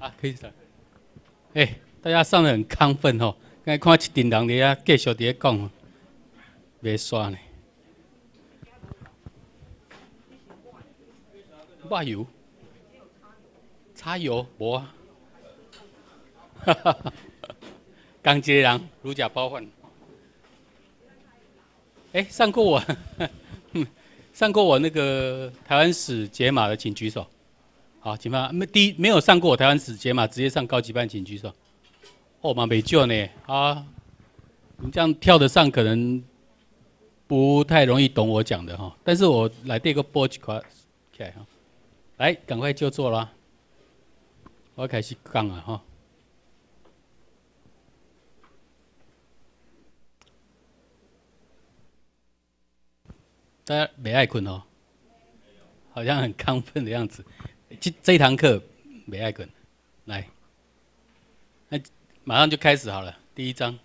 啊，可以的。哎，大家上的很亢奋哦，才看一群人伫遐继续伫遐讲，袂刷呢。抹油？擦油？无啊。哈哈哈，刚接人如假包换。哎，上过我？上过我那个台湾史解码的，请举手。好，请问没第一没有上过台湾史节嘛？直接上高级班，请举手。哦嘛没救呢啊！你这样跳的上可能不太容易懂我讲的哈。但是我来第二个波吉卡，来赶快就坐啦。我开始讲了哈。大家没爱困哦，好像很亢奋的样子。这这一堂课没爱滚，来，那马上就开始好了。第一章，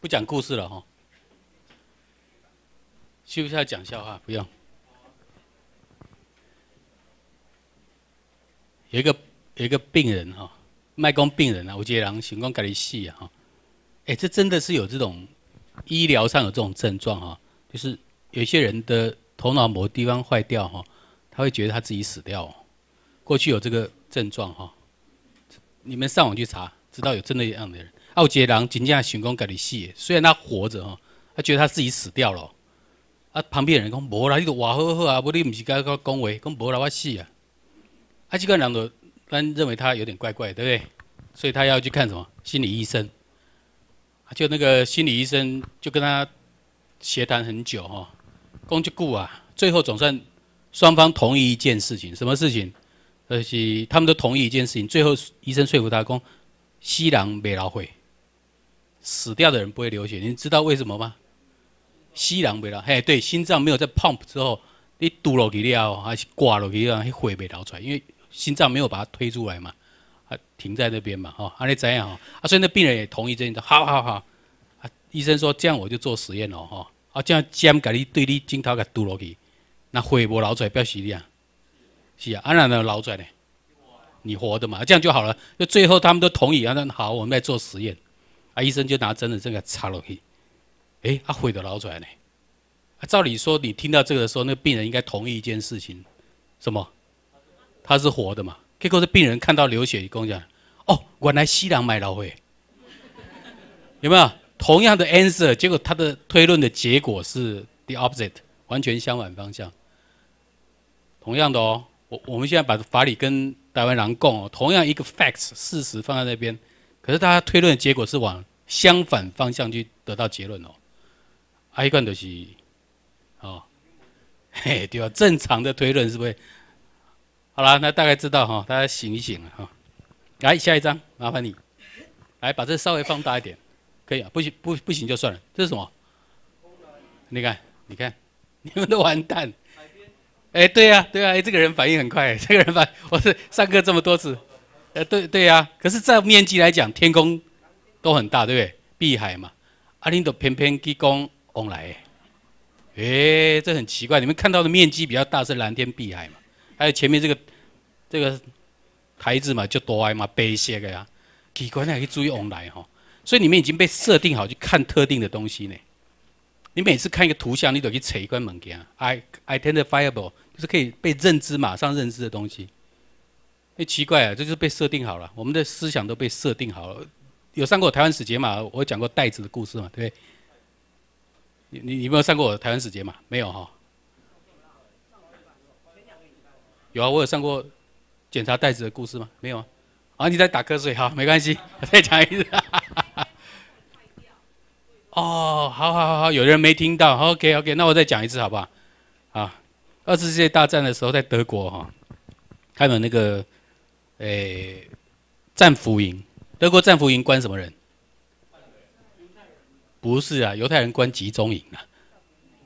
不讲故事了哈，需不需要讲笑话？不用。有一个有一个病人哈，卖工病人啊，吴杰郎，行管隔离器啊哈，哎，这真的是有这种医疗上有这种症状哈，就是有些人的头脑某地方坏掉哈，他会觉得他自己死掉。过去有这个症状哈，你们上网去查，知道有真那样的人。奥杰朗曾经还功工改你死，虽然他活着哈，他觉得他自己死掉了。啊，旁边人讲无啦，你都话好好啊，无你不是讲讲恭维，讲无啦我死啊。啊，这个人就咱认为他有点怪怪，对不对？所以他要去看什么心理医生。就那个心理医生就跟他闲谈很久哈，讲就句啊，最后总算双方同意一件事情，什么事情？可是他们都同意一件事情，最后医生说服他讲：“吸氧没劳费，死掉的人不会流血。你知道为什么吗？死人没劳，嘿，对，心脏没有在 pump 之后，你堵落去了还是挂落去了，血没流出来，因为心脏没有把它推出来嘛，啊，停在那边嘛，哦，啊，你怎样吼？啊，所以那病人也同意这，好好好，啊，医生说这样我就做实验了。哦，啊，这样尖甲你对你镜头甲堵落去，那血没流出来，表示你啊。”是啊，安然的捞出来呢，你活的嘛，这样就好了。就最后他们都同意，好，我们来做实验。啊，医生就拿针的这个插落去，哎，他会的捞出来呢。照理说，你听到这个的时候，那病人应该同意一件事情，什么？他是活的嘛。结果这病人看到流血，跟我讲，哦，我来西两买老会。有没有同样的 answer？结果他的推论的结果是 the opposite，完全相反方向。同样的哦。我我们现在把法理跟台湾人共同样一个 facts 事实放在那边，可是大家推论的结果是往相反方向去得到结论哦。啊，一个就是，哦，嘿，对吧？正常的推论是不是？好啦，那大概知道哈，大家醒一醒了哈。来下一张，麻烦你，来把这稍微放大一点，可以啊？不行不不行就算了。这是什么？你看你看，你们都完蛋。哎，对呀，对呀，哎，这个人反应很快，这个人反，我是上课这么多次，呃，对，对呀。可是，在面积来讲，天空都很大，对不对？碧海嘛，阿林都偏偏给光往来，哎，这很奇怪。你们看到的面积比较大，是蓝天碧海嘛？还有前面这个这个台子嘛，就多嘛，白色呀，奇怪，那可以注意往来哈。所以你们已经被设定好，去看特定的东西呢。你每次看一个图像，你都去扯一块给啊 i identifiable 就是可以被认知、马上认知的东西。哎，奇怪啊，这就是被设定好了。我们的思想都被设定好了。有上过台湾史节嘛？我讲过袋子的故事嘛，对不对？你你有没有上过台湾史节嘛？没有哈？有啊，我有上过检查袋子的故事吗？没有啊？啊，你在打瞌睡哈？没关系，我再讲一次。哦，好好好好，有的人没听到，OK OK，那我再讲一次好不好？啊，二次世界大战的时候，在德国哈，开那个诶战俘营，德国战俘营关什么人？不是啊，犹太人关集中营啊。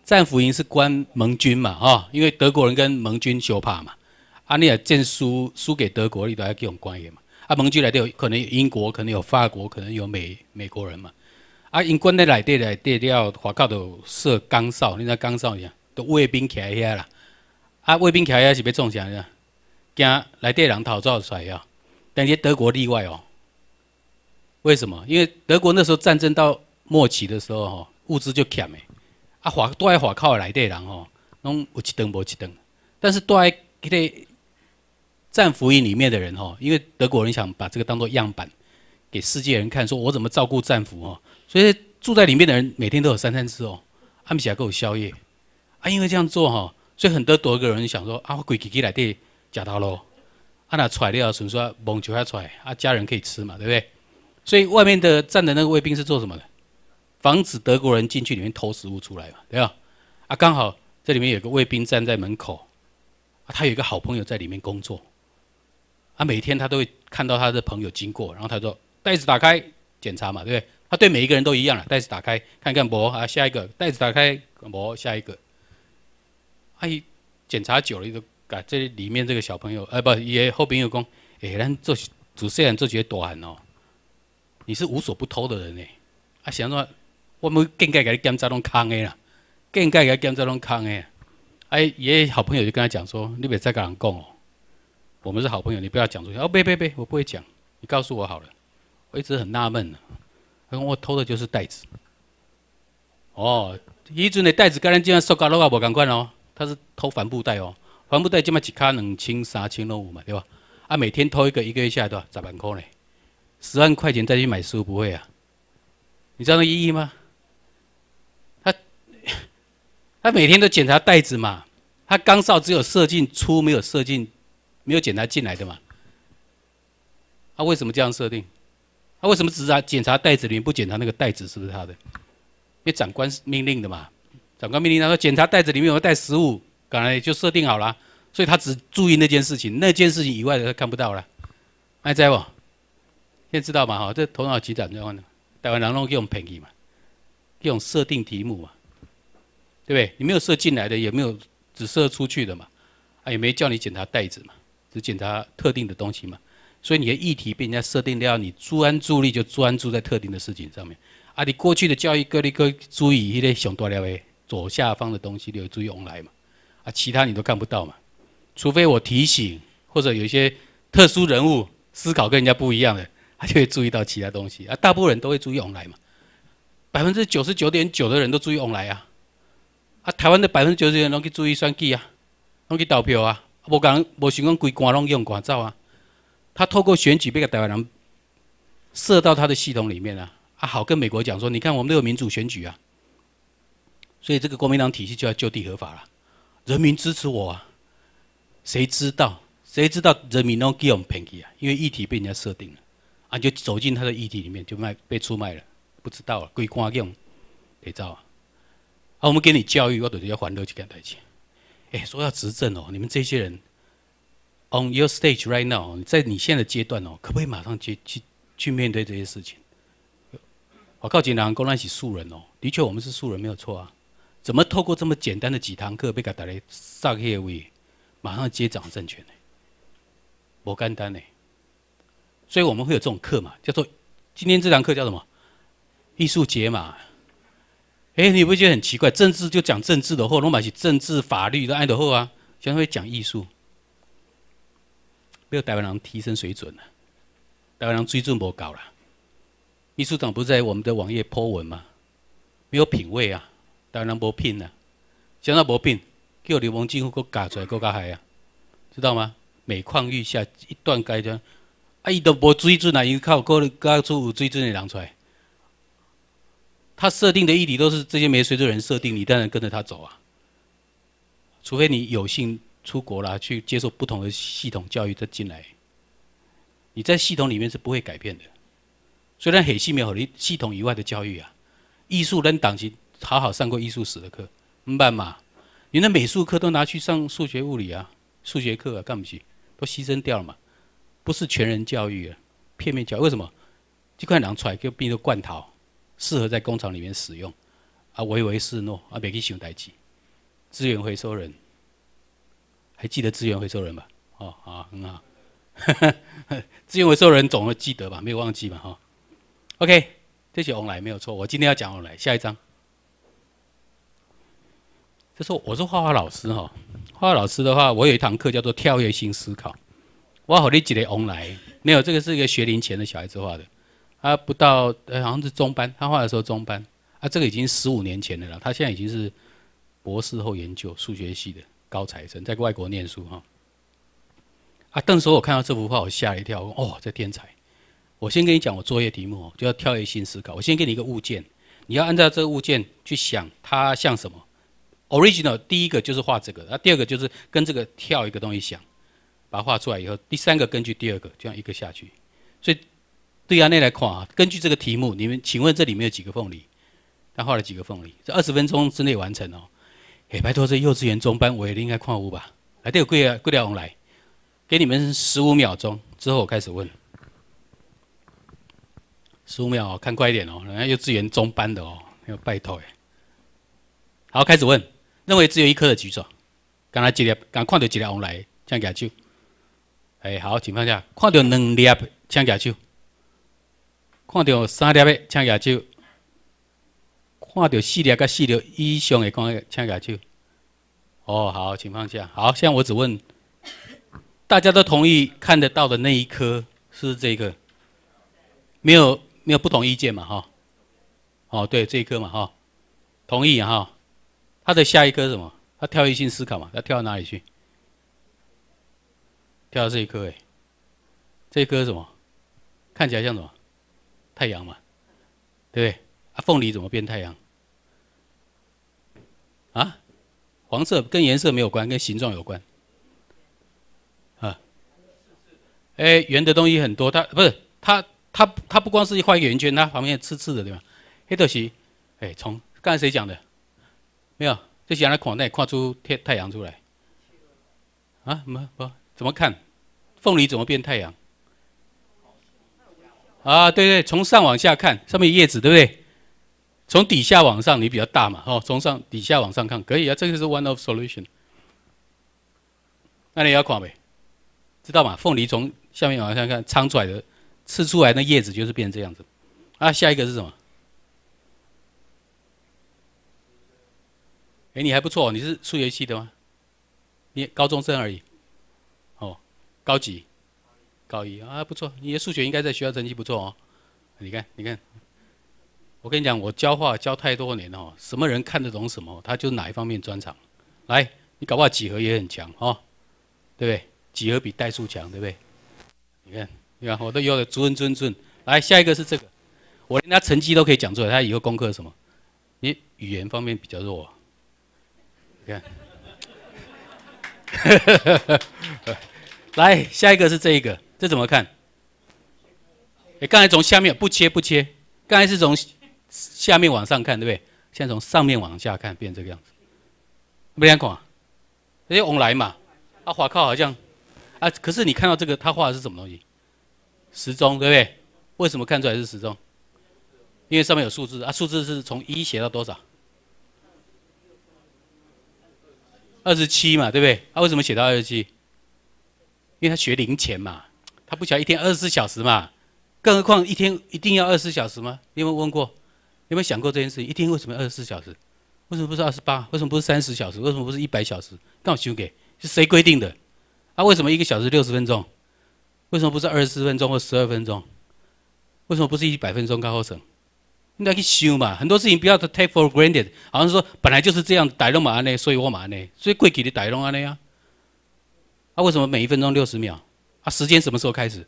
战俘营是关盟军嘛，哈，因为德国人跟盟军修怕嘛，阿尼亚见输输给德国，你都要给我们关点嘛，啊，盟军来的有可能英国，可能有法国，可能有美美国人嘛。啊！因军在内底，内底了，外口都设岗哨，你知岗哨是啥？都卫兵徛遐啦。啊，卫兵徛遐是要从啥呢？惊内底人逃走出来啊！但是德国例外哦。为什么？因为德国那时候战争到末期的时候吼，物资就欠的。啊，华都在华口的内底人吼，拢有一顿无一顿。但是都在迄个战俘营里面的人吼，因为德国人想把这个当做样板给世界人看，说我怎么照顾战俘吼。所以住在里面的人每天都有三餐吃哦，暗时还给我宵夜，啊，因为这样做哈，所以很多德国人想说啊，鬼鬼来地假逃喽，啊，那揣掉纯说蒙球还揣，啊，家人可以吃嘛，对不对？所以外面的站的那个卫兵是做什么的？防止德国人进去里面偷食物出来嘛，对吧？啊，刚好这里面有个卫兵站在门口，啊，他有一个好朋友在里面工作，啊，每天他都会看到他的朋友经过，然后他说袋子打开检查嘛，对不对？他对每一个人都一样了，袋子打开看看膜啊，下一个袋子打开膜，下一个。阿姨检查久了，就这里面这个小朋友，哎，不也后边又讲，哎，咱做主持人做绝短哦，你是无所不偷的人呢。啊，想说我们更该给你检查弄空的啦，更该给他检查弄空的。哎，也好朋友就跟他讲说，你别再跟人讲哦，我们是好朋友，你不要讲出去。哦，别别别，我不会讲，你告诉我好了，我一直很纳闷呢。我偷的就是袋子哦，以前的袋子干人竟然收到漏也无赶款哦，他是偷帆布袋哦，帆布袋起码几卡两千、三千、六五嘛，对吧？啊，每天偷一个，一个月下来多少万块呢？十万块钱再去买书不会啊？你知道那意义吗？他他每天都检查袋子嘛，他钢哨只有射进出没有射进，没有检查进来的嘛？他为什么这样设定？他为什么只查检查袋子里面，不检查那个袋子是不是他的？因为长官命令的嘛，长官命令他说检查袋子里面有没有带食物，刚才就设定好了，所以他只注意那件事情，那件事情以外的他看不到了。还在不？现在知道嘛？哈，这头脑急转弯了。台湾人拢用便宜嘛，用设定题目嘛，对不对？你没有设进来的，也没有只设出去的嘛？啊，也没叫你检查袋子嘛，只检查特定的东西嘛。所以你的议题被人家设定掉，你专注力就专注在特定的事情上面。啊，你过去的教育各类各注意，一咧上大了的左下方的东西，你会注意往来嘛。啊，其他你都看不到嘛。除非我提醒，或者有一些特殊人物思考跟人家不一样的，他就会注意到其他东西。啊，大部分人都会注意往来嘛。百分之九十九点九的人都注意往来啊。啊，台湾的百分之九十九拢去注意算计啊，拢去投票啊。无讲无想讲，规官拢用官走啊。他透过选举被个台湾人设到他的系统里面啊，好跟美国讲说，你看我们都有民主选举啊，所以这个国民党体系就要就地合法了，人民支持我，啊，谁知道？谁知道人民都给我们便宜啊？因为议题被人家设定了，啊，就走进他的议题里面就卖被出卖了，不知道归官用得着，啊，啊，我们给你教育，我等于要还回去给台青，哎，说要执政哦，你们这些人。On your stage right now，在你现在阶段哦，可不可以马上接去去面对这些事情？我告警你跟共产是素人哦，的确我们是素人，没有错啊。怎么透过这么简单的几堂课，被给打来上黑位，马上接掌政权呢？不干单呢，所以我们会有这种课嘛，叫做今天这堂课叫什么？艺术节嘛。哎，你不觉得很奇怪？政治就讲政治的后，罗马是政治法律的爱的后啊，现在会讲艺术。没台湾人提升水准了，台湾人水准不高了。秘书长不是在我们的网页泼文吗？没有品位啊，台湾人无拼啊，现在无品，叫流氓政府搁搞出来，搁加害啊，知道吗？每况愈下，一段该段，啊，伊都无追追来，伊靠高搞出有水准的人出来，他设定的议题都是这些没水准人设定你当然跟着他走啊。除非你有幸。出国啦，去接受不同的系统教育再进来。你在系统里面是不会改变的。虽然很细没有你系统以外的教育啊，艺术人党级好好上过艺术史的课，明白吗？你的美术课都拿去上数学物理啊，数学课干不起，都牺牲掉了嘛。不是全人教育啊，片面教。育。为什么？这块人出来就变成罐头，适合在工厂里面使用。啊，唯唯斯诺啊，别去想代志，资源回收人。还记得资源回收人吧？哦，好，很好。资源回收人总会记得吧？没有忘记吧？哈。OK，这些往来没有错。我今天要讲往来，下一章。他是我是画画老师哈。画画老师的话，我有一堂课叫做跳跃性思考。我好理解往来没有？这个是一个学龄前的小孩子画的，啊，不到好像是中班，他画的时候中班。啊，这个已经十五年前的了，他现在已经是博士后研究数学系的。高材生在外国念书哈，啊！当时我看到这幅画，我吓了一跳，哦，这天才！我先跟你讲，我作业题目就要跳跃性思考。我先给你一个物件，你要按照这个物件去想，它像什么？Original 第一个就是画这个，那第二个就是跟这个跳一个东西想，把它画出来以后，第三个根据第二个，这样一个下去。所以对阿内来看啊，根据这个题目，你们请问这里面有几个凤梨？他画了几个凤梨？这二十分钟之内完成哦。哎，拜托，这幼稚园中班，我也应该看物吧？来，对，有几条，几条红来。给你们十五秒钟，之后我开始问。十五秒，看快一点哦。人家幼稚园中班的哦，要拜托哎。好，开始问，认为只有一颗的举手。刚才一粒，刚看到一粒红来，请举手。哎，好，请放下。看到两粒，请举手。看到三粒的，请举手。画到细粒甲细粒以上会看，请举下手。哦，好，请放下。好，现在我只问，大家都同意看得到的那一颗是这个，没有没有不同意见嘛？哈，哦，对，这一颗嘛，哈，同意哈。它的下一颗什么？它跳跃性思考嘛，它跳到哪里去？跳到这一颗，哎，这一颗什么？看起来像什么？太阳嘛，对不对？啊，凤梨怎么变太阳？黄色跟颜色没有关，跟形状有关。啊，哎，圆的东西很多，它不是它它它不光是一画圆圈，它旁边刺刺的，对吧？黑豆皮，哎，从刚才谁讲的？没有，就想那框内框出天太阳出来。啊，么不怎么看？凤梨怎么变太阳？啊，对对，从上往下看，上面叶子对不对？从底下往上，你比较大嘛，哦，从上底下往上看，可以啊，这个是 one of solution。那你要讲呗，知道嘛？凤梨从下面往上看，长出来的，吃出来的叶子就是变这样子。啊，下一个是什么？哎，你还不错，你是数学系的吗？你高中生而已，哦，高几？高一啊，不错，你的数学应该在学校成绩不错哦。你看，你看。我跟你讲，我教画教太多年了，什么人看得懂什么，他就是哪一方面专长。来，你搞不好几何也很强，哦，对不对？几何比代数强，对不对？你看，你看，我都有了尊尊尊。来，下一个是这个，我连他成绩都可以讲出来，他以后功课什么？你语言方面比较弱。啊，你看，来，下一个是这一个，这怎么看？哎，刚才从下面不切不切，刚才是从。下面往上看，对不对？现在从上面往下看，变这个样子，没相框，因为往来嘛。他画靠好像，啊，可是你看到这个，他画的是什么东西？时钟，对不对？为什么看出来是时钟？因为上面有数字啊，数字是从一写到多少？二十七嘛，对不对？他为什么写到二十七？因为他学零钱嘛，他不晓得一天二十四小时嘛，更何况一天一定要二十四小时吗？你有没有问过？有没有想过这件事？一天为什么二十四小时？为什么不是二十八？为什么不是三十小时？为什么不是一百小时？那我修给是谁规定的？啊？为什么一个小时六十分钟？为什么不是二十四分钟或十二分钟？为什么不是一百分钟高刚好应该去修嘛。很多事情不要 take for granted，好像说本来就是这样，逮龙马内，所以我马内，所以贵几的逮龙马内啊？啊？为什么每一分钟六十秒？啊？时间什么时候开始？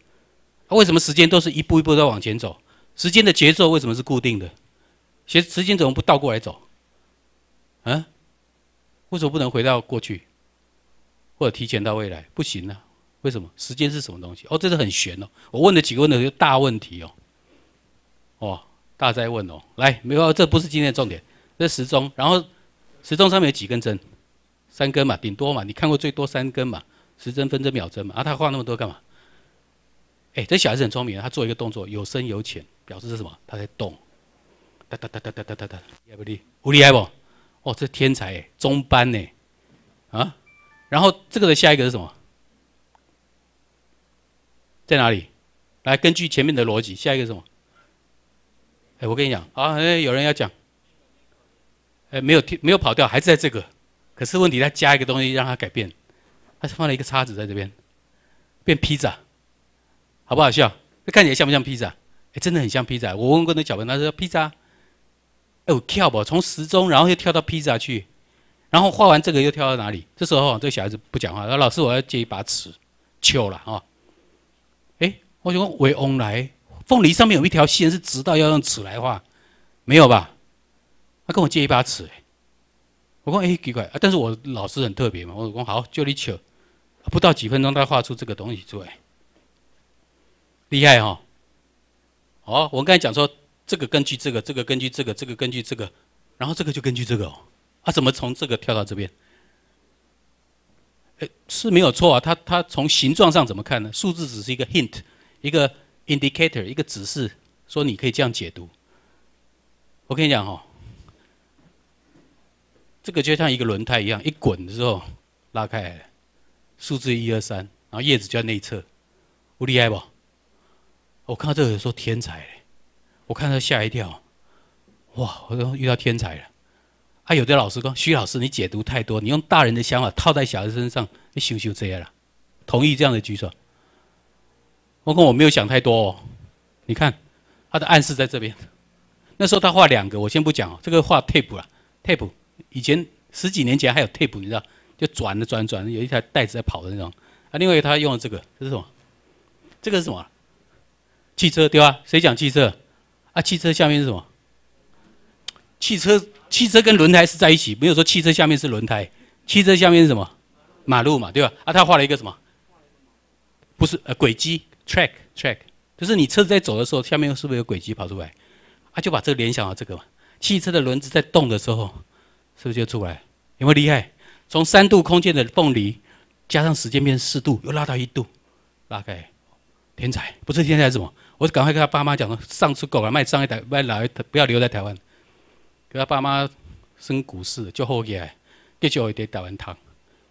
啊？为什么时间都是一步一步在往前走？时间的节奏为什么是固定的？实时间怎么不倒过来走？嗯？为什么不能回到过去？或者提前到未来？不行呢？为什么？时间是什么东西？哦，这是很玄哦。我问了几个问题，大问题哦。哦，大家在问哦。来，没有，这不是今天的重点。这时钟，然后时钟上面有几根针？三根嘛，顶多嘛。你看过最多三根嘛？时针、分针、秒针嘛。啊，他画那么多干嘛？哎，这小孩子很聪明他做一个动作，有深有浅，表示是什么？他在动。哒哒哒哒哒哒哒，厉害不？厉害不？哦，这天才哎，中班呢，啊？然后这个的下一个是什么？在哪里？来，根据前面的逻辑，下一个是什么？哎，我跟你讲，啊，哎，有人要讲，哎，没有没有跑掉，还是在这个。可是问题，他加一个东西让他改变，他放了一个叉子在这边，变披萨，好不好笑？看起来像不像披萨？哎，真的很像披萨。我问过那小朋友，他说披萨。哎，跳吧，从时钟，然后又跳到披萨去，然后画完这个又跳到哪里？这时候这个小孩子不讲话，说老师我要借一把尺，巧了啊。哎，我问韦翁来，凤梨上面有一条线是直到要用尺来画，没有吧？他跟我借一把尺，我说哎奇怪，但是我老师很特别嘛，我说好就你巧，不到几分钟他画出这个东西出来，厉害哈。哦，我刚才讲说。这个根据这个，这个根据这个，这个根据这个，然后这个就根据这个哦。啊，怎么从这个跳到这边？哎，是没有错啊。它它从形状上怎么看呢？数字只是一个 hint，一个 indicator，一个指示，说你可以这样解读。我跟你讲哦，这个就像一个轮胎一样，一滚的时候拉开来，数字一二三，然后叶子就在内侧，我厉害不？我看到这个说天才。我看到吓一跳，哇！我都遇到天才了。啊，有的老师说：“徐老师，你解读太多，你用大人的想法套在小孩身上，你羞羞这样了。”同意这样的举手。我讲我没有想太多，哦。你看他的暗示在这边。那时候他画两个，我先不讲哦。这个画 tape 了，tape。以前十几年前还有 tape，你知道，就转的转转，有一条带子在跑的那种。啊，另外他用了这个，这是什么？这个是什么？汽车对吧？谁讲汽车？啊，汽车下面是什么？汽车、汽车跟轮胎是在一起，没有说汽车下面是轮胎。汽车下面是什么？马路嘛，对吧？啊，他画了一个什么？不是，呃，轨迹 t r a c k track）。就是你车子在走的时候，下面是不是有轨迹跑出来？啊，就把这个联想到这个嘛。汽车的轮子在动的时候，是不是就出来？有没有厉害？从三度空间的分离，加上时间变四度，又拉到一度，拉开，天才，不是天才是什么？我就赶快跟他爸妈讲了，上出国了，卖上一台，卖老一不要留在台湾。给他爸妈生股市，就后爷，给少一点打完糖。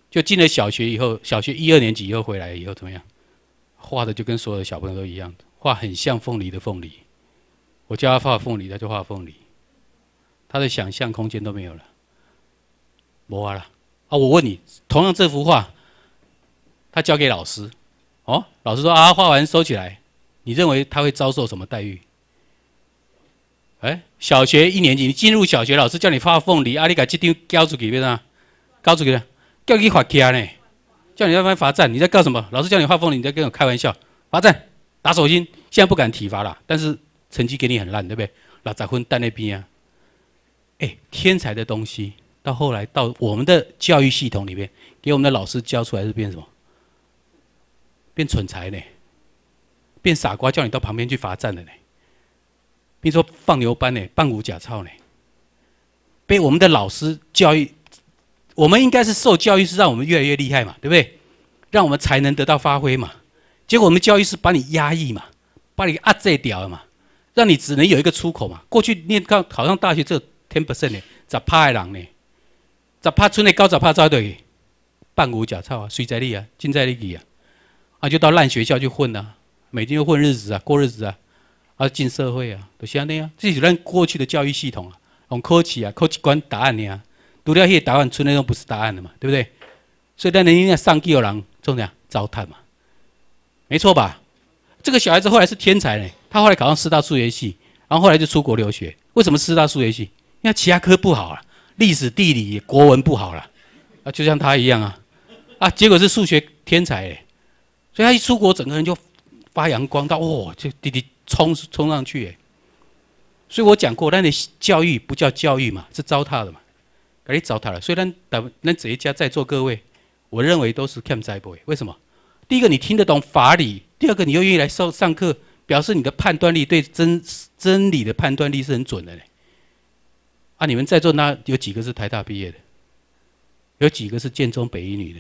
就进了小学以后，小学一二年级以后回来以后怎么样？画的就跟所有的小朋友都一样，画很像凤梨的凤梨。我教他画凤梨，他就画凤梨。他的想象空间都没有了，不画了。啊，我问你，同样这幅画，他交给老师，哦，老师说啊，画完收起来。你认为他会遭受什么待遇？哎，小学一年级，你进入小学，老师叫你画凤梨，阿里嘎去丢交出去，面啊，交出里面叫你罚 K 呢，叫你要罚罚站。你在干什么？老师叫你画凤梨，你在跟我开玩笑，罚站，打手心。现在不敢体罚了，但是成绩给你很烂，对不对？老早混蛋那边啊，哎，天才的东西，到后来到我们的教育系统里面，给我们的老师教出来是变什么？变蠢材呢？变傻瓜，叫你到旁边去罚站的呢，如说放牛班呢，办五假操呢，被我们的老师教育，我们应该是受教育是让我们越来越厉害嘛，对不对？让我们才能得到发挥嘛。结果我们教育是把你压抑嘛，把你压这了嘛，让你只能有一个出口嘛。过去念高考上大学这天不剩呢，咋怕人呢？咋怕村内高，咋怕招对？办五假操啊，谁在力啊？尽在力啊！啊，就到烂学校去混啊。每天就混日子啊，过日子啊，啊进社会啊，都像那样。这己是过去的教育系统啊，用科举啊，科举管答案的啊，读了那些答案出来，那不是答案的嘛，对不对？所以那年上帝二郎就那样糟蹋嘛，没错吧？这个小孩子后来是天才呢，他后来考上师大数学系，然后后来就出国留学。为什么师大数学系？因为其他科不好啊，历史、地理、国文不好了，啊，就像他一样啊，啊，结果是数学天才哎，所以他一出国，整个人就。发扬光大，哦，就滴滴冲冲上去，哎，所以我讲过，那那教育不叫教育嘛，是糟蹋了嘛，给你糟蹋了。所以咱咱这一家在座各位，我认为都是 c a boy。为什么？第一个你听得懂法理，第二个你又愿意来上上课，表示你的判断力对真真理的判断力是很准的嘞。啊，你们在座那有几个是台大毕业的？有几个是建中北一女的？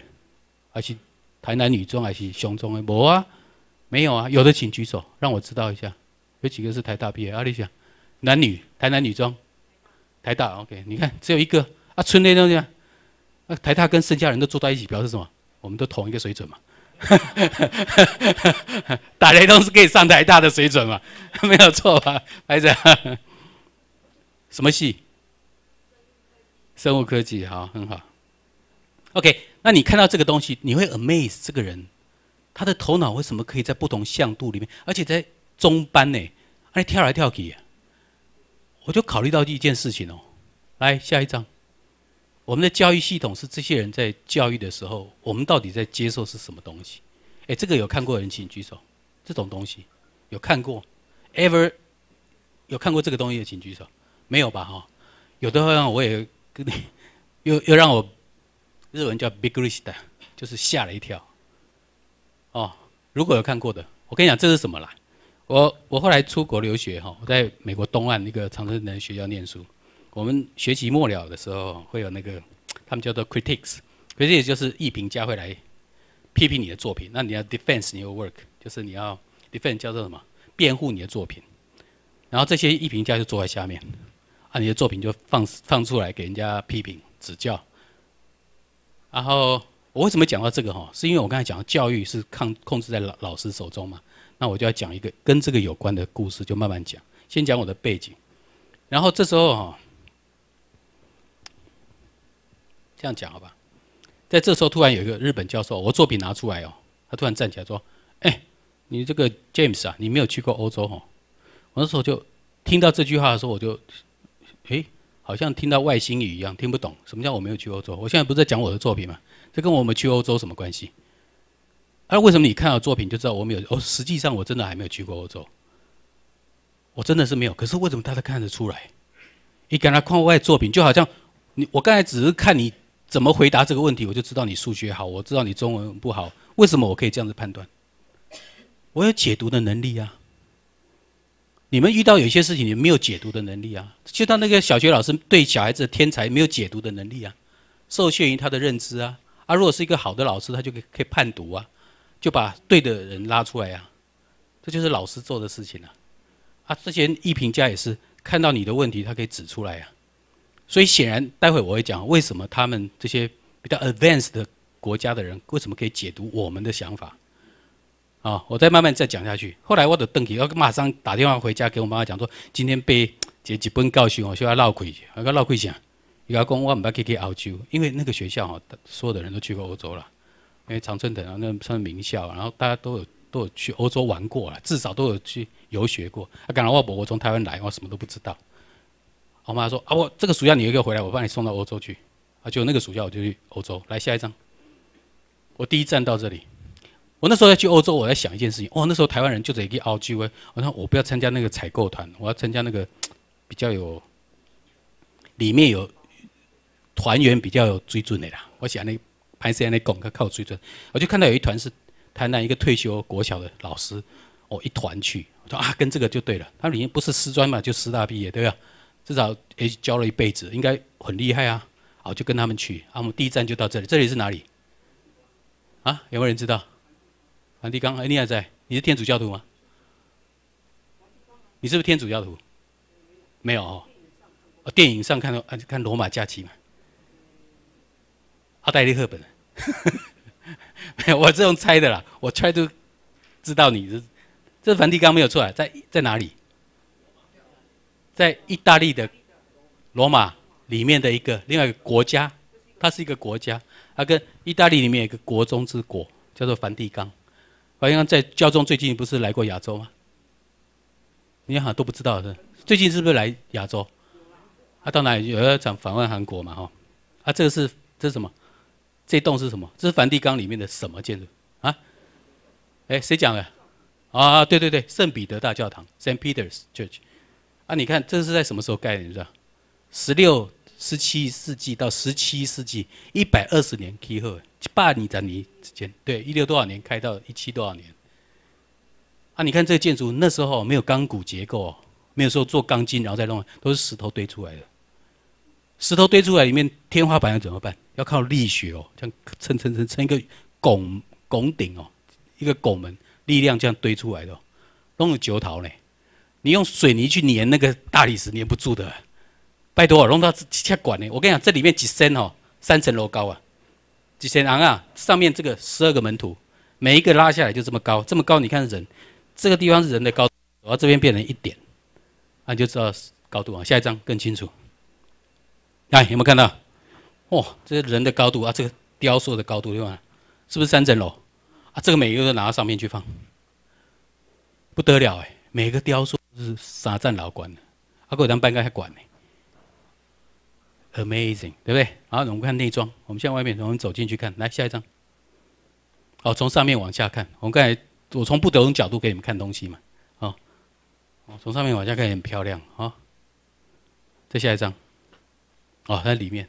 还是台南女中还是雄中的？无啊。没有啊，有的请举手，让我知道一下，有几个是台大毕业。阿你想，男女台男女中，台大 OK，你看只有一个。啊，春那东西，那台大跟剩下人都坐在一起，表示什么？我们都同一个水准嘛。打雷东是可以上台大的水准嘛？没有错吧，孩子？什么系？生物科技，好，很好。OK，那你看到这个东西，你会 amaze 这个人。他的头脑为什么可以在不同向度里面，而且在中班呢？还跳来跳去。我就考虑到一件事情哦，来下一张，我们的教育系统是这些人在教育的时候，我们到底在接受是什么东西？哎，这个有看过的人请举手。这种东西有看过？Ever 有看过这个东西的请举手。没有吧？哈，有的话我也跟你又又让我日文叫 Big r i s h 的，r 就是吓了一跳。哦，如果有看过的，我跟你讲这是什么啦？我我后来出国留学哈，我在美国东岸一个常春藤学校念书。我们学习末了的时候会有那个，他们叫做 critics，critics 也就是艺评家会来批评你的作品。那你要 d e f e n s your work，就是你要 d e f e n s e 叫做什么？辩护你的作品。然后这些艺评家就坐在下面，啊，你的作品就放放出来给人家批评指教。然后。我为什么讲到这个哈？是因为我刚才讲教育是控控制在老老师手中嘛？那我就要讲一个跟这个有关的故事，就慢慢讲。先讲我的背景，然后这时候哈，这样讲好吧？在这时候突然有一个日本教授，我作品拿出来哦，他突然站起来说：“哎，你这个 James 啊，你没有去过欧洲哦。”我那时候就听到这句话的时候，我就哎，好像听到外星语一样，听不懂什么叫我没有去欧洲。我现在不是在讲我的作品吗？这跟我们去欧洲什么关系？啊、为什么你看到作品就知道我们有？哦，实际上我真的还没有去过欧洲，我真的是没有。可是为什么大家看得出来？你看他框外作品，就好像你我刚才只是看你怎么回答这个问题，我就知道你数学好，我知道你中文不好。为什么我可以这样子判断？我有解读的能力啊！你们遇到有一些事情，你没有解读的能力啊！就像那个小学老师对小孩子的天才没有解读的能力啊，受限于他的认知啊。啊，如果是一个好的老师，他就可以可以判读啊，就把对的人拉出来呀，这就是老师做的事情啊。啊，这些一评价也是看到你的问题，他可以指出来呀。所以显然，待会我会讲为什么他们这些比较 advanced 的国家的人为什么可以解读我们的想法。啊，我再慢慢再讲下去。后来我的邓迪要马上打电话回家给我妈妈讲说，今天被这一本教书哦稍要闹开，要闹漏开阿公，我唔要去去欧洲，因为那个学校哦，所有的人都去过欧洲了。因为长春藤啊，那算名校，然后大家都有都有去欧洲玩过了，至少都有去游学过。啊，赶老我我我从台湾来，我什么都不知道。我妈说啊，我这个暑假你一个回来，我把你送到欧洲去。啊，就那个暑假我就去欧洲。来，下一张，我第一站到这里。我那时候要去欧洲，我在想一件事情。哦，那时候台湾人就得去欧洲。我说我不要参加那个采购团，我要参加那个比较有里面有。团员比较有追尊的啦，我想那潘先安的讲他靠追尊，我就看到有一团是，台南一个退休国小的老师，哦，一团去，我说啊，跟这个就对了，他里面不是师专嘛，就师大毕业对吧？至少也教了一辈子，应该很厉害啊，好就跟他们去，啊，我们第一站就到这里，这里是哪里？啊，有没有人知道？梵蒂冈，哎，你还在，你是天主教徒吗？你是不是天主教徒？没有哦，电影上看到，啊，看罗马假期嘛。奥黛丽·赫本，我这种猜的啦，我 try to 知道你是，这梵蒂冈没有错啊，在在哪里？在意大利的罗马里面的一个另外一个国家，它是一个国家，它跟意大利里面一个国中之国叫做梵蒂冈。梵蒂冈在教宗最近不是来过亚洲吗？你好像都不知道的，最近是不是来亚洲？他到哪里？有要访访问韩国嘛？哈，啊，这个是这是什么？这栋是什么？这是梵蒂冈里面的什么建筑啊？哎，谁讲的？啊，对对对，圣彼得大教堂 （Saint Peter's Church）。啊，你看这是在什么时候盖的？你知道？十六、十七世纪到十七世纪一百二十年之后，巴尼扎尼之间，对，一六多少年开到一七多少年？啊，你看这个建筑，那时候没有钢骨结构，没有说做钢筋然后再弄，都是石头堆出来的。石头堆出来，里面天花板要怎么办？要靠力学哦，这样撑撑撑撑一个拱拱顶哦，一个拱门，力量这样堆出来的，弄九桃呢？你用水泥去粘那个大理石，粘不住的。拜托，弄到七管呢？我跟你讲，这里面几层哦，三层楼高啊，几层昂啊？上面这个十二个门徒，每一个拉下来就这么高，这么高，你看人，这个地方是人的高，要这边变成一点，那就知道高度。啊。下一张更清楚。来，有没有看到？哇，这个人的高度啊，这个雕塑的高度对吧？是不是三层楼？啊，这个每一个都拿到上面去放，不得了哎！每个雕塑是三丈老高，还够人办个还管呢 a m a z i n g 对不对？好，我们看内装，我们现在外面，我们走进去看，来下一张。好，从上面往下看，我们刚才我从不同角度给你们看东西嘛。好，从上面往下看很漂亮啊。再下一张。哦，在里面，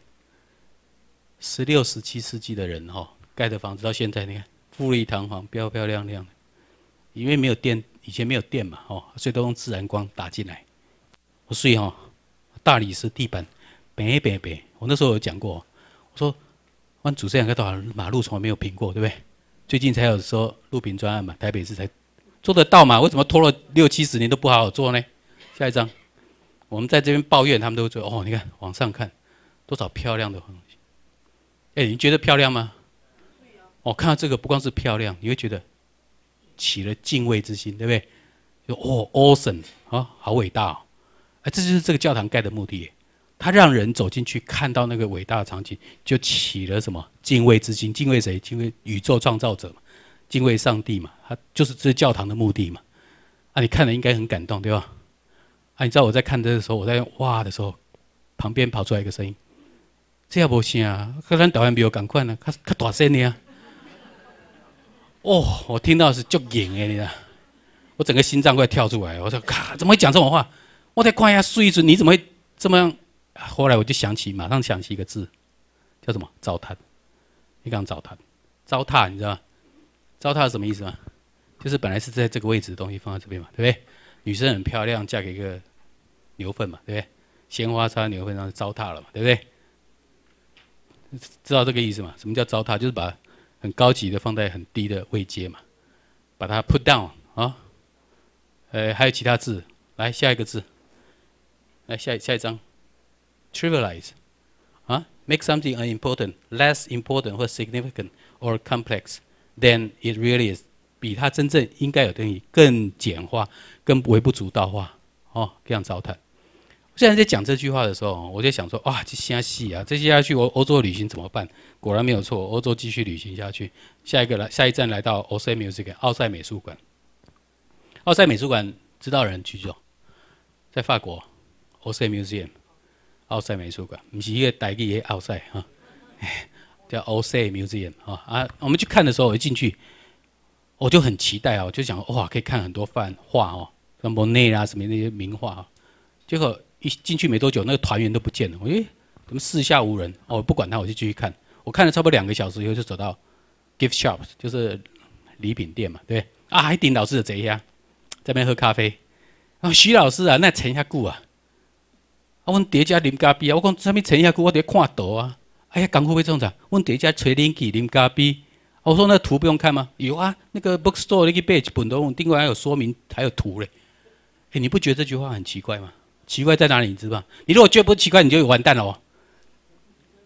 十六、十七世纪的人哈盖的房子，到现在你看富丽堂皇、漂漂亮亮的。因为没有电，以前没有电嘛，哦，所以都用自然光打进来。我睡哦，大理石地板，白白白。我那时候有讲过，我说往主干道、马路从来没有平过，对不对？最近才有说路平专案嘛，台北市才做得到嘛？为什么拖了六七十年都不好好做呢？下一张，我们在这边抱怨，他们都会说：哦，你看往上看。多少漂亮的东西？哎，你觉得漂亮吗？我看到这个不光是漂亮，你会觉得起了敬畏之心，对不对？就哦，awesome 啊，好伟大！哦！哎，这就是这个教堂盖的目的，它让人走进去看到那个伟大的场景，就起了什么敬畏之心？敬畏谁？敬畏宇宙创造者嘛？敬畏上帝嘛？他就是这教堂的目的嘛？啊，你看了应该很感动，对吧？啊，你知道我在看这个的时候，我在哇的时候，旁边跑出来一个声音。这也无声啊，可咱台湾比我同款呢，可可大声的啊。哦，我听到是足硬的道？我整个心脏快跳出来，我说：，卡，怎么会讲这种话？我在一下睡着，你怎么会这么？样？后来我就想起，马上想起一个字，叫什么？糟蹋。你讲糟蹋，糟蹋，你知道吗？糟蹋是什么意思吗？就是本来是在这个位置的东西放在这边嘛，对不对？女生很漂亮，嫁给一个牛粪嘛，对不对？鲜花插牛粪上糟蹋了嘛，对不对？知道这个意思吗？什么叫糟蹋？就是把很高级的放在很低的位阶嘛，把它 put down 啊。呃，还有其他字，来下一个字，来下下一张，trivialize 啊，make something unimportant, less important 或 significant or complex than it really is，比它真正应该有的意义更简化、更微不足道化，哦，这样糟蹋。现在在讲这句话的时候，我就想说：哇，这下戏啊！这接下去我欧洲旅行怎么办？果然没有错，欧洲继续旅行下去。下一个来，下一站来到奥赛美术馆。奥赛美术馆，知道人举手，在法国，奥赛美术馆。奥赛美术馆不是一个台字的奥赛哈，叫奥赛美术馆啊。啊，我们去看的时候，我一进去，我就很期待啊，我就想哇，可以看很多范画哦，像莫内啊什么那些名画，结果。一进去没多久，那个团员都不见了。我咦，怎么四下无人？哦，不管他，我就继续看。我看了差不多两个小时以后，就走到 gift shop，就是礼品店嘛，对不对？啊，还顶老师的贼呀，在边喝咖啡。啊，徐老师啊，那陈下固啊，啊，问叠加林咖碧啊，我讲什么陈下固，我得看图啊。哎呀，港会不正常。问叠加崔林给林咖碧，我说那图不用看吗？有啊，那个 book store 那个 page 本都另过还有说明，还有图嘞。哎，你不觉得这句话很奇怪吗？奇怪在哪里？你知道？你如果觉得不奇怪，你就完蛋了哦。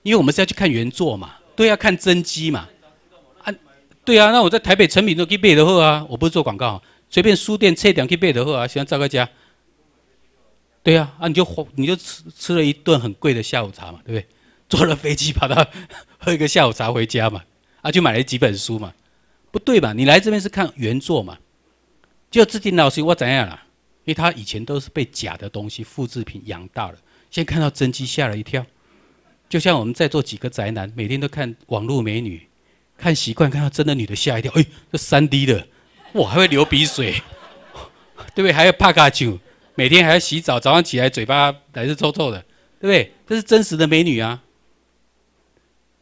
因为我们是要去看原作嘛，对，啊，看真机嘛。啊，对啊，那我在台北成品都可以背得货啊，我不是做广告，随便书店、车店可以背得货啊，喜欢找个家。对啊，啊，你就你就吃吃了一顿很贵的下午茶嘛，对不对？坐了飞机跑到喝一个下午茶回家嘛，啊，就买了几本书嘛，不对吧？你来这边是看原作嘛？就志清老师，我怎样了？因为他以前都是被假的东西、复制品养大了，现在看到真机吓了一跳。就像我们在座几个宅男，每天都看网络美女，看习惯，看到真的女的吓一跳。哎，这三 d 的，哇，还会流鼻水，对不对？还要怕卡酒，每天还要洗澡，早上起来嘴巴、还是臭臭的，对不对？这是真实的美女啊。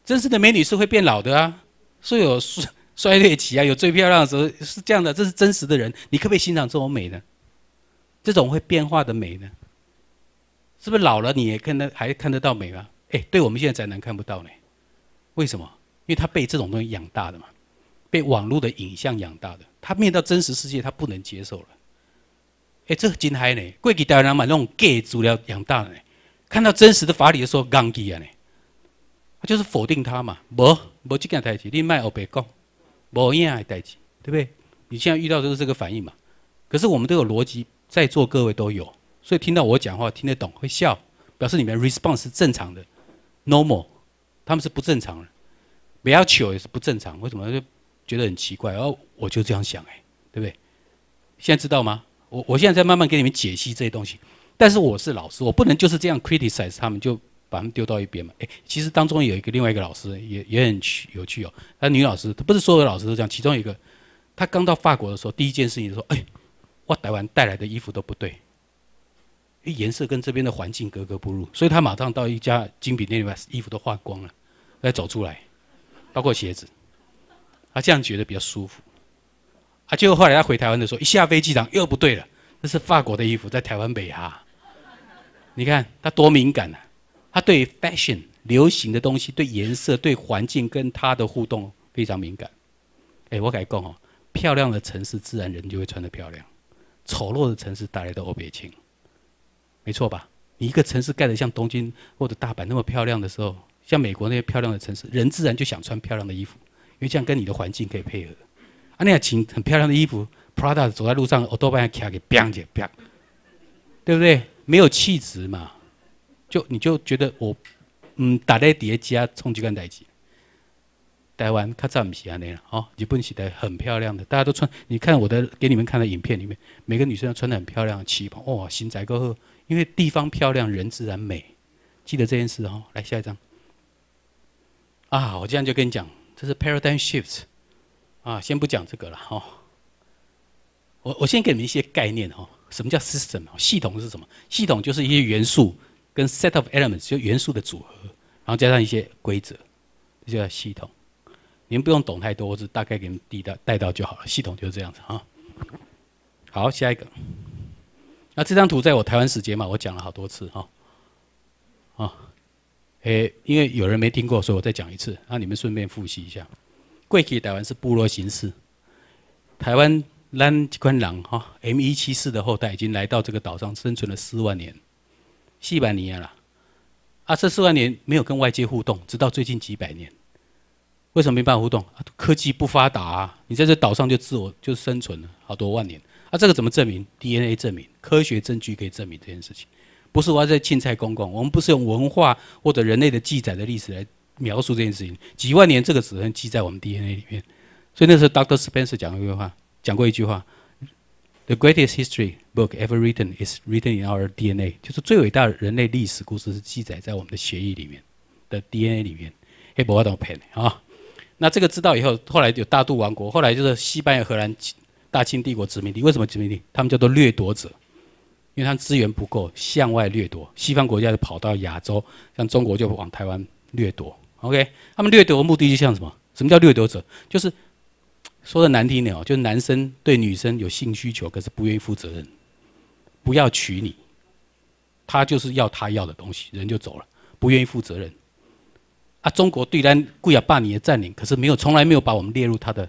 真实的美女是会变老的啊，是有衰衰劣期啊，有最漂亮的时候，是这样的。这是真实的人，你可不可以欣赏这么美呢？这种会变化的美呢，是不是老了你也看得还看得到美吗？哎，对我们现在宅男看不到呢，为什么？因为他被这种东西养大的嘛，被网络的影像养大的，他面到真实世界他不能接受了。哎，这惊骇呢？贵几代人买那种 gay 主料养大的呢？看到真实的法理的时候，刚拒啊呢？他就是否定他嘛？不，不这件代在你卖二百讲，不，一样还代一对不对？你现在遇到都是这个反应嘛？可是我们都有逻辑。在座各位都有，所以听到我讲话听得懂，会笑，表示你们 response 是正常的，normal，他们是不正常的，不要求也是不正常，为什么就觉得很奇怪？然后我就这样想，哎，对不对？现在知道吗？我我现在在慢慢给你们解析这些东西，但是我是老师，我不能就是这样 criticize 他们，就把他们丢到一边嘛。哎，其实当中有一个另外一个老师也也很有趣哦，那女老师，她不是所有老师都这样。其中一个，她刚到法国的时候，第一件事情说，哎。我台湾带来的衣服都不对，因为颜色跟这边的环境格格不入，所以他马上到一家精品店里面，衣服都换光了，再走出来，包括鞋子，他这样觉得比较舒服。啊，结果后来他回台湾的时候，一下飞机场又不对了，那是法国的衣服，在台湾美哈。你看他多敏感啊，他对 fashion 流行的东西、对颜色、对环境跟他的互动非常敏感。哎，我敢讲哦，漂亮的城市，自然人就会穿得漂亮。丑陋的城市带来的欧北情，没错吧？你一个城市盖得像东京或者大阪那么漂亮的时候，像美国那些漂亮的城市，人自然就想穿漂亮的衣服，因为这样跟你的环境可以配合。啊，那样很漂亮的衣服，Prada 走在路上，我多巴亚卡给 biang 去 biang，对不对？没有气质嘛，就你就觉得我，嗯，打在叠加冲击感打击。台湾它西写那样？哦，你不能写得很漂亮的。大家都穿，你看我的给你们看的影片里面，每个女生都穿得很漂亮的旗袍。哇，行宅过后，因为地方漂亮，人自然美。记得这件事哦。来下一张。啊，我这样就跟你讲，这是 paradigm shift。啊，先不讲这个了。哈，我我先给你们一些概念。哈，什么叫 system？系统是什么？系统就是一些元素跟 set of elements 就元素的组合，然后加上一些规则，这叫系统。您不用懂太多，我只大概给您递到带到就好了。系统就是这样子啊。好，下一个。那这张图在我台湾时间嘛，我讲了好多次哈。啊。诶，因为有人没听过，所以我再讲一次。那你们顺便复习一下。贵溪台湾是部落形式。台湾兰吉宽狼哈 M174 的后代已经来到这个岛上生存了四万年，西伯利亚了。啊，这四万年没有跟外界互动，直到最近几百年。为什么没办法互动？科技不发达啊！你在这岛上就自我就生存了好多万年啊！这个怎么证明？DNA 证明，科学证据可以证明这件事情。不是我要在竞赛公共，我们不是用文化或者人类的记载的历史来描述这件事情。几万年这个只能记在我们 DNA 里面。所以那时候 Dr. Spencer 讲过一句话，讲过一句话：“The greatest history book ever written is written in our DNA。”就是最伟大的人类历史故事是记载在我们的血液里面的 DNA 里面。Hey，不要你啊！那这个知道以后，后来有大渡王国，后来就是西班牙、荷兰、大清帝国殖民地。为什么殖民地？他们叫做掠夺者，因为他们资源不够，向外掠夺。西方国家就跑到亚洲，像中国就往台湾掠夺。OK，他们掠夺的目的就像什么？什么叫掠夺者？就是说的难听点哦，就是男生对女生有性需求，可是不愿意负责任，不要娶你，他就是要他要的东西，人就走了，不愿意负责任。啊，中国对咱孤亚半年占领，可是没有，从来没有把我们列入他的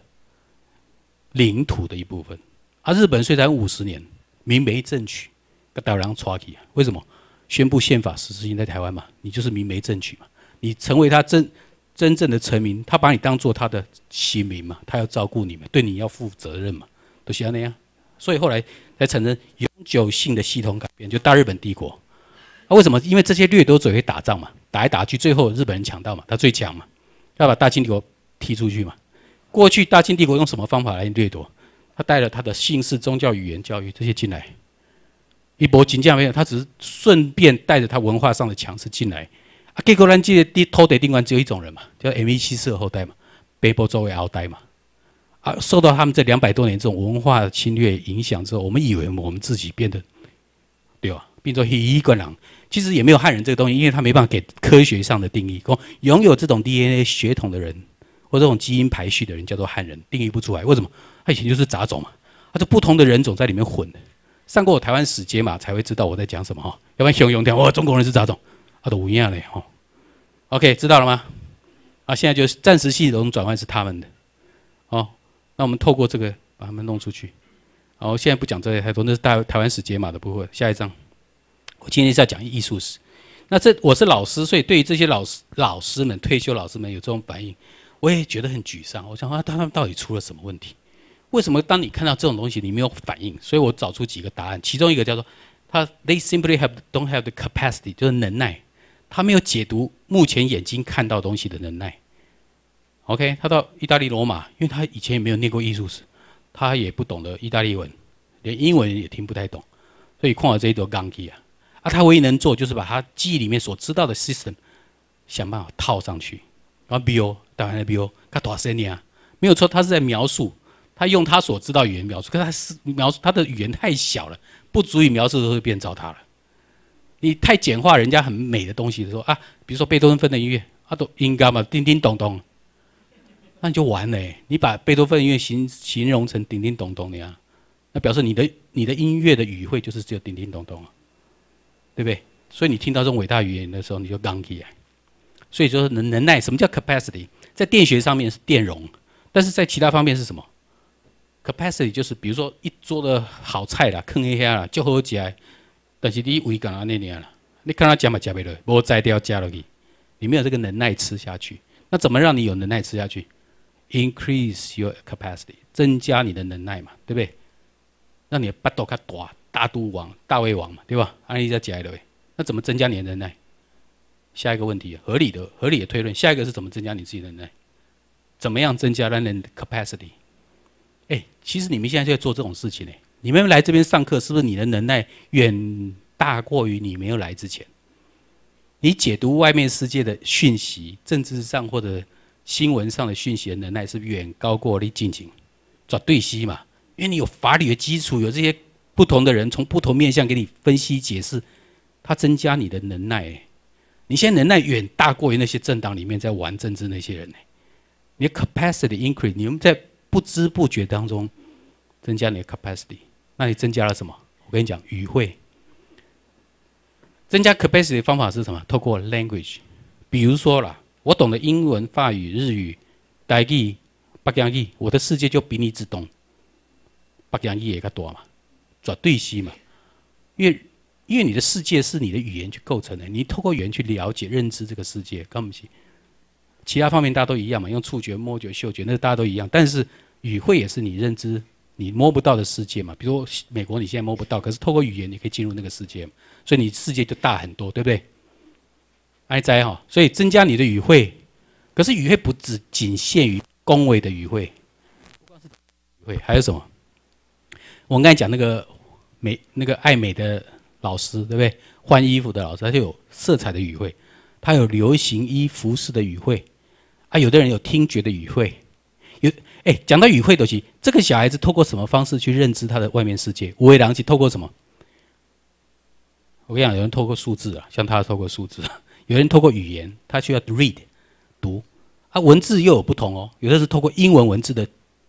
领土的一部分。啊，日本虽然五十年，明媒正娶，个岛狼抓起啊？为什么？宣布宪法实施性在台湾嘛，你就是明媒正娶嘛，你成为他真真正的臣民，他把你当做他的子民嘛，他要照顾你们，对你要负责任嘛，都需要那样。所以后来才产生永久性的系统改变，就大日本帝国。那为什么？因为这些掠夺者会打仗嘛，打来打去，最后日本人抢到嘛，他最强嘛，要把大清帝国踢出去嘛。过去大清帝国用什么方法来掠夺？他带了他的姓氏、宗教、语言、教育这些进来。一波金价没有，他只是顺便带着他文化上的强势进来。啊，给国兰记的偷得定官只有一种人嘛，叫一七四后代嘛，北部作为鳌代嘛。啊，受到他们这两百多年这种文化侵略影响之后，我们以为我们自己变得，对吧？变成一个人，其实也没有汉人这个东西，因为他没办法给科学上的定义。说拥有这种 DNA 血统的人，或这种基因排序的人，叫做汉人，定义不出来。为什么？他以前就是杂种嘛，他是不同的人种在里面混的。上过我台湾史节嘛，才会知道我在讲什么哈。要不然熊永添，哇，中国人是杂种，他都无恙嘞哈。OK，知道了吗？啊，现在就是暂时系统转换是他们的。哦，那我们透过这个，把他们弄出去。然后现在不讲这些太多，那是大台湾史解码的部分，下一章。今天是要讲艺术史，那这我是老师，所以对于这些老师老师们退休老师们有这种反应，我也觉得很沮丧。我想啊，他们到底出了什么问题？为什么当你看到这种东西，你没有反应？所以我找出几个答案，其中一个叫做他，they simply have don't have the capacity，就是能耐，他没有解读目前眼睛看到东西的能耐。OK，他到意大利罗马，因为他以前也没有念过艺术史，他也不懂得意大利文，连英文也听不太懂，所以旷了这一朵钢鸡啊。他唯一能做就是把他记忆里面所知道的 system 想办法套上去。然后 b o 打完了 BO，他多少声音啊？没有错，他是在描述，他用他所知道语言描述。可是他是描述他的语言太小了，不足以描述都会变糟蹋了。你太简化人家很美的东西的时候啊，比如说贝多芬的音乐，他都应该嘛，叮叮咚咚，那你就完嘞。你把贝多芬音乐形形容成叮叮咚咚的啊，那表示你的你的音乐的语汇就是只有叮叮咚咚啊。对不对？所以你听到这种伟大语言的时候，你就刚起来。所以说能能耐，什么叫 capacity？在电学上面是电容，但是在其他方面是什么？capacity 就是比如说一桌的好菜啦，坑一下啦，就喝起来，但是你胃刚到那里啦，你看到加嘛加贝勒，我再掉加了去，你没有这个能耐吃下去。那怎么让你有能耐吃下去？Increase your capacity，增加你的能耐嘛，对不对？让你的巴肚较大。大都王、大胃王嘛，对吧？安利在解的呗。那怎么增加你的能耐？下一个问题，合理的、合理的推论。下一个是怎么增加你自己的能耐？怎么样增加人的 capacity？哎，其实你们现在在做这种事情呢。你们来这边上课，是不是你的能耐远大过于你没有来之前？你解读外面世界的讯息，政治上或者新闻上的讯息的能耐是远高过你近行，找对西嘛，因为你有法律的基础，有这些。不同的人从不同面向给你分析解释，他增加你的能耐。你现在能耐远大过于那些政党里面在玩政治那些人。你的 capacity increase，你们在不知不觉当中增加你的 capacity。那你增加了什么？我跟你讲，语汇。增加 capacity 的方法是什么？透过 language。比如说啦，我懂得英文、法语、日语、台语、北京话，我的世界就比你只懂北京话也更多嘛。转对西嘛，因为因为你的世界是你的语言去构成的，你透过语言去了解认知这个世界，搞不起。其他方面大家都一样嘛，用触觉、摸觉、嗅觉，那大家都一样。但是语汇也是你认知你摸不到的世界嘛，比如美国你现在摸不到，可是透过语言你可以进入那个世界，所以你世界就大很多，对不对？哀哉哈，所以增加你的语汇。可是语汇不只仅限于恭维的语汇，不光是语汇，还有什么？我刚才讲那个。美那个爱美的老师，对不对？换衣服的老师，他就有色彩的语汇，他有流行衣服饰的语汇，啊，有的人有听觉的语汇，有哎，讲到语汇都行。这个小孩子透过什么方式去认知他的外面世界？五伟良是透过什么？我跟你讲，有人透过数字啊，像他透过数字，有人透过语言，他需要 read 读啊，文字又有不同哦，有的是透过英文文字的。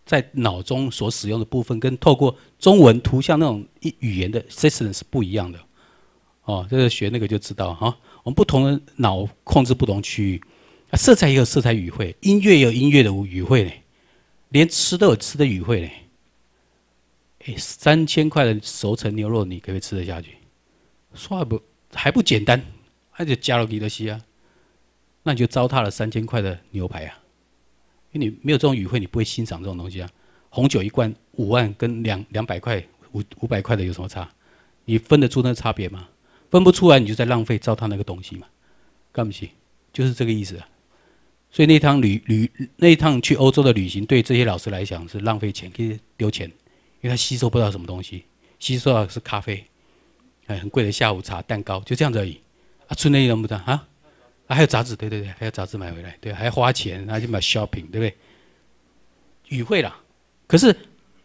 在脑中所使用的部分跟透过中文图像那种一语言的 system 是不一样的哦，这个学那个就知道哈。我们不同的脑控制不同区域，啊，色彩也有色彩语汇，音乐也有音乐的语汇呢，连吃都有吃的语汇呢。哎，三千块的熟成牛肉，你可不可以吃得下去？说还不还不简单，那就加了你的西啊，那你就糟蹋了三千块的牛排啊。因为你没有这种语汇，你不会欣赏这种东西啊。红酒一罐五万，跟两两百块、五五百块的有什么差？你分得出那差别吗？分不出来，你就在浪费糟蹋那个东西嘛。干不起，就是这个意思啊。所以那趟旅旅，那一趟去欧洲的旅行，对这些老师来讲是浪费钱，可以丢钱，因为他吸收不到什么东西，吸收到是咖啡，哎，很贵的下午茶、蛋糕，就这样子而已。啊，出那一不的啊。还有杂志，对对对，还有杂志买回来，对，还要花钱，那就买 shopping，对不对？语会了，可是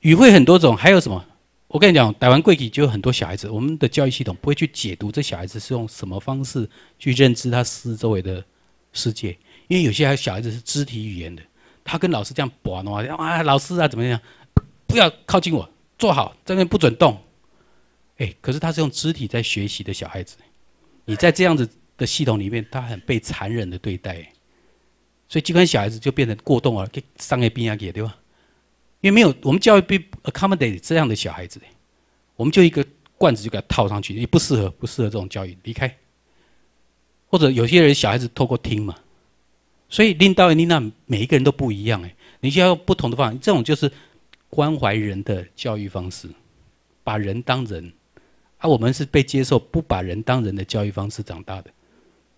语会很多种，还有什么？我跟你讲，打完柜体就有很多小孩子，我们的教育系统不会去解读这小孩子是用什么方式去认知他四周围的世界，因为有些还小孩子是肢体语言的，他跟老师这样玩的话，啊，老师啊怎么样？不要靠近我，坐好，这边不准动。哎，可是他是用肢体在学习的小孩子，你在这样子。的系统里面，他很被残忍的对待，所以机关小孩子就变成过动儿，给商业病啊给对吧？因为没有我们教育不 accommodate 这样的小孩子，我们就一个罐子就给他套上去，你不适合，不适合这种教育，离开。或者有些人小孩子透过听嘛，所以领到人、妮每一个人都不一样哎，你需要不同的方法，这种就是关怀人的教育方式，把人当人，而我们是被接受不把人当人的教育方式长大的。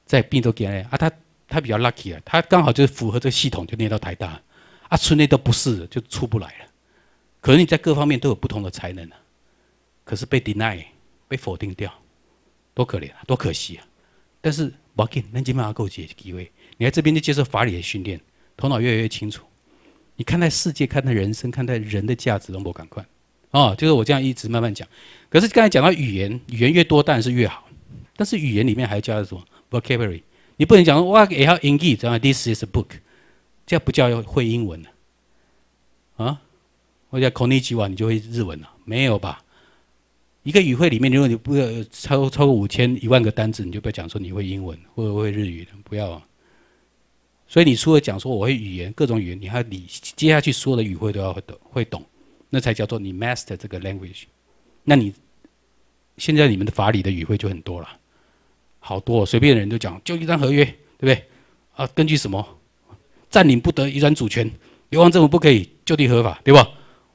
在并州念啊，他他比较 lucky 啊，他刚好就符合这个系统，就念到台大。啊，村内都不是，就出不来了。可能你在各方面都有不同的才能啊，可是被 deny，被否定掉，多可怜啊，多可惜啊。但是 again，能尽办法够解机会。你来这边就接受法理的训练，头脑越来越清楚。你看待世界、看待人生、看待人的价值、荣不赶快哦，就是我这样一直慢慢讲。可是刚才讲到语言，语言越多当然是越好，但是语言里面还加了什么？Vocabulary，你不能讲哇也要英语，这样。This is a book，这样不叫会英文了啊？我者 conjugate 你就会日文了？没有吧？一个语汇里面，如果你不要超超过五千一万个单字，你就不要讲说你会英文或者会日语，不要。啊。所以你除了讲说我会语言各种语言，你还你接下去所有的语汇都要会懂，那才叫做你 master 这个 language。那你现在你们的法理的语汇就很多了。好多随便人都讲，就一张合约，对不对？啊，根据什么？占领不得移转主权，流亡政府不可以就地合法，对吧？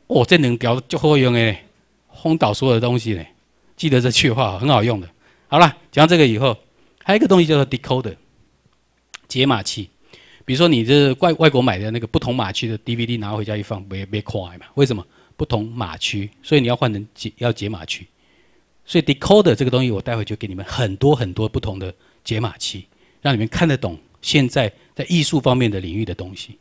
哦，这能表，就会用诶，哄倒所有的东西呢。记得这句话，很好用的。好了，讲这个以后，还有一个东西叫做 decoder，解码器。比如说你这外外国买的那个不同码区的 DVD，拿回家一放，别别快嘛。为什么？不同码区，所以你要换成解要解码区。所以 decoder 这个东西，我待会就给你们很多很多不同的解码器，让你们看得懂现在在艺术方面的领域的东西。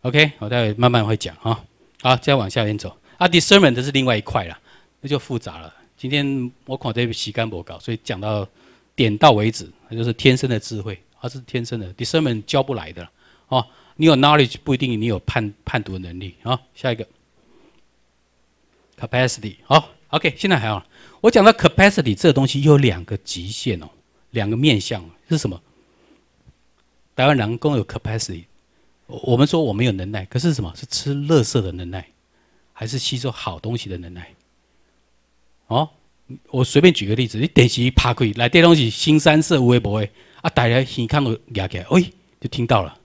OK，我待会慢慢会讲哈。好，再往下边走。啊，discernment 这是另外一块啦，那就复杂了。今天我可对不起干博高，所以讲到点到为止。那就是天生的智慧，它是天生的，discernment 教不来的。哦，你有 knowledge 不一定你有判判读能力啊。下一个，capacity。好，OK，现在还好。我讲到 capacity 这个东西有两个极限哦，两个面向是什么？台湾人共有 capacity，我们说我们有能耐，可是什么？是吃垃圾的能耐，还是吸收好东西的能耐？哦，我随便举个例子，你电视拍开，来这东西，新色社微博的，啊，大家耳看到，夹起来，喂，就听到了，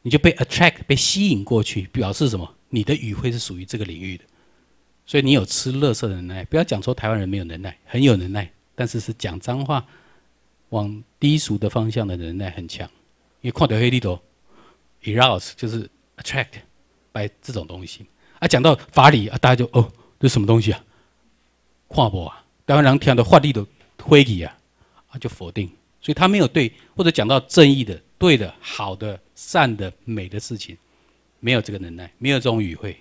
你就被 attract 被吸引过去，表示什么？你的语汇是属于这个领域的。所以你有吃垃圾的能耐，不要讲说台湾人没有能耐，很有能耐，但是是讲脏话、往低俗的方向的能耐很强。因为看到黑地头，eras 就是 attract，by 这种东西。啊，讲到法理啊，大家就哦，这什么东西啊？看不啊，台湾人听到黑地的灰气啊，啊就否定。所以他没有对，或者讲到正义的、对的、好的、善的、美的事情，没有这个能耐，没有这种语汇。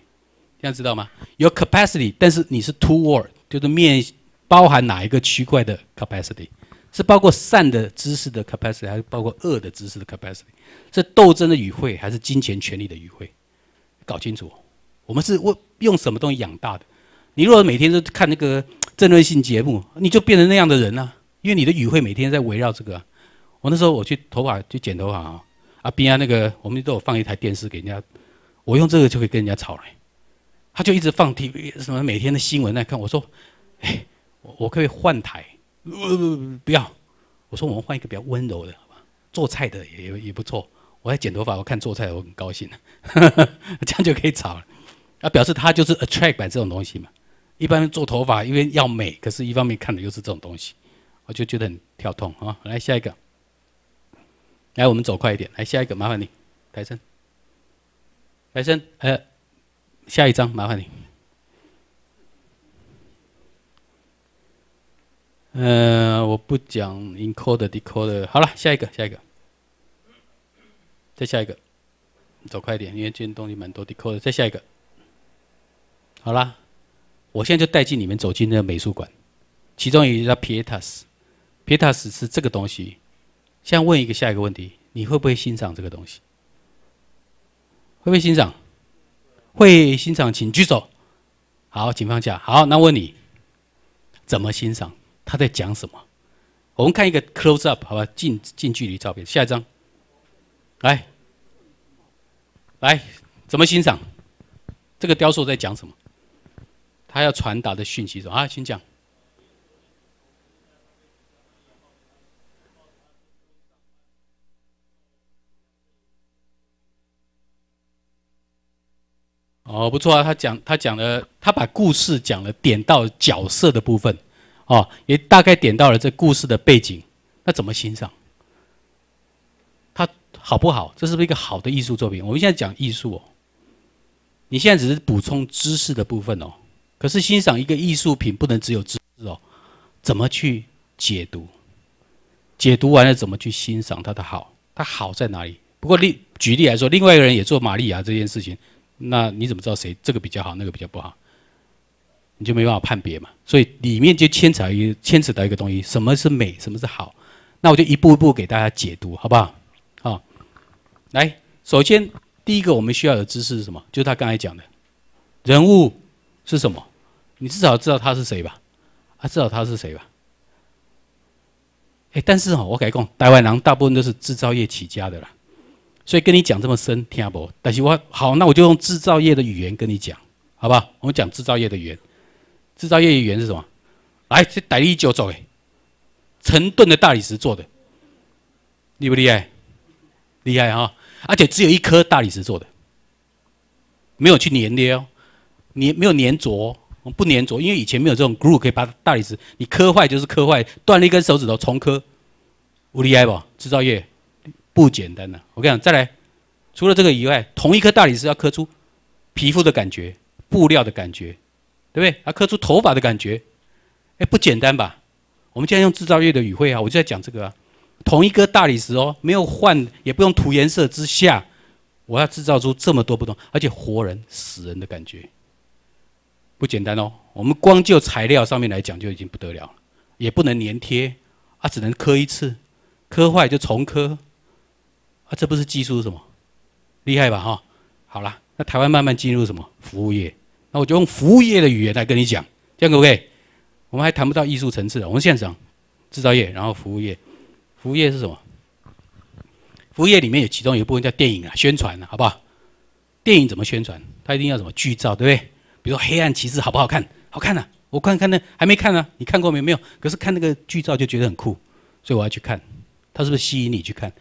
这样知道吗？有 capacity，但是你是 toward，就是面包含哪一个区块的 capacity，是包括善的知识的 capacity，还是包括恶的知识的 capacity？是斗争的语汇，还是金钱权力的语汇？搞清楚，我们是为用什么东西养大的？你如果每天都看那个争 论性节目，你就变成那样的人啊！因为你的语汇每天在围绕这个。我那时候我去头发去剪头发啊，啊，边啊那个我们都有放一台电视给人家，我用这个就可以跟人家吵了。他就一直放 TV 什么每天的新闻在看，我说，哎，我可以换台，不不不，不要。我说我们换一个比较温柔的，好吧？做菜的也也不错。我在剪头发，我看做菜，我很高兴，这样就可以炒了。啊，表示他就是 attract 版这种东西嘛。一般做头发因为要美，可是一方面看的又是这种东西，我就觉得很跳痛啊。来下一个，来我们走快一点，来下一个，麻烦你，台生，台生，呃。下一张，麻烦你。呃，我不讲 encode、decode。好了，下一个，下一个，再下一个，走快一点，因为这天东西蛮多 decode。再下一个，好了，我现在就带进你们走进那个美术馆。其中有一个 Pietas，Pietas 是这个东西。现在问一个下一个问题，你会不会欣赏这个东西？会不会欣赏？会欣赏请举手，好，请放下。好，那问你，怎么欣赏？他在讲什么？我们看一个 close up，好吧，近近距离照片。下一张，来，来，怎么欣赏？这个雕塑在讲什么？他要传达的讯息是啊，请讲。哦，不错啊！他讲他讲了，他把故事讲了，点到角色的部分，哦，也大概点到了这故事的背景。那怎么欣赏？他好不好？这是不是一个好的艺术作品？我们现在讲艺术哦，你现在只是补充知识的部分哦。可是欣赏一个艺术品，不能只有知识哦。怎么去解读？解读完了，怎么去欣赏它的好？它好在哪里？不过例举例来说，另外一个人也做《玛利亚》这件事情。那你怎么知道谁这个比较好，那个比较不好？你就没办法判别嘛。所以里面就牵扯一牵扯到一个东西，什么是美，什么是好。那我就一步一步给大家解读，好不好？好，来，首先第一个我们需要的知识是什么？就是他刚才讲的，人物是什么？你至少知道他是谁吧？啊，至少他是谁吧？哎，但是哦，我改供台湾人大部分都是制造业起家的啦。所以跟你讲这么深，听不？但是我好，那我就用制造业的语言跟你讲，好不好？我们讲制造业的语言，制造业语言是什么？来，这戴一就走诶，成吨的大理石做的，厉不厉害？厉害哈！而且只有一颗大理石做的，没有去粘的哦，粘没有粘着，我们不粘着，因为以前没有这种 glue 可以把大理石，你磕坏就是磕坏，断了一根手指头重磕，无厉害不？制造业。不简单呐！我跟你讲，再来，除了这个以外，同一颗大理石要刻出皮肤的感觉、布料的感觉，对不对？要刻出头发的感觉，哎，不简单吧？我们现在用制造业的语汇啊，我就在讲这个啊。同一颗大理石哦，没有换，也不用涂颜色之下，我要制造出这么多不同，而且活人死人的感觉，不简单哦。我们光就材料上面来讲就已经不得了了，也不能粘贴啊，只能刻一次，刻坏就重刻。啊，这不是技术什么，厉害吧哈？好了，那台湾慢慢进入什么服务业？那我就用服务业的语言来跟你讲，这样可不可以？我们还谈不到艺术层次，我们现在讲制造业，然后服务业。服务业是什么？服务业里面有其中一部分叫电影啊，宣传，好不好？电影怎么宣传？它一定要什么剧照，对不对？比如说《黑暗骑士》好不好看？好看啊！我看看呢，还没看呢，你看过没有？没有，可是看那个剧照就觉得很酷，所以我要去看。它是不是吸引你去看？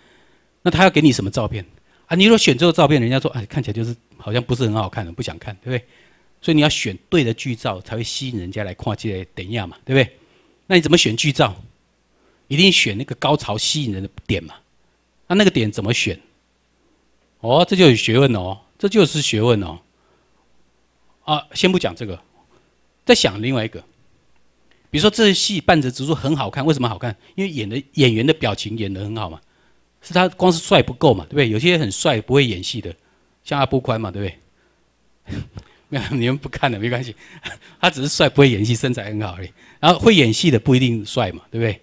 那他要给你什么照片啊？你如果选这个照片，人家说哎，看起来就是好像不是很好看的，不想看，对不对？所以你要选对的剧照才会吸引人家来跨界等一下嘛，对不对？那你怎么选剧照？一定选那个高潮吸引人的点嘛。那那个点怎么选？哦，这就有学问哦，这就是学问哦。啊，先不讲这个，再想另外一个。比如说这戏半泽直树很好看，为什么好看？因为演的演员的表情演得很好嘛。是他光是帅不够嘛，对不对？有些很帅不会演戏的，像阿布宽嘛，对不对？没有，你们不看了没关系。他只是帅不会演戏，身材很好而已。然后会演戏的不一定帅嘛，对不对？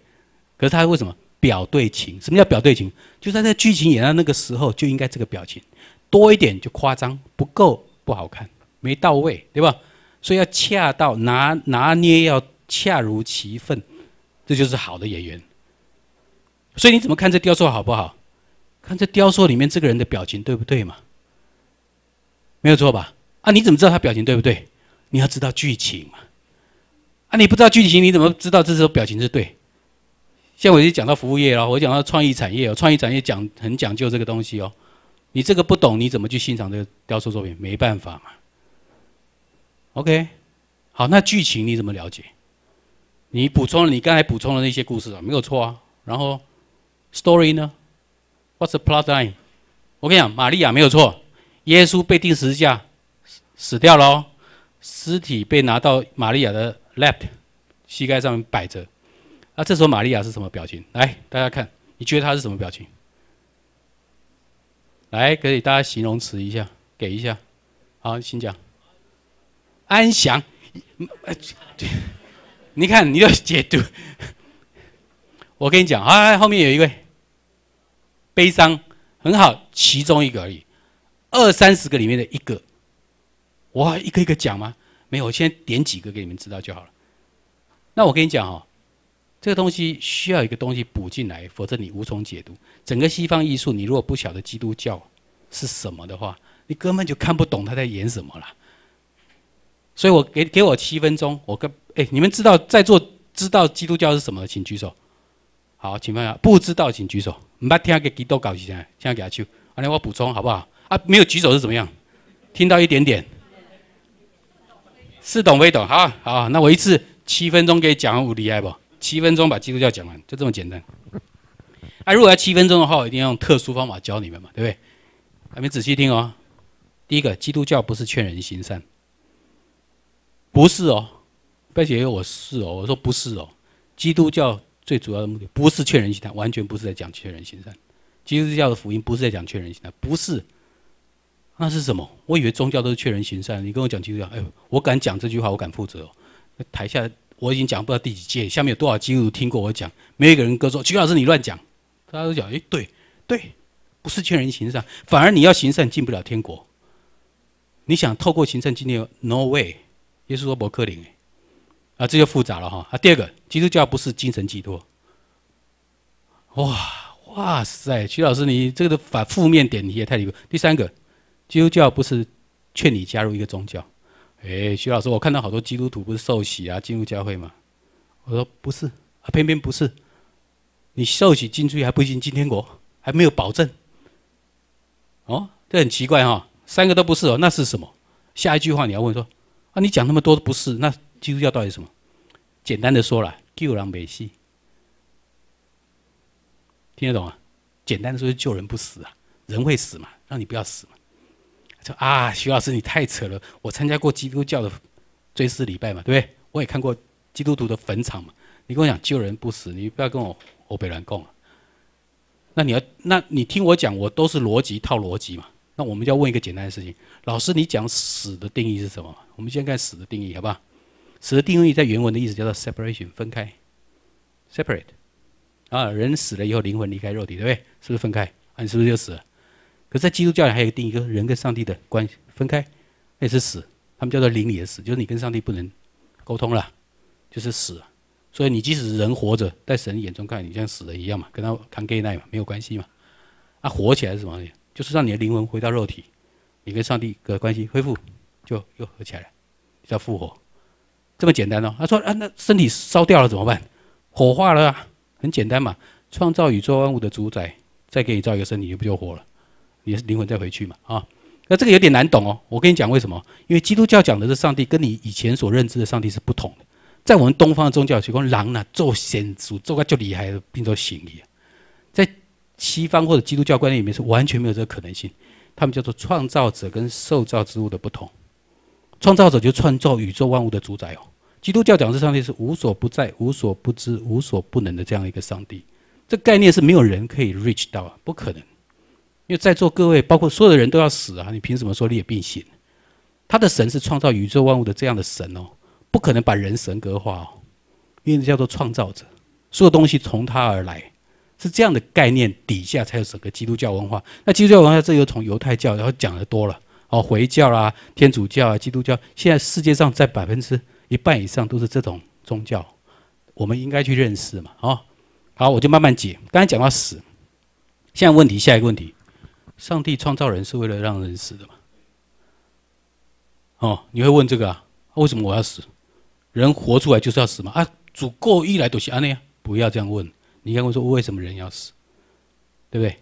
可是他为什么表对情？什么叫表对情？就在在剧情演到那个时候就应该这个表情，多一点就夸张，不够不好看，没到位，对吧？所以要恰到拿拿捏，要恰如其分，这就是好的演员。所以你怎么看这雕塑好不好？看这雕塑里面这个人的表情对不对嘛？没有错吧？啊，你怎么知道他表情对不对？你要知道剧情嘛？啊，你不知道剧情，你怎么知道这时候表情是对？像我经讲到服务业了，我讲到创意产业哦，创意产业讲很讲究这个东西哦。你这个不懂，你怎么去欣赏这个雕塑作品？没办法嘛。OK，好，那剧情你怎么了解？你补充了，你刚才补充的那些故事啊，没有错啊，然后。Story 呢？What's the plot line？我跟你讲，玛利亚没有错。耶稣被钉十字架，死掉了、哦，尸体被拿到玛利亚的 l f t 膝盖上面摆着。那这时候玛利亚是什么表情？来，大家看，你觉得她是什么表情？来，可以大家形容词一下，给一下。好，请讲。安详。你看，你要解读。我跟你讲啊，后面有一位。悲伤很好，其中一个而已，二三十个里面的一个，我一个一个讲吗？没有，我先点几个给你们知道就好了。那我跟你讲哦，这个东西需要一个东西补进来，否则你无从解读整个西方艺术。你如果不晓得基督教是什么的话，你根本就看不懂他在演什么了。所以我给给我七分钟，我跟哎，你们知道在座知道基督教是什么，请举手。好，请问一下，不知道请举手。你把听给基督搞起来？现在给他举。阿联，我补充好不好？啊，没有举手是怎么样？听到一点点，似懂非懂。好好，那我一次七分钟给讲完无例外不？七分钟把基督教讲完，就这么简单。啊，如果要七分钟的话，我一定要用特殊方法教你们嘛，对不对？还没仔细听哦。第一个，基督教不是劝人心善，不是哦。不要白姐，我是哦，我说不是哦，基督教。最主要的目的不是劝人行善，完全不是在讲劝人行善。基督教的福音不是在讲劝人行善，不是，那是什么？我以为宗教都是劝人行善。你跟我讲基督教，哎，我敢讲这句话，我敢负责。台下我已经讲不到第几届，下面有多少基督徒听过我讲？没有一个人跟说：“曲老师你乱讲。”大家都讲：“哎，对，对，不是劝人行善，反而你要行善进不了天国。你想透过行善进天有 n o way！耶稣说不可能啊，这就复杂了哈！啊，第二个，基督教不是精神寄托。哇哇塞，徐老师，你这个反负面点题也太离谱。第三个，基督教不是劝你加入一个宗教。哎，徐老师，我看到好多基督徒不是受洗啊，进入教会吗？我说不是，啊，偏偏不是。你受洗进去还不一定进天国，还没有保证。哦，这很奇怪哈！三个都不是哦，那是什么？下一句话你要问说，啊，你讲那么多不是那？基督教到底什么？简单的说了，救人没戏，听得懂啊？简单的说，救人不死啊，人会死嘛，让你不要死嘛。说啊，徐老师你太扯了，我参加过基督教的追思礼拜嘛，对不对？我也看过基督徒的坟场嘛，你跟我讲救人不死，你不要跟我欧北人供了。那你要，那你听我讲，我都是逻辑套逻辑嘛。那我们就要问一个简单的事情，老师你讲死的定义是什么？我们先看死的定义好不好？死的定义在原文的意思叫做 separation 分开，separate，啊，人死了以后灵魂离开肉体，对不对？是不是分开？啊，你是不是就死了？可是，在基督教里还有定义，一个人跟上帝的关系分开，也是死。他们叫做灵里的死，就是你跟上帝不能沟通了，就是死。所以你即使人活着，在神眼中看你像死了一样嘛，跟他分开那嘛，没有关系嘛。啊，活起来是什么？就是让你的灵魂回到肉体，你跟上帝的关系恢复，就又合起来了，叫复活。这么简单哦？他说啊，那身体烧掉了怎么办？火化了，很简单嘛。创造宇宙万物的主宰再给你造一个身体，你不就活了？你的灵魂再回去嘛啊？那这个有点难懂哦。我跟你讲为什么？因为基督教讲的是上帝，跟你以前所认知的上帝是不同的。在我们东方的宗教，说光狼呢做先祖，做个最厉害的，并做行医。在西方或者基督教观念里面是完全没有这个可能性。他们叫做创造者跟受造之物的不同。创造者就创造宇宙万物的主宰哦。基督教讲的上帝是无所不在、无所不知、无所不能的这样一个上帝，这概念是没有人可以 reach 到啊，不可能，因为在座各位，包括所有的人都要死啊，你凭什么说你也并行？他的神是创造宇宙万物的这样的神哦，不可能把人神格化，哦，因为叫做创造者，所有东西从他而来，是这样的概念底下才有整个基督教文化。那基督教文化这又从犹太教然后讲的多了哦，回教啊、天主教啊、基督教，现在世界上在百分之。一半以上都是这种宗教，我们应该去认识嘛？啊，好，我就慢慢解。刚才讲到死，现在问题，下一个问题：上帝创造人是为了让人死的嘛？哦，你会问这个啊？为什么我要死？人活出来就是要死嘛？啊，主过意来都是安那样，不要这样问，你应该问说：为什么人要死？对不对？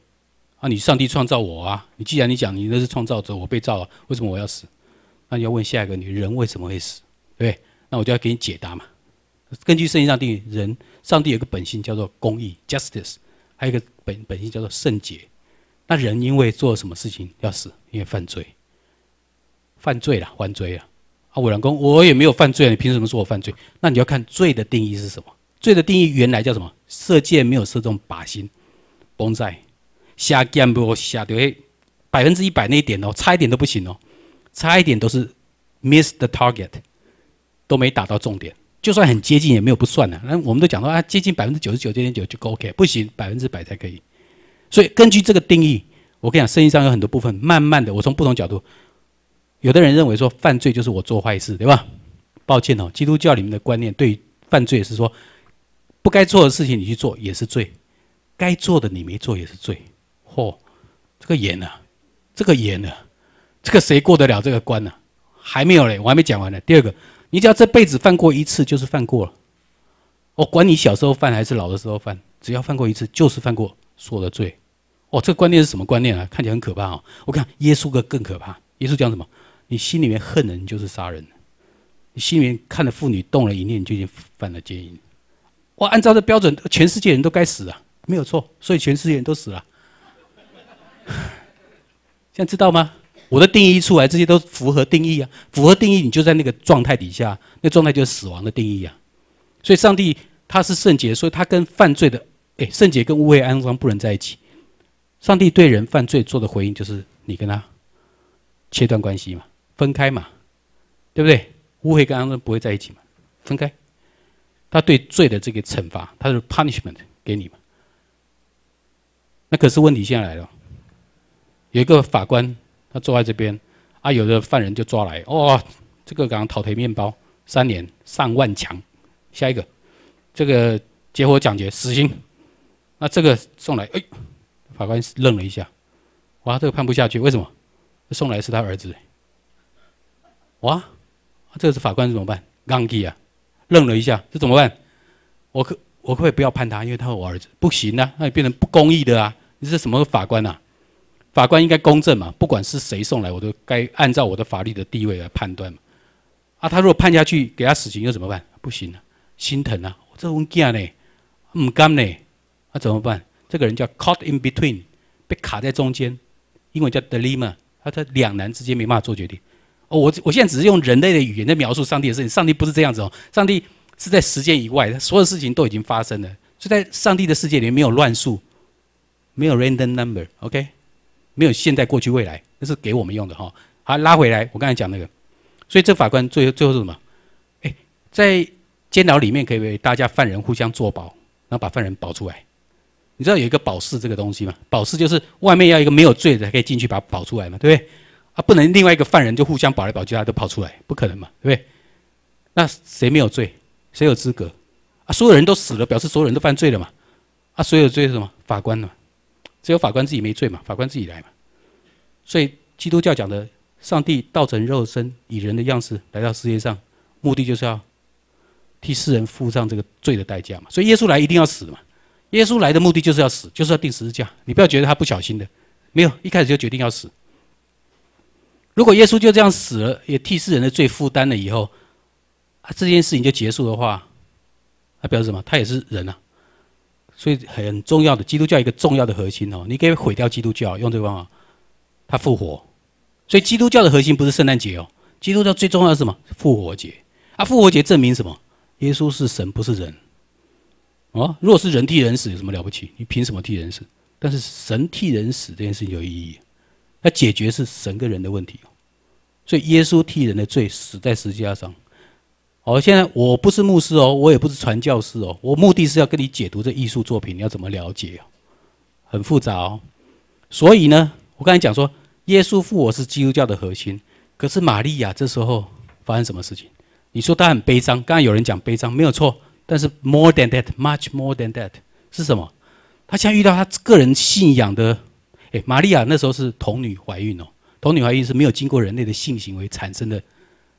啊，你上帝创造我啊！你既然你讲你那是创造者，我被造了，为什么我要死？那你要问下一个，你人为什么会死？对。那我就要给你解答嘛。根据圣经上定义，人上帝有个本性叫做公义 （justice），还有一个本本性叫做圣洁。那人因为做了什么事情要死？因为犯罪。犯罪了，犯罪了。啊，我老公，我也没有犯罪，你凭什么说我犯罪？那你要看罪的定义是什么？罪的定义原来叫什么？射箭没有射中靶心，崩在。百分之一百那一点哦，差一点都不行哦，差一点都是 miss the target。都没打到重点，就算很接近也没有不算的。那我们都讲到啊，接近百分之九十九、点九就够 OK，不行百分之百才可以。所以根据这个定义，我跟你讲，生意上有很多部分，慢慢的，我从不同角度，有的人认为说犯罪就是我做坏事，对吧？抱歉哦，基督教里面的观念对犯罪是说不该做的事情你去做也是罪，该做的你没做也是罪。嚯，这个严啊，这个严啊，这个谁过得了这个关呢？还没有嘞，我还没讲完呢。第二个。你只要这辈子犯过一次，就是犯过了。我管你小时候犯还是老的时候犯，只要犯过一次，就是犯过所有的罪。哦，这个观念是什么观念啊？看起来很可怕哦。我看耶稣哥更可怕。耶稣讲什么？你心里面恨人就是杀人，你心里面看着妇女动了一念，就已经犯了奸淫。哇，按照这标准，全世界人都该死啊，没有错，所以全世界人都死了。现在知道吗？我的定义出来，这些都符合定义啊，符合定义，你就在那个状态底下，那状态就是死亡的定义啊。所以，上帝他是圣洁，所以他跟犯罪的，哎，圣洁跟污秽、肮脏不能在一起。上帝对人犯罪做的回应就是你跟他切断关系嘛，分开嘛，对不对？污秽跟安脏不会在一起嘛，分开。他对罪的这个惩罚，他是 punishment 给你嘛。那可是问题现在来了，有一个法官。他坐在这边，啊，有的犯人就抓来，哇，这个刚刚赔面包，三年上万强，下一个，这个结伙抢劫死刑，那这个送来，哎，法官愣了一下，哇，这个判不下去，为什么？送来是他儿子哇，这个是法官怎么办？刚地啊，愣了一下，这怎么办？我可我可不可以不要判他？因为他是我儿子，不行啊，那你变成不公义的啊？你是什么法官呐？法官应该公正嘛？不管是谁送来，我都该按照我的法律的地位来判断嘛。啊，他如果判下去给他死刑又怎么办？不行啊，心疼啊，我这文件呢，唔敢呢，那怎么办？这个人叫 caught in between，被卡在中间，英文叫 dilemma，他在两难之间没办法做决定。哦，我我现在只是用人类的语言在描述上帝的事情，上帝不是这样子哦，上帝是在时间以外，所有事情都已经发生了，所以在上帝的世界里面没有乱数，没有 random number，OK。没有现在、过去、未来，那是给我们用的哈。好，拉回来，我刚才讲那个，所以这法官最后最后是什么？哎，在监牢里面可以为大家犯人互相做保，然后把犯人保出来。你知道有一个保释这个东西吗？保释就是外面要一个没有罪的才可以进去把保出来嘛，对不对？啊，不能另外一个犯人就互相保来保去，他都跑出来，不可能嘛，对不对？那谁没有罪？谁有资格？啊，所有人都死了，表示所有人都犯罪了嘛？啊，所有罪是什么？法官嘛。只有法官自己没罪嘛，法官自己来嘛。所以基督教讲的，上帝道成肉身，以人的样式来到世界上，目的就是要替世人付上这个罪的代价嘛。所以耶稣来一定要死嘛。耶稣来的目的就是要死，就是要定十字架。你不要觉得他不小心的，没有一开始就决定要死。如果耶稣就这样死了，也替世人的罪负担了以后，啊，这件事情就结束的话，它表示什么？他也是人啊。所以很重要的，基督教一个重要的核心哦，你可以毁掉基督教，用这个方法，他复活。所以基督教的核心不是圣诞节哦，基督教最重要是什么？复活节。啊，复活节证明什么？耶稣是神，不是人。哦，如果是人替人死，有什么了不起？你凭什么替人死？但是神替人死这件事情有意义，它解决是神跟人的问题。所以耶稣替人的罪死在十字架上。哦，现在我不是牧师哦，我也不是传教士哦。我目的是要跟你解读这艺术作品，你要怎么了解哦？很复杂哦。所以呢，我刚才讲说，耶稣复活是基督教的核心。可是玛利亚这时候发生什么事情？你说她很悲伤。刚才有人讲悲伤，没有错。但是 more than that, much more than that 是什么？她现在遇到她个人信仰的。诶，玛利亚那时候是童女怀孕哦，童女怀孕是没有经过人类的性行为产生的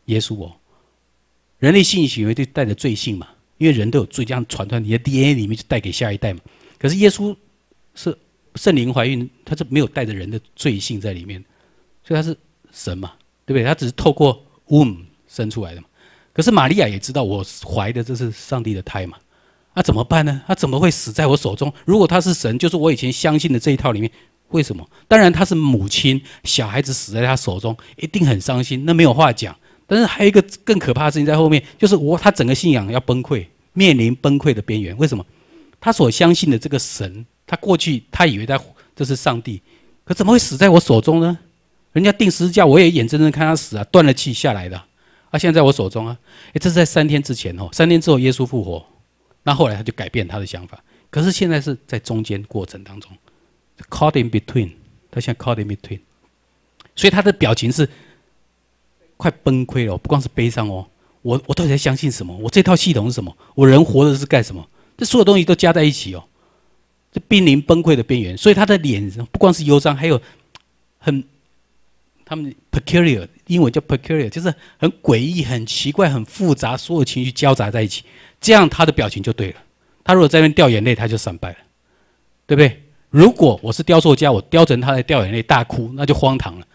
耶稣哦。人类性行为就带着罪性嘛，因为人都有罪，这样传到你的 DNA 里面就带给下一代嘛。可是耶稣是圣灵怀孕，他是没有带着人的罪性在里面，所以他是神嘛，对不对？他只是透过 womb 生出来的嘛。可是玛利亚也知道我怀的这是上帝的胎嘛，那怎么办呢？他怎么会死在我手中？如果他是神，就是我以前相信的这一套里面，为什么？当然他是母亲，小孩子死在他手中一定很伤心，那没有话讲。但是还有一个更可怕的事情在后面，就是我他整个信仰要崩溃，面临崩溃的边缘。为什么？他所相信的这个神，他过去他以为他这是上帝，可怎么会死在我手中呢？人家定十字架，我也眼睁睁看他死啊，断了气下来的，啊，现在我手中啊。诶，这是在三天之前哦，三天之后耶稣复活，那后来他就改变他的想法。可是现在是在中间过程当中，caught in between，他现在 caught in between，所以他的表情是。快崩溃了，不光是悲伤哦，我我到底在相信什么？我这套系统是什么？我人活着是干什么？这所有东西都加在一起哦，这濒临崩溃的边缘。所以他的脸不光是忧伤，还有很他们 peculiar 英文叫 peculiar，就是很诡异、很奇怪、很复杂，所有情绪交杂在一起，这样他的表情就对了。他如果在那边掉眼泪，他就惨败了，对不对？如果我是雕塑家，我雕成他在掉眼泪大哭，那就荒唐了。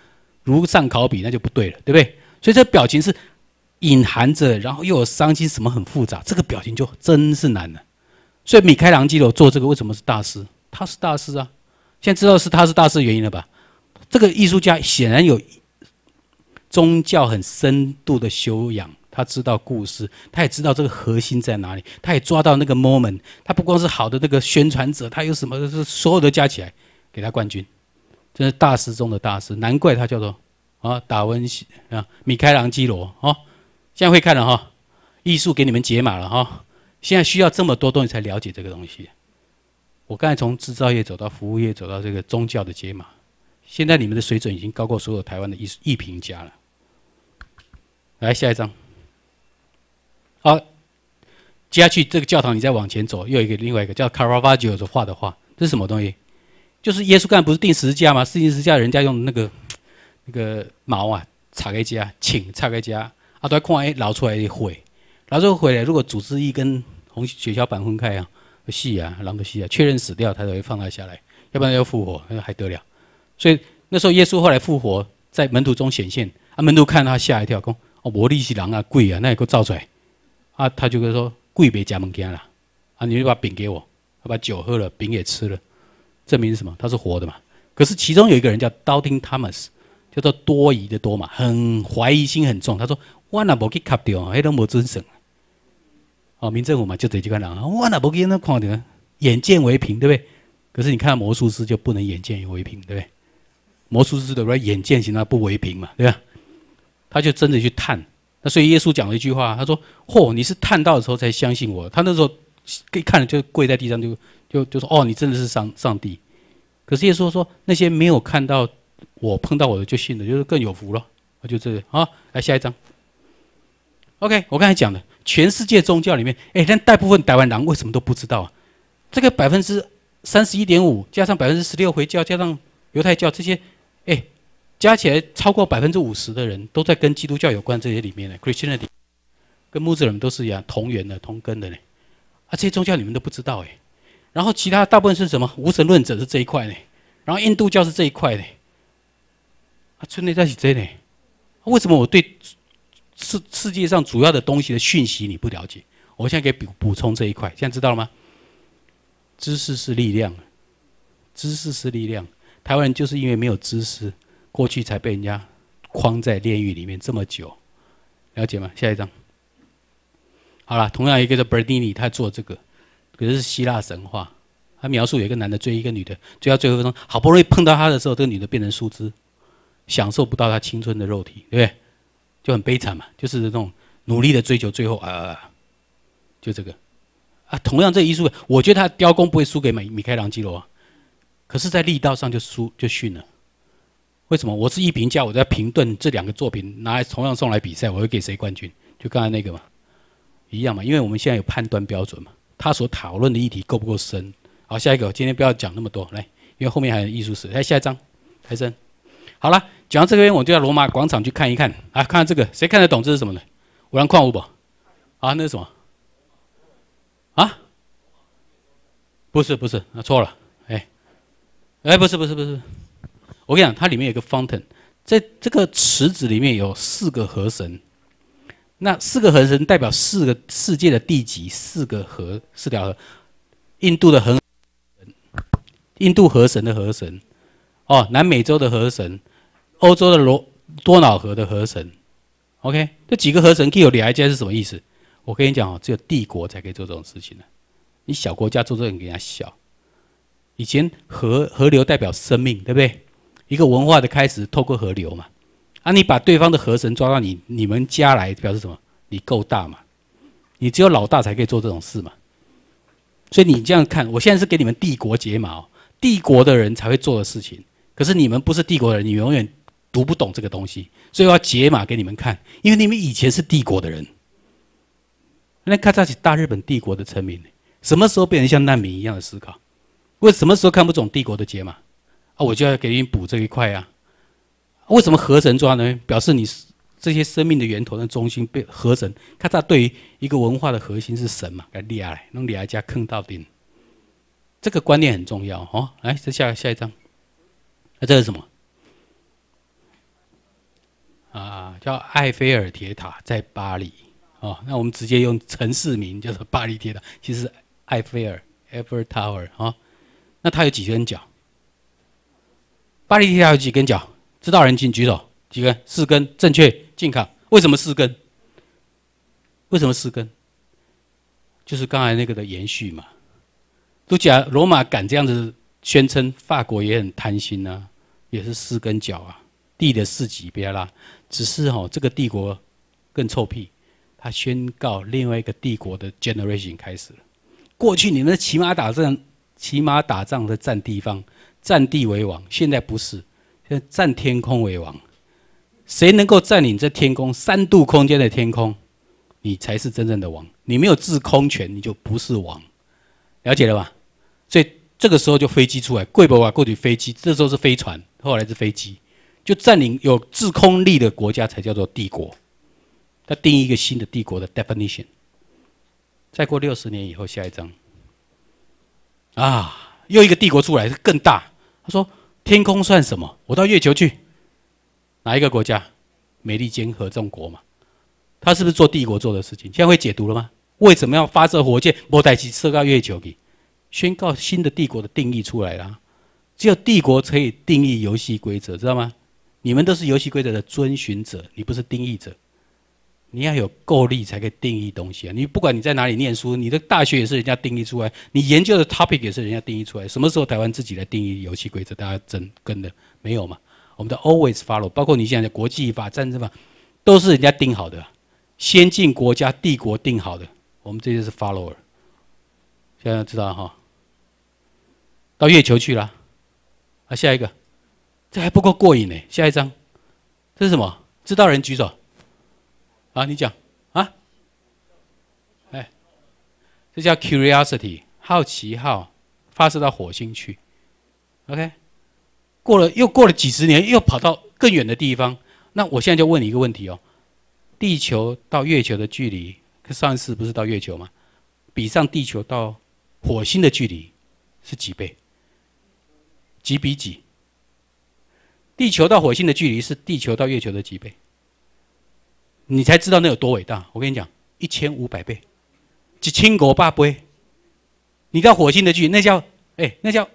如上考比，那就不对了，对不对？所以这表情是隐含着，然后又有伤心，什么很复杂，这个表情就真是难了。所以米开朗基罗做这个为什么是大师？他是大师啊！现在知道是他是大师原因了吧？这个艺术家显然有宗教很深度的修养，他知道故事，他也知道这个核心在哪里，他也抓到那个 moment。他不光是好的这个宣传者，他有什么是所有的加起来给他冠军，真是大师中的大师，难怪他叫做。啊，达文西啊，米开朗基罗啊，现在会看了哈，艺术给你们解码了哈。现在需要这么多东西才了解这个东西。我刚才从制造业走到服务业，走到这个宗教的解码。现在你们的水准已经高过所有台湾的艺术艺评家了。来，下一张。好，接下去这个教堂，你再往前走，又一个另外一个叫卡拉 i o 的画的画，这是什么东西？就是耶稣干不是定十字架吗？钉十字架人家用那个。那个毛啊，插在家，请插在家。阿都看诶，流出来的血，流出血来，如果组织液跟红血小板分开啊，细啊，狼的细啊，确认死掉，他才会放他下来，要不然要复活，那还得了？所以那时候耶稣后来复活，在门徒中显现，阿门徒看到他吓一跳，讲：哦，魔力是人啊，鬼啊，那也够造出来，啊，他就说：鬼别夹物件啦，啊，你就把饼给我，把酒喝了，饼也吃了，证明什么？他是活的嘛。可是其中有一个人叫刀丁 Thomas。叫做多疑的多嘛，很怀疑心很重。他说：“我那无去卡掉，还都无遵守。”哦，民政府嘛，就这几个人。我那无去那看的，眼见为凭，对不对？可是你看魔术师就不能眼见为凭，对不对？魔术师的，不然眼见行啊，不为凭嘛，对吧？他就真的去探，那所以耶稣讲了一句话，他说：“嚯，你是探到的时候才相信我。”他那时候，一看就跪在地上，就就就说：“哦，你真的是上上帝。”可是耶稣说，那些没有看到。我碰到我的就信了，就是更有福了。我就这啊，来下一张。OK，我刚才讲的，全世界宗教里面，哎，那大部分台湾人为什么都不知道啊？这个百分之三十一点五加上百分之十六回教加上犹太教这些，哎，加起来超过百分之五十的人都在跟基督教有关这些里面的 Christianity，跟穆斯林都是一样同源的同根的呢。啊，这些宗教你们都不知道哎。然后其他大部分是什么？无神论者是这一块呢。然后印度教是这一块呢。啊，春天在是这里。为什么我对世世界上主要的东西的讯息你不了解？我现在给补补充这一块，现在知道了吗？知识是力量，知识是力量。台湾人就是因为没有知识，过去才被人家框在炼狱里面这么久。了解吗？下一张。好了，同样一个叫 Bernini，他做这个，可是希腊神话，他描述有一个男的追一个女的，追到最后一分钟，好不容易碰到他的时候，这个女的变成树枝。享受不到他青春的肉体，对不对？就很悲惨嘛，就是这种努力的追求，最后啊，就这个啊，同样这艺术，我觉得他雕工不会输给米米开朗基罗，可是在力道上就输就逊了。为什么？我是一评价，我在评论这两个作品，拿来同样送来比赛，我会给谁冠军？就刚才那个嘛，一样嘛，因为我们现在有判断标准嘛，他所讨论的议题够不够深？好，下一个，今天不要讲那么多，来，因为后面还有艺术史，来下一张，台生。好了，讲到这边，我就到罗马广场去看一看。啊，看看这个，谁看得懂这是什么？呢？五让矿物宝。啊，那是什么？啊？不是，不是，那错了。哎，哎，不是，不是，不是。我跟你讲，它里面有个 fountain，在这个池子里面有四个河神。那四个河神代表四个世界的地级，四个河，四条河。印度的河，印度河神的河神。哦，南美洲的河神。欧洲的罗多瑙河的河神，OK，这几个河神既以有两家是什么意思？我跟你讲哦，只有帝国才可以做这种事情呢。你小国家做这种，人家笑。以前河河流代表生命，对不对？一个文化的开始，透过河流嘛。啊，你把对方的河神抓到你你们家来，表示什么？你够大嘛？你只有老大才可以做这种事嘛。所以你这样看，我现在是给你们帝国解码，帝国的人才会做的事情。可是你们不是帝国人，你永远。读不懂这个东西，所以我要解码给你们看。因为你们以前是帝国的人，那咔嚓起大日本帝国的臣民，什么时候变成像难民一样的思考？为什么时候看不懂帝国的解码？啊，我就要给你补这一块啊。为什么河神抓呢？表示你这些生命的源头的中心被河神，咔嚓，对于一个文化的核心是神嘛，给立下来，弄立一家坑到底。这个观念很重要哦。来，这下下一张，那这是什么？啊，叫埃菲尔铁塔在巴黎啊，那我们直接用城市名叫做巴黎铁塔。其实埃菲尔 e v e r Tower） 啊，那它有几根脚？巴黎铁塔有几根脚？知道人请举手。几根？四根，正确，进卡。为什么四根？为什么四根？就是刚才那个的延续嘛。都讲罗马敢这样子宣称，法国也很贪心呐，也是四根脚啊，地的四级别拉。只是哈，这个帝国更臭屁，他宣告另外一个帝国的 generation 开始了。过去你们骑马打仗，骑马打仗的占地方，占地为王；现在不是，现在占天空为王。谁能够占领这天空三度空间的天空，你才是真正的王。你没有制空权，你就不是王。了解了吧？所以这个时候就飞机出来，贵不贵？过去飞机，这时候是飞船，后来是飞机。就占领有制空力的国家才叫做帝国，他定义一个新的帝国的 definition。再过六十年以后，下一张啊，又一个帝国出来是更大。他说：“天空算什么？我到月球去。”哪一个国家？美利坚合众国嘛。他是不是做帝国做的事情？现在会解读了吗？为什么要发射火箭、波台机射到月球去？宣告新的帝国的定义出来了。只有帝国可以定义游戏规则，知道吗？你们都是游戏规则的遵循者，你不是定义者。你要有够力才可以定义东西啊！你不管你在哪里念书，你的大学也是人家定义出来，你研究的 topic 也是人家定义出来。什么时候台湾自己来定义游戏规则？大家真跟的没有嘛？我们都 always follow，包括你现在国际法、战争法，都是人家定好的，先进国家帝国定好的，我们这些是 follower。现在知道哈？到月球去了？啊，下一个。这还不够过瘾呢，下一张，这是什么？知道人举手，啊，你讲，啊，哎，这叫 Curiosity 好奇号发射到火星去，OK，过了又过了几十年，又跑到更远的地方。那我现在就问你一个问题哦，地球到月球的距离，上一次不是到月球吗？比上地球到火星的距离是几倍？几比几？地球到火星的距离是地球到月球的几倍？你才知道那有多伟大。我跟你讲，一千五百倍，就倾国八倍。你到火星的距离，那叫哎，那叫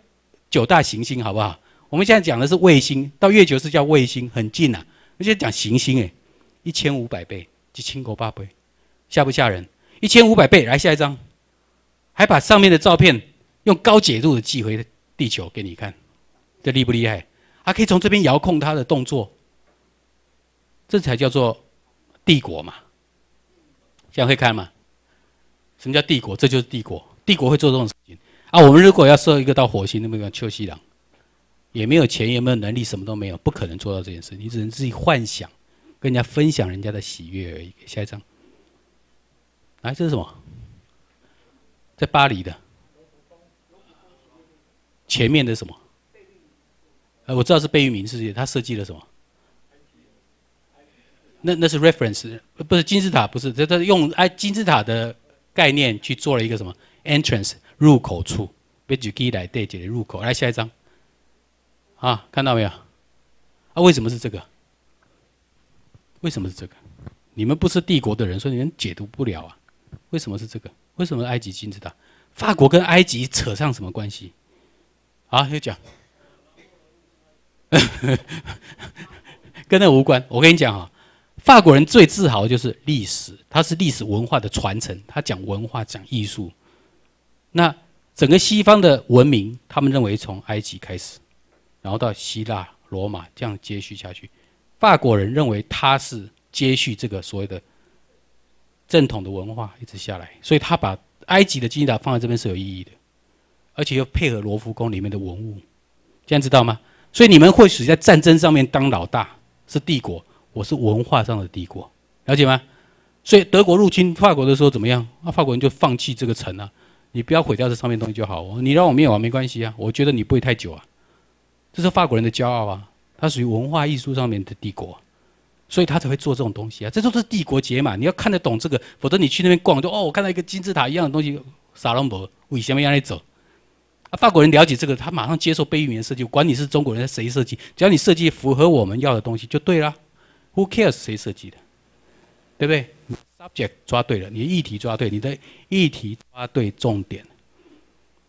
九大行星，好不好？我们现在讲的是卫星，到月球是叫卫星，很近呐。而且讲行星，哎，一千五百倍，就倾国八倍，吓不吓人？一千五百倍，来下一张，还把上面的照片用高解度的寄回地球给你看，这厉不厉害？还可以从这边遥控他的动作，这才叫做帝国嘛？这样会看吗？什么叫帝国？这就是帝国。帝国会做这种事情啊！我们如果要设一个到火星，那么个秋西郎也没有钱，也没有能力，什么都没有，不可能做到这件事。你只能自己幻想，跟人家分享人家的喜悦而已。下一张，哎，这是什么？在巴黎的前面的什么？呃，我知道是贝聿铭世界，他设计了什么？那那是 reference，不是金字塔，不是，他他用埃金字塔的概念去做了一个什么 entrance 入口处，别举 key 来对解的入口。来下一张，啊，看到没有？啊，为什么是这个？为什么是这个？你们不是帝国的人，所以你们解读不了啊？为什么是这个？为什么埃及金字塔？法国跟埃及扯上什么关系？啊，又讲。跟那无关。我跟你讲啊，法国人最自豪的就是历史，它是历史文化的传承。他讲文化，讲艺术。那整个西方的文明，他们认为从埃及开始，然后到希腊、罗马这样接续下去。法国人认为他是接续这个所谓的正统的文化一直下来，所以他把埃及的金字塔放在这边是有意义的，而且又配合罗浮宫里面的文物，这样知道吗？所以你们或许在战争上面当老大是帝国，我是文化上的帝国，了解吗？所以德国入侵法国的时候怎么样？啊，法国人就放弃这个城了，你不要毁掉这上面东西就好。你让我灭亡没关系啊，我觉得你不会太久啊。这是法国人的骄傲啊，它属于文化艺术上面的帝国，所以他才会做这种东西啊。这都是帝国节嘛，你要看得懂这个，否则你去那边逛就哦，我看到一个金字塔一样的东西，撒隆博，为什么让你走？法国人了解这个，他马上接受被预言设计，管你是中国人谁设计，只要你设计符合我们要的东西就对了。Who cares 谁设计的，对不对？Subject 抓对了，你的议题抓对，你的议题抓对重点。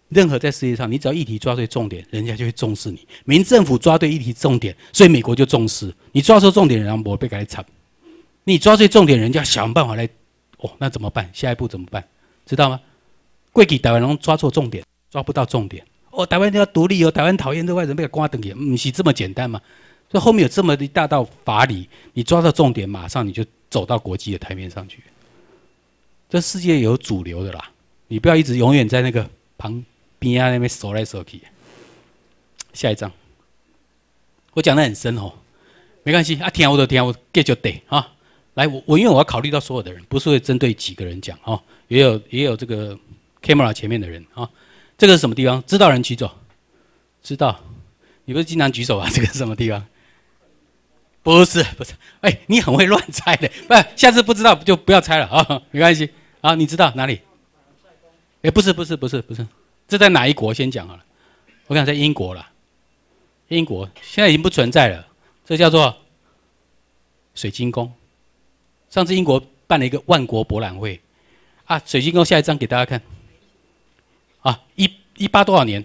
任何在世界上，你只要议题抓对重点，人家就会重视你。民政府抓对议题重点，所以美国就重视你抓错重点，然后我被改踩。你抓对重点，人家想办法来哦，那怎么办？下一步怎么办？知道吗？贵给台湾人抓错重点。抓不到重点哦！台湾要独立哦！台湾讨厌这外人被瓜分耶！嗯，是这么简单吗？所以后面有这么一大道法理，你抓到重点，马上你就走到国际的台面上去。这世界有主流的啦，你不要一直永远在那个旁边那边守来守去。下一章，我讲的很深哦，没关系啊，听我的，听我 get 就得啊！来，我我因为我要考虑到所有的人，不是会针对几个人讲哦，也有也有这个 camera 前面的人啊。这个是什么地方？知道人举手，知道，你不是经常举手啊？这个是什么地方？不是，不是，哎，你很会乱猜的，不，下次不知道就不要猜了啊，没关系啊，你知道哪里？哎，不是，不是，不是，不是，这在哪一国？先讲好了，我想在英国了，英国现在已经不存在了，这叫做水晶宫。上次英国办了一个万国博览会，啊，水晶宫，下一张给大家看。啊，一一八多少年？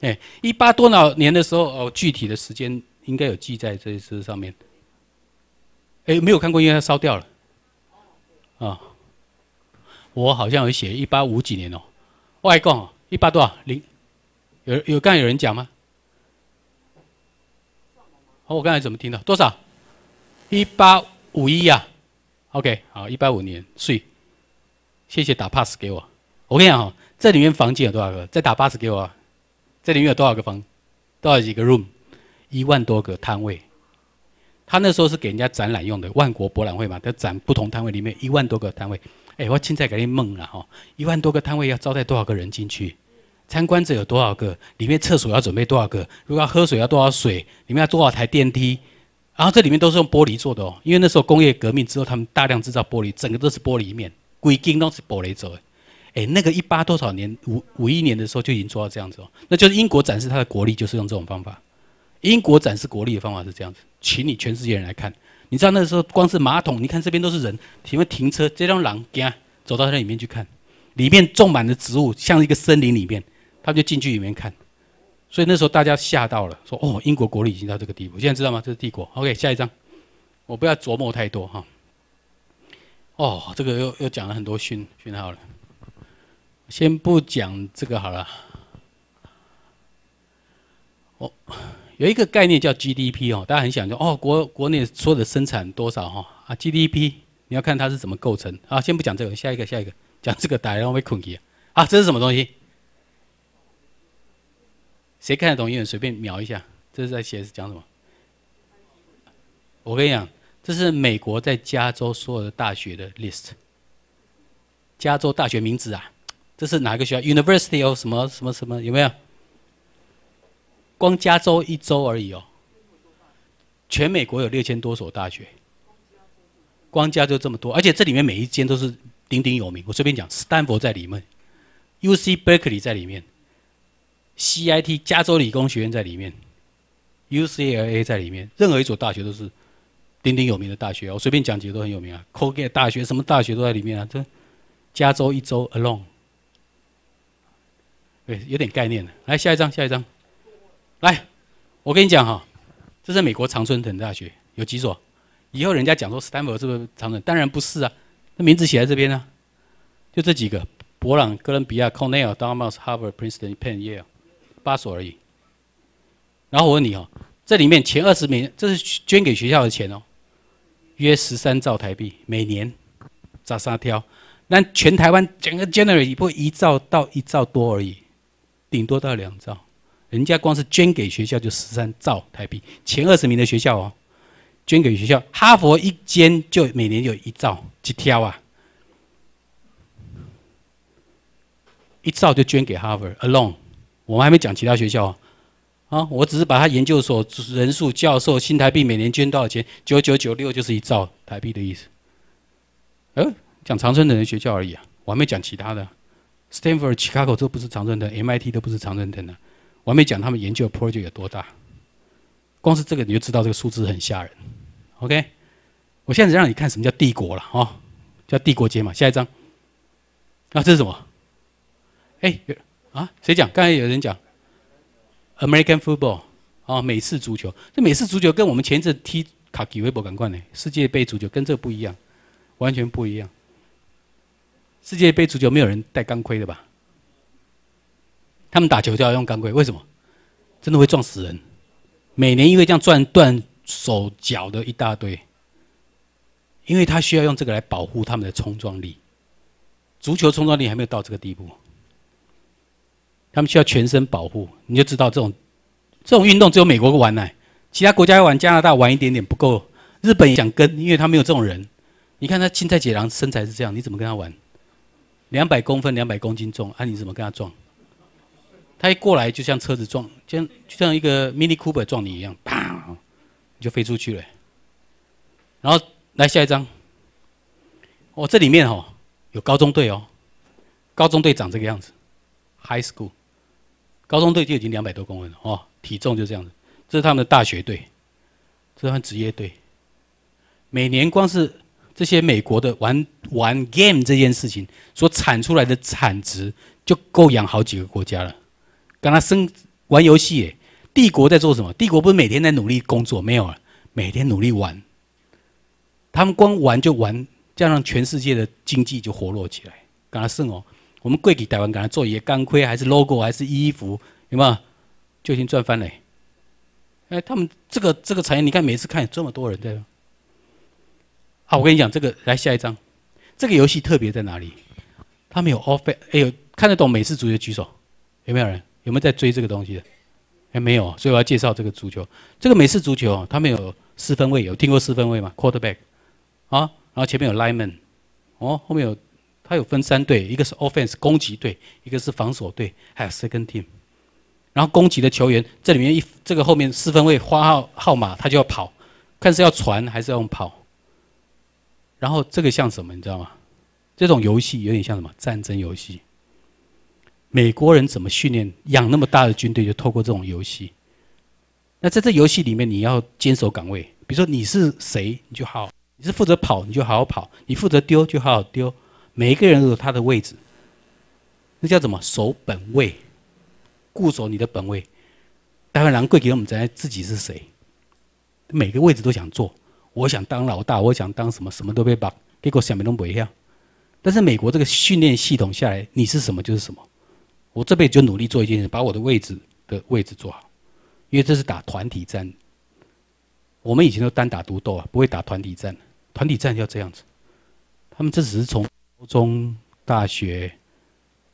哎，一八多少年的时候？哦，具体的时间应该有记在这些上面。哎，没有看过，因为它烧掉了。啊，我好像有写一八五几年哦。外公，一八多少？零？有有刚才有人讲吗？好，我刚才怎么听到多少？一八五一啊？OK，好，一八五年税。谢谢打 pass 给我。我跟你讲哦。这里面房间有多少个？再打八十给我。这里面有多少个房？多少几个 room？一万多个摊位。他那时候是给人家展览用的，万国博览会嘛，他展不同摊位里面一万多个摊位。哎，我现在给你梦了哈，一万多个摊位要招待多少个人进去？参观者有多少个？里面厕所要准备多少个？如果要喝水要多少水？里面要多少台电梯？然后这里面都是用玻璃做的哦，因为那时候工业革命之后，他们大量制造玻璃，整个都是玻璃面，规定都是玻璃做的。哎，那个一八多少年五五一年的时候就已经做到这样子哦，那就是英国展示它的国力，就是用这种方法。英国展示国力的方法是这样子，请你全世界人来看。你知道那时候光是马桶，你看这边都是人，因为停车这辆狼给看走到那里面去看，里面种满了植物，像一个森林里面，他们就进去里面看。所以那时候大家吓到了，说哦，英国国力已经到这个地步。现在知道吗？这是帝国。OK，下一张，我不要琢磨太多哈。哦，这个又又讲了很多讯讯号了。先不讲这个好了。哦，有一个概念叫 GDP 哦，大家很想说哦，国国内所有的生产多少哈啊 GDP，你要看它是怎么构成啊。先不讲这个，下一个下一个，讲这个大家会困意啊。这是什么东西？谁看得懂？英文？随便瞄一下，这是在写讲什么？我跟你讲，这是美国在加州所有的大学的 list，加州大学名字啊。这是哪个学校？University of 什么什么什么有没有？光加州一周而已哦，全美国有六千多所大学，光加州这么多，而且这里面每一间都是鼎鼎有名。我随便讲，斯坦福在里面，U C Berkeley 在里面，C I T 加州理工学院在里面，U C L A 在里面，任何一所大学都是鼎鼎有名的大学。我随便讲几个都很有名啊，Coe 大学什么大学都在里面啊，这加州一周 alone。对，有点概念的。来，下一张，下一张。来，我跟你讲哈，这是美国常春藤大学，有几所？以后人家讲说 s t a n f o r 这是不是常春？当然不是啊，那名字写在这边啊。就这几个：博朗、哥伦比亚、Cornell、Dartmouth、Harvard、Princeton、Penn、Yale，八所而已。然后我问你哦，这里面前二十名，这是捐给学校的钱哦，约十三兆台币每年，咋沙挑？那全台湾整个 generally 不一兆到一兆多而已。顶多到两兆，人家光是捐给学校就十三兆台币。前二十名的学校哦，捐给学校，哈佛一间就每年有一兆，几条啊？一兆就捐给哈佛，alone。我们还没讲其他学校啊，啊，我只是把他研究所人数、教授新台币每年捐多少钱，九九九六就是一兆台币的意思。哎，讲长春的的学校而已啊，我还没讲其他的。Stanford、Chicago 都不是常春藤，MIT 都不是常春藤的。我还没讲他们研究 project 有多大，光是这个你就知道这个数字很吓人。OK，我现在让你看什么叫帝国了，哦，叫帝国街嘛。下一张，那这是什么？哎，啊，谁讲？刚才有人讲 American football，哦，美式足球。这美式足球跟我们前次踢卡基维博敢冠呢，世界杯足球跟这不一样，完全不一样。世界杯足球没有人戴钢盔的吧？他们打球都要用钢盔，为什么？真的会撞死人！每年因为这样撞断手脚的一大堆，因为他需要用这个来保护他们的冲撞力。足球冲撞力还没有到这个地步，他们需要全身保护。你就知道这种这种运动只有美国玩呢，其他国家要玩加拿大玩一点点不够，日本也想跟，因为他没有这种人。你看他青菜姐郎身材是这样，你怎么跟他玩？两百公分，两百公斤重，按你怎么跟他撞？他一过来就像车子撞，就像就像一个 Mini Cooper 撞你一样，啪，你就飞出去了。然后来下一张，我这里面哦有高中队哦，高中队长这个样子，High School，高中队就已经两百多公分了哦，体重就这样子。这是他们的大学队，这是他们职业队，每年光是。这些美国的玩玩 game 这件事情所产出来的产值就够养好几个国家了。刚刚生玩游戏，帝国在做什么？帝国不是每天在努力工作，没有了，每天努力玩。他们光玩就玩，加上全世界的经济就活络起来。刚刚生哦，我们贵给台湾，刚他做一些钢盔，还是 logo，还是衣服，有没有？就已经赚翻了。哎，他们这个这个产业，你看每次看有这么多人在。我跟你讲，这个来下一张，这个游戏特别在哪里？他们有 o f f e c e 哎呦，看得懂美式足球举手，有没有人？有没有在追这个东西的？还没有，所以我要介绍这个足球。这个美式足球，他们有四分位，有听过四分位吗？quarterback 啊，然后前面有 line man，哦，后面有，他有分三队，一个是 offense 攻击队，一个是防守队，还有 second team。然后攻击的球员，这里面一这个后面四分位花号号码，他就要跑，看是要传还是要用跑。然后这个像什么，你知道吗？这种游戏有点像什么战争游戏。美国人怎么训练养那么大的军队，就透过这种游戏。那在这游戏里面，你要坚守岗位，比如说你是谁，你就好；你是负责跑，你就好好跑；你负责丢，就好好丢。每一个人都有他的位置，那叫什么守本位，固守你的本位。当然，贵给了我们，自己是谁？每个位置都想坐。我想当老大，我想当什么，什么都被绑。结果想没弄不一样。但是美国这个训练系统下来，你是什么就是什么。我这辈子就努力做一件事，把我的位置的位置做好，因为这是打团体战。我们以前都单打独斗啊，不会打团体战。团体战就要这样子。他们这只是从高中、大学、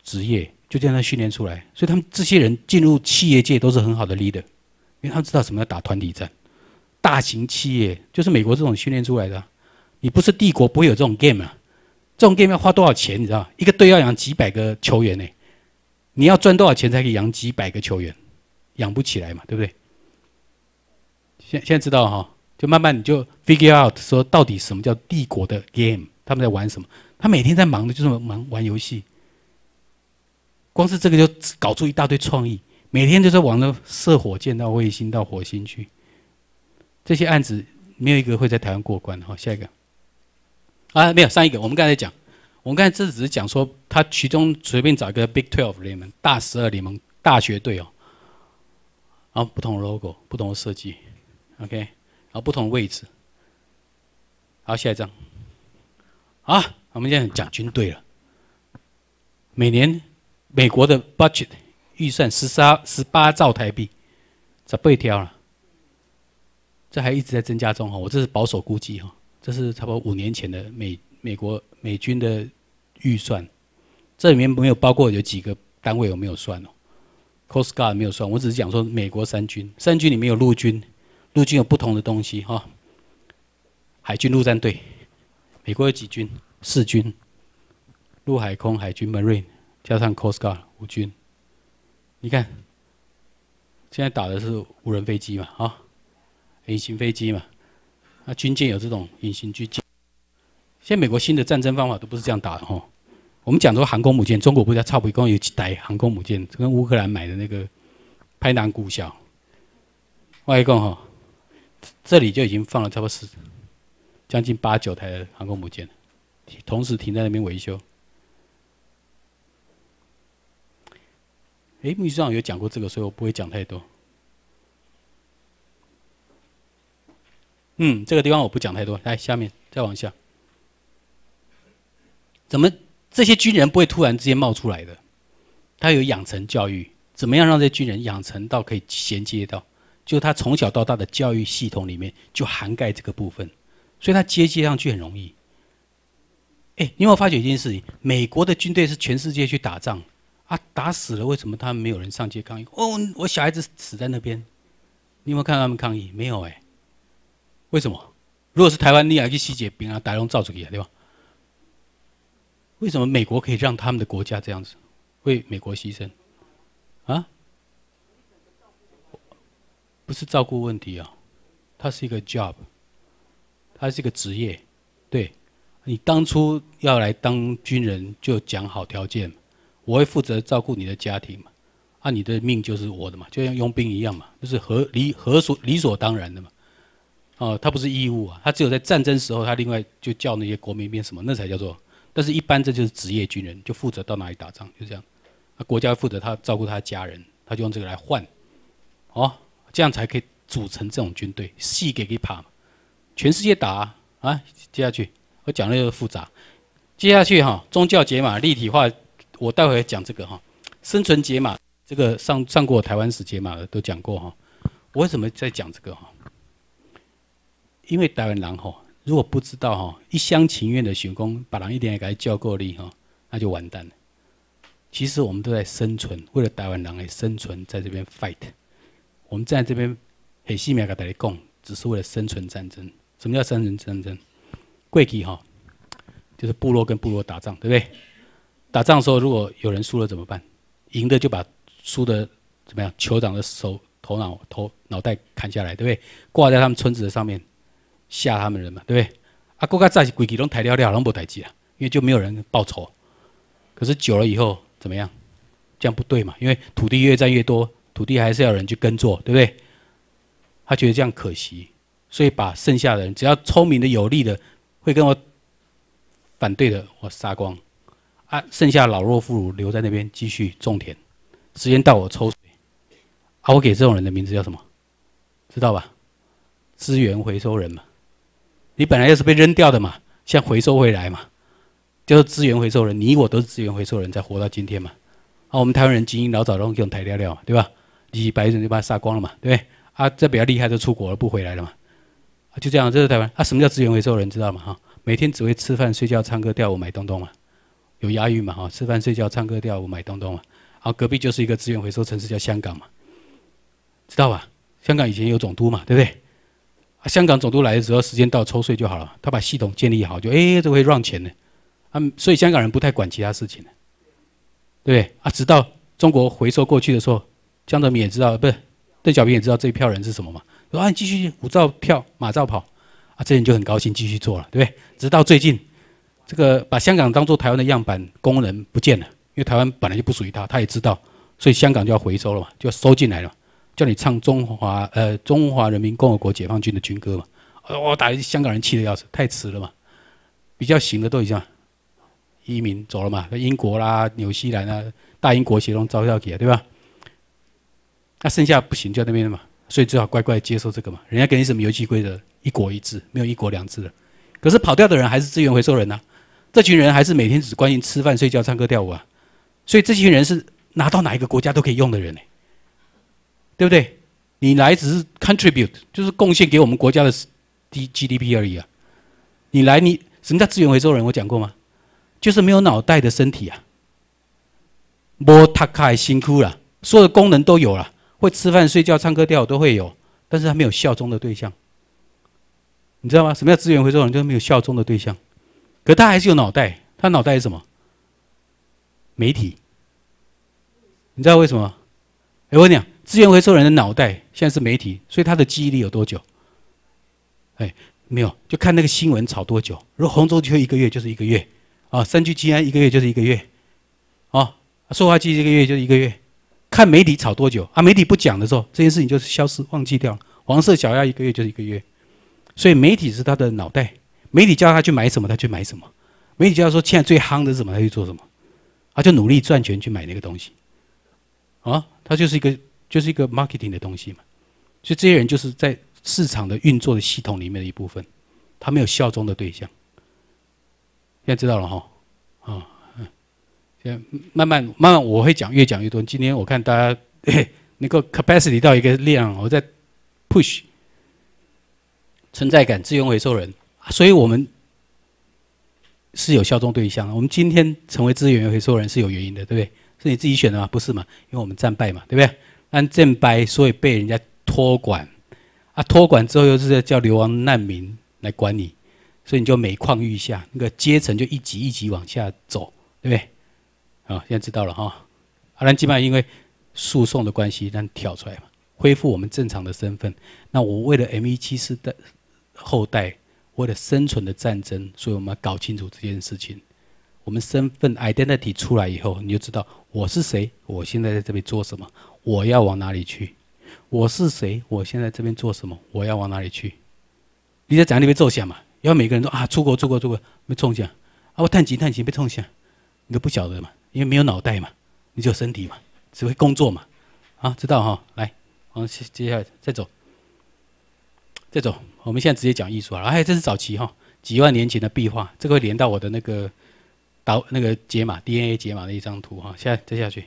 职业就这样训练出来，所以他们这些人进入企业界都是很好的 leader，因为他们知道什么叫打团体战。大型企业就是美国这种训练出来的，你不是帝国不会有这种 game，啊。这种 game 要花多少钱？你知道，一个队要养几百个球员呢，你要赚多少钱才可以养几百个球员？养不起来嘛，对不对？现现在知道哈，就慢慢你就 figure out 说到底什么叫帝国的 game，他们在玩什么？他每天在忙的就是忙玩游戏，光是这个就搞出一大堆创意，每天就是往那射火箭到卫星到火星去。这些案子没有一个会在台湾过关的。好，下一个啊，没有上一个。我们刚才讲，我们刚才这只是讲说，他其中随便找一个 Big Twelve 联盟，大十二联盟大学队哦，然后不同 logo，不同的设计，OK，然后不同的位置。好，下一张啊，我们现在讲军队了。每年美国的 budget 预算十三十八兆台币，再被挑了。这还一直在增加中哈，我这是保守估计哈，这是差不多五年前的美美国美军的预算，这里面没有包括有几个单位有没有算哦？Coast Guard 没有算，我只是讲说美国三军，三军里面有陆军，陆军有不同的东西哈，海军陆战队，美国有几军四军，陆海空海军 Marine 加上 Coast Guard 五军，你看，现在打的是无人飞机嘛啊？隐形飞机嘛，啊，军舰有这种隐形军舰。现在美国新的战争方法都不是这样打的哈。我们讲说航空母舰，中国不是差不多一共有几台航空母舰，跟乌克兰买的那个“拍南古小”。外一共哈，这里就已经放了差不多十将近八九台的航空母舰，同时停在那边维修。哎，秘书长有讲过这个，所以我不会讲太多。嗯，这个地方我不讲太多。来，下面再往下。怎么这些军人不会突然之间冒出来的？他有养成教育，怎么样让这军人养成到可以衔接到？就他从小到大的教育系统里面就涵盖这个部分，所以他接接上去很容易。哎，你有没有发觉一件事情？美国的军队是全世界去打仗啊，打死了为什么他们没有人上街抗议？哦，我小孩子死在那边，你有没有看到他们抗议？没有哎。为什么？如果是台湾，你要去西结兵啊，台龙造子给啊，对吧？为什么美国可以让他们的国家这样子为美国牺牲啊？不是照顾问题啊，它是一个 job，它是一个职业。对，你当初要来当军人，就讲好条件，我会负责照顾你的家庭嘛，啊，你的命就是我的嘛，就像佣兵一样嘛，就是合理合所理所当然的嘛。哦，他不是义务啊，他只有在战争时候，他另外就叫那些国民兵什么，那才叫做。但是一般这就是职业军人，就负责到哪里打仗，就这样。那国家负责他照顾他家人，他就用这个来换，哦，这样才可以组成这种军队，细给给爬全世界打啊。接下去我讲的又复杂，接下去哈，宗教解码立体化，我待会讲这个哈，生存解码，这个上上过台湾史解码的都讲过哈，我为什么在讲这个哈？因为台湾人吼，如果不知道吼，一厢情愿的选公，把人一点也给他叫过力哈，那就完蛋了。其实我们都在生存，为了台湾人而生存，在这边 fight。我们站在这边很细密的大家讲，只是为了生存战争。什么叫生存战争？贵基哈，就是部落跟部落打仗，对不对？打仗的时候，如果有人输了怎么办？赢的就把输的怎么样，酋长的手、头脑、头脑袋砍下来，对不对？挂在他们村子的上面。吓他们人嘛，对不对？啊，国家债是规矩，拢抬了了，拢无抬起啊，因为就没有人报仇。可是久了以后怎么样？这样不对嘛，因为土地越占越多，土地还是要人去耕作，对不对？他觉得这样可惜，所以把剩下的人，只要聪明的、有力的，会跟我反对的，我杀光。啊，剩下老弱妇孺留在那边继续种田。时间到我抽水。啊，我给这种人的名字叫什么？知道吧？资源回收人嘛。你本来要是被扔掉的嘛，像回收回来嘛，就是资源回收人，你我都是资源回收人才活到今天嘛。啊，我们台湾人精英老早都用台料料，对吧？李白人就把他杀光了嘛，对不对？啊，这比较厉害就出国了，不回来了嘛。啊，就这样，这是台湾。啊，什么叫资源回收人？知道吗？哈，每天只会吃饭、睡觉、唱歌、跳舞、买东东嘛，有押韵嘛？哈，吃饭、睡觉、唱歌、跳舞、买东东嘛。啊，隔壁就是一个资源回收城市，叫香港嘛，知道吧？香港以前有总督嘛，对不对？啊，香港总督来的时候，时间到抽税就好了。他把系统建立好，就哎，这会让钱的。啊，所以香港人不太管其他事情了，对不对？啊，直到中国回收过去的时候，江泽民也知道，不是邓小平也知道这一票人是什么嘛？说啊，你继续五兆票马照跑，啊，这人就很高兴继续做了，对不对？直到最近，这个把香港当做台湾的样板，工人不见了，因为台湾本来就不属于他，他也知道，所以香港就要回收了嘛，就要收进来了。叫你唱中华呃中华人民共和国解放军的军歌嘛，我打香港人气的要死，太迟了嘛。比较行的都已经移民走了嘛，那英国啦、纽西兰啊、大英国协同招掉起啊，对吧？那剩下不行就在那边嘛，所以最好乖乖接受这个嘛。人家给你什么游戏规则，一国一制，没有一国两制的。可是跑掉的人还是资源回收人呐，这群人还是每天只关心吃饭、睡觉、唱歌、跳舞啊。所以这群人是拿到哪一个国家都可以用的人哎。对不对？你来只是 contribute，就是贡献给我们国家的 G GDP 而已啊。你来，你什么叫资源回收人？我讲过吗？就是没有脑袋的身体啊。摩塔卡辛苦了，所有的功能都有了，会吃饭、睡觉、唱歌、跳舞都会有，但是他没有效忠的对象。你知道吗？什么叫资源回收人？就是没有效忠的对象。可他还是有脑袋，他脑袋是什么？媒体。你知道为什么？哎，我跟你讲，资源回收人的脑袋现在是媒体，所以他的记忆力有多久？哎，没有，就看那个新闻炒多久。如红中就一个月，就是一个月啊；三聚氰胺一个月就是一个月啊；塑化剂一个月就是一个月，看媒体炒多久啊。媒体不讲的时候，这件事情就是消失、忘记掉了。黄色小鸭一个月就是一个月，所以媒体是他的脑袋，媒体叫他去买什么，他去买什么；媒体叫说现在最夯的是什么，他去做什么，他就努力赚钱去买那个东西啊。他就是一个。就是一个 marketing 的东西嘛，所以这些人就是在市场的运作的系统里面的一部分，他没有效忠的对象。现在知道了哈，啊，嗯，在慢慢慢慢我会讲，越讲越多。今天我看大家 嘿那个 capacity 到一个量，我在 push 存在感，资源回收人，所以我们是有效忠对象的。我们今天成为资源回收人是有原因的，对不对？是你自己选的吗？不是嘛？因为我们战败嘛，对不对？按正白，所以被人家托管，啊，托管之后又是叫流亡难民来管你，所以你就每况愈下，那个阶层就一级一级往下走，对不对？好，现在知道了哈。阿兰基本上因为诉讼的关系，让挑出来嘛，恢复我们正常的身份。那我为了 M 一七四的后代，为了生存的战争，所以我们要搞清楚这件事情。我们身份 identity 出来以后，你就知道我是谁，我现在在这边做什么。我要往哪里去？我是谁？我现在这边做什么？我要往哪里去？你在讲里面坐下嘛？因为每个人都啊，出国出国出国被冲下，啊，我探琴探琴被冲下，你都不晓得嘛？因为没有脑袋嘛，你只有身体嘛，只会工作嘛，啊，知道哈？来，我们接接下来再走，再走。我们现在直接讲艺术啊。哎，这是早期哈，几万年前的壁画，这个会连到我的那个导那个解码 DNA 解码的一张图哈。现在再下去。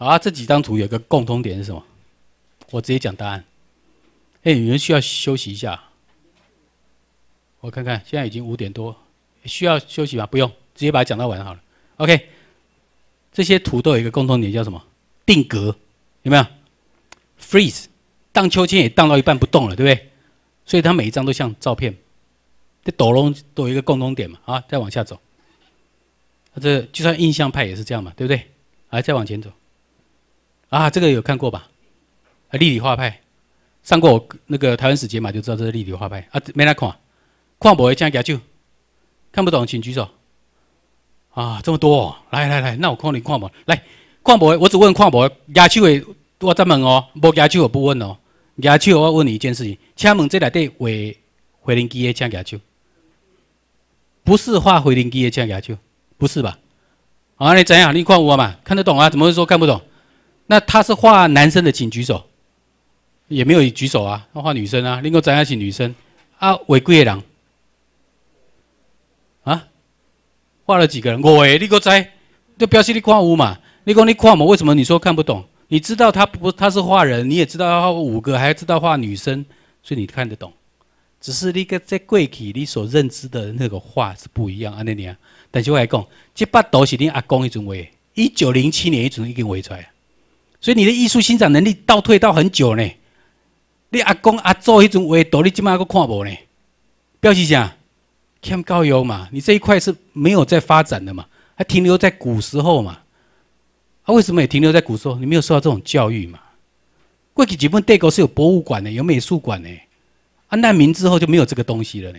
啊，这几张图有个共通点是什么？我直接讲答案。哎，你人需要休息一下？我看看，现在已经五点多，需要休息吗？不用，直接把它讲到完好了。OK，这些图都有一个共通点叫什么？定格，有没有？freeze，荡秋千也荡到一半不动了，对不对？所以它每一张都像照片。这斗龙都有一个共通点嘛？啊，再往下走。这就算印象派也是这样嘛，对不对？啊，再往前走。啊，这个有看过吧？啊，立体画派，上过我那个台湾史节嘛，就知道这是立体画派啊。没来看，看不会请举手。看不懂请举手。啊，这么多，来来来，那我看你看博来，看不会，我只问看不会，雅秋的我再问哦，不雅秋我不问哦，雅秋我问你一件事情，请问这里底为回林基的请举秋，不是画回林基的请举秋，不是吧？啊，你怎样？你看我嘛看得懂啊？怎么说看不懂？那他是画男生的，请举手，也没有举手啊。画女生啊，另一个再来，请女生啊。违贵的人啊，画了几个人？我哎，你个在就表示你看五嘛？你讲你看嘛？为什么你说看不懂？你知道他不他是画人，你也知道画五个，还知道画女生，所以你看得懂。只是那个在贵体你所认知的那个画是不一样啊，那啊，但是我来讲，这八都是你阿公以前画的，一九零七年以前已经画出来。所以你的艺术欣赏能力倒退到很久呢，你阿公阿祖迄种画，图，你即马还看无呢？表示啥？欠高油嘛？你这一块是没有在发展的嘛？还停留在古时候嘛？啊，为什么也停留在古时候？你没有受到这种教育嘛？过去日本帝国是有博物馆的，有美术馆的。啊，难民之后就没有这个东西了呢。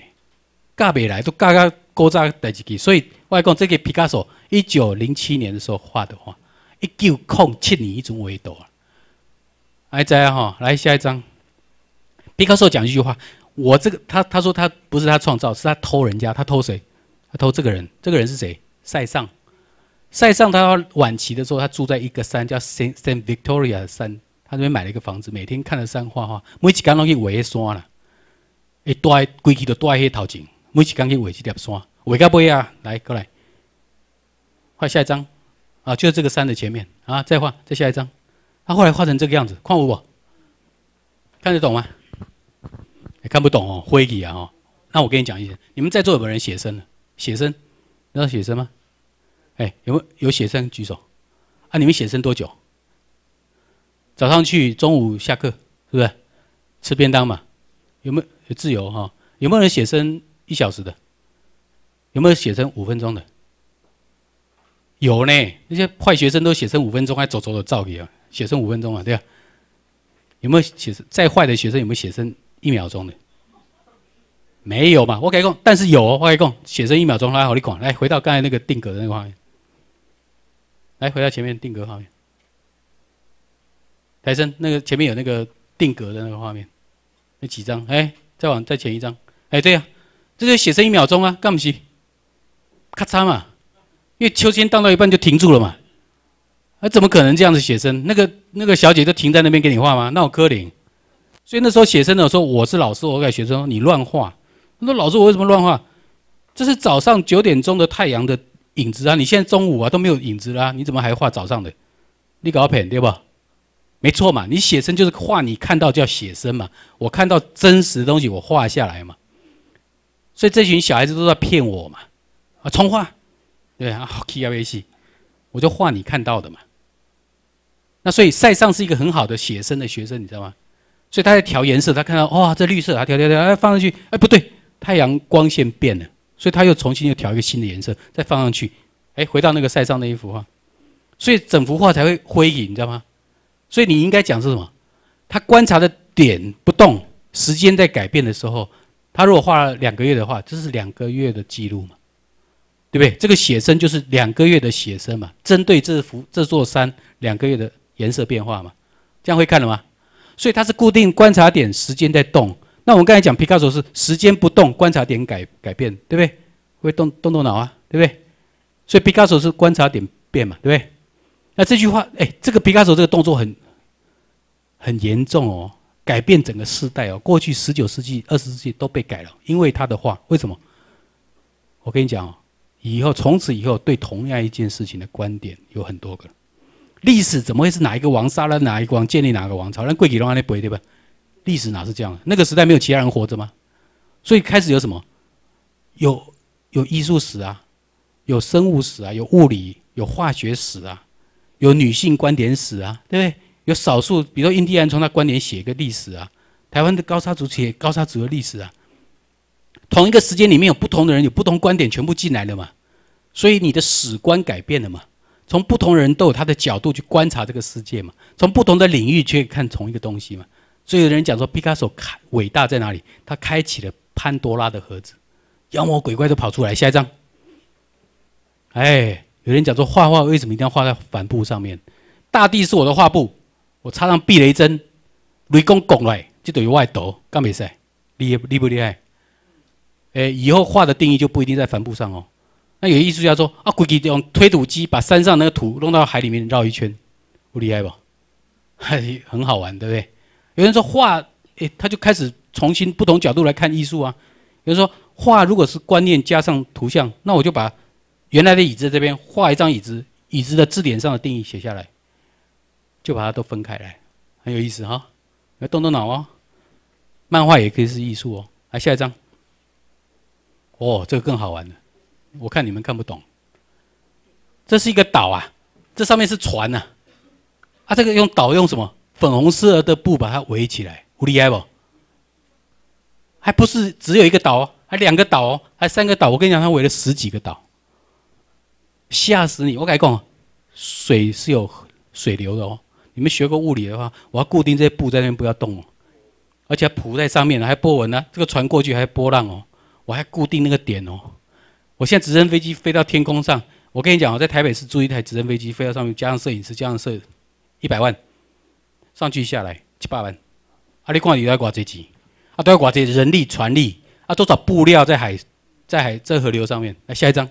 嫁未来都嫁到国家代志去，所以外公这个皮卡索一九零七年的时候画的画。一九空七年一种味道，还在哈？来下一张。毕克诉讲一句话。我这个他他说他不是他创造，是他偷人家。他偷谁？他偷这个人。这个人是谁？塞尚。塞尚他晚期的时候，他住在一个山叫 Saint Saint Victoria 的山，他那边买了一个房子，每天看着山画画，每一天拢去画些山啦。一待规矩都待些头前，每一间去画几条山，画到背啊！来过来，快下一张。啊，就这个山的前面啊！再画，再下一张。他后来画成这个样子，矿物，看得懂吗？也看不懂哦，灰底啊哦。那我跟你讲一下，你们在座有没有人写生的？写生，知道写生吗？哎，有没有写生？举手。啊，你们写生多久？早上去，中午下课，是不是？吃便当嘛，有没有自由哈？有没有人写生一小时的？有没有写生五分钟的？有呢，那些坏学生都写成五分钟，还走走走造孽啊！写成五分钟啊，对啊。有没有写再坏的学生有没有写成一秒钟的？没有嘛，我改供，但是有哦，我改供写成一秒钟来好你管，来回到刚才那个定格的那个画面，来回到前面定格画面，台生那个前面有那个定格的那个画面，那几张？哎，再往再前一张，哎，对啊，这就写成一秒钟啊，干不起，咔嚓嘛。因为秋千荡到一半就停住了嘛，啊，怎么可能这样子写生？那个那个小姐就停在那边给你画吗？那我柯林，所以那时候写生的时候，我是老师，我给学生你乱画。他说：“老师，我为什么乱画？这是早上九点钟的太阳的影子啊！你现在中午啊都没有影子啦，你怎么还画早上的？你搞骗对吧？没错嘛，你写生就是画你看到叫写生嘛，我看到真实的东西我画下来嘛。所以这群小孩子都在骗我嘛，啊，重画。”对啊，好，K I V C，我就画你看到的嘛。那所以塞尚是一个很好的写生的学生，你知道吗？所以他在调颜色，他看到哇，这绿色啊，调调调，哎，放上去，哎，不对，太阳光线变了，所以他又重新又调一个新的颜色，再放上去，哎，回到那个塞尚那一幅画，所以整幅画才会辉影，你知道吗？所以你应该讲是什么？他观察的点不动，时间在改变的时候，他如果画了两个月的话，这是两个月的记录嘛。对不对？这个写生就是两个月的写生嘛，针对这幅这座山两个月的颜色变化嘛，这样会看了吗？所以它是固定观察点，时间在动。那我们刚才讲皮卡索是时间不动，观察点改改变，对不对？会动动动脑啊，对不对？所以皮卡索是观察点变嘛，对不对？那这句话，哎，这个皮卡索这个动作很很严重哦，改变整个时代哦。过去十九世纪、二十世纪都被改了，因为他的话，为什么？我跟你讲哦。以后从此以后，对同样一件事情的观点有很多个。历史怎么会是哪一个王杀了哪一个王，建立哪个王朝？那贵给龙阿力不对吧？历史哪是这样？那个时代没有其他人活着吗？所以开始有什么？有有艺术史啊，有生物史啊，有物理、有化学史啊，有女性观点史啊，对不对？有少数，比如说印第安从他观点写一个历史啊，台湾的高山族写高山族的历史啊。同一个时间里面有不同的人，有不同观点，全部进来了嘛，所以你的史观改变了嘛。从不同人都有他的角度去观察这个世界嘛，从不同的领域去看同一个东西嘛。所以有人讲说，毕卡索开伟大在哪里？他开启了潘多拉的盒子，妖魔鬼怪都跑出来。下一张，哎，有人讲说，画画为什么一定要画在帆布上面？大地是我的画布，我插上避雷针，雷公拱来，就等于外斗，干袂使？厉厉不厉害？哎，以后画的定义就不一定在帆布上哦。那有艺术家说，啊，估计用推土机把山上那个土弄到海里面绕一圈，不厉害吧？很很好玩，对不对？有人说画，哎，他就开始重新不同角度来看艺术啊。有人说画如果是观念加上图像，那我就把原来的椅子这边画一张椅子，椅子的字典上的定义写下来，就把它都分开来，很有意思哈。要动动脑哦，漫画也可以是艺术哦。来下一张。哦，这个更好玩了。我看你们看不懂。这是一个岛啊，这上面是船呐，啊，这个用岛用什么？粉红色的布把它围起来，厉害不？还不是只有一个岛哦，还两个岛哦，还三个岛。我跟你讲，它围了十几个岛，吓死你！我跟你讲，水是有水流的哦。你们学过物理的话，我要固定这些布在那边不要动哦，而且铺在上面还波纹呢。这个船过去还有波浪哦。我还固定那个点哦，我现在直升飞机飞到天空上，我跟你讲哦，在台北市租一台直升飞机飞到上面，加上摄影师，加上摄一百万，上去下来七八万，啊！你看有要挂这机，啊，都要挂这人力、船力，啊！多少布料在海、在海、在河流上面。来，下一张，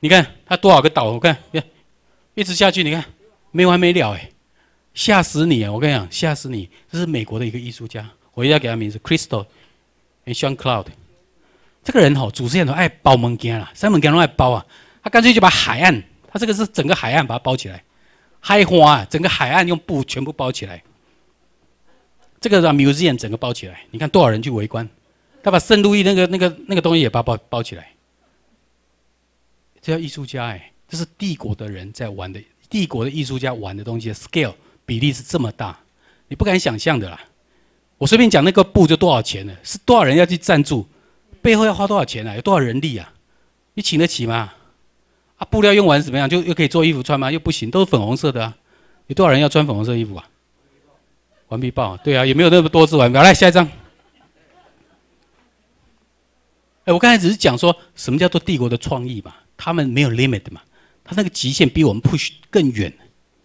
你看它多少个岛？我看，看，一直下去，你看没完没了哎，吓死你啊！我跟你讲，吓死你！这是美国的一个艺术家，我一定要给他名字，Crystal and s a n Cloud。这个人吼，主持人都爱包门件啦，三门件都爱包啊。他干脆就把海岸，他这个是整个海岸把它包起来，海花啊，整个海岸用布全部包起来。这个让 museum 整个包起来，你看多少人去围观。他把圣路易那个那个那个东西也把包包起来。这叫艺术家哎，这是帝国的人在玩的，帝国的艺术家玩的东西，scale 比例是这么大，你不敢想象的啦。我随便讲那个布就多少钱了，是多少人要去赞助？背后要花多少钱啊？有多少人力啊？你请得起吗？啊，布料用完怎么样？就又可以做衣服穿吗？又不行，都是粉红色的。啊。有多少人要穿粉红色衣服啊？完毕报，对啊，也没有那么多只完毕豹。来，下一张。哎，我刚才只是讲说什么叫做帝国的创意嘛？他们没有 limit 嘛？他那个极限比我们 push 更远，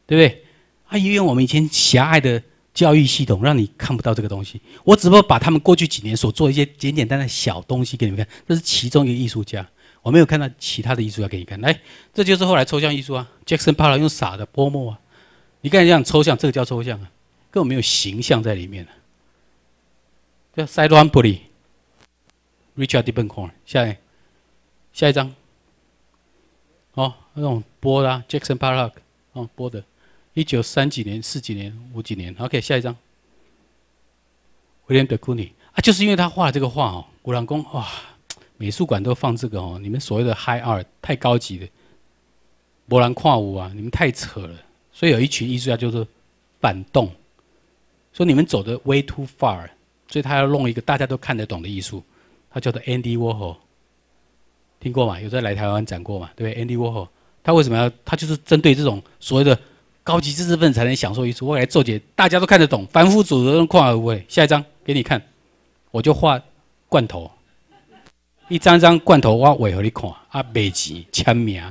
对不对？啊，因为我们以前狭隘的。教育系统让你看不到这个东西。我只不过把他们过去几年所做一些简简单单小东西给你们看。这是其中一个艺术家，我没有看到其他的艺术家给你看。来，这就是后来抽象艺术啊，Jackson p a l l k 用傻的泼墨啊。你看这样抽象，这个叫抽象啊，根本没有形象在里面啊。叫 s e y m o r p i c r i c h a r d b e n c o w 下下一张，哦，那种泼的，Jackson Pollock，哦，波的。一九三几年、四几年、五几年，OK，下一张。威廉德库尼啊，就是因为他画了这个画哦，古兰宫哇，美术馆都放这个哦。你们所谓的 high art 太高级的，波兰跨舞啊，你们太扯了。所以有一群艺术家就做反动，说你们走的 way too far，所以他要弄一个大家都看得懂的艺术，他叫做 Andy Warhol，听过吗？有在来台湾展过嘛？对，Andy Warhol，他为什么要？他就是针对这种所谓的。高级知识分子才能享受艺术，我来做解，大家都看得懂。凡夫俗子用跨而不下一张给你看，我就画罐头，一张张罐头我为何你看啊？北纸签名，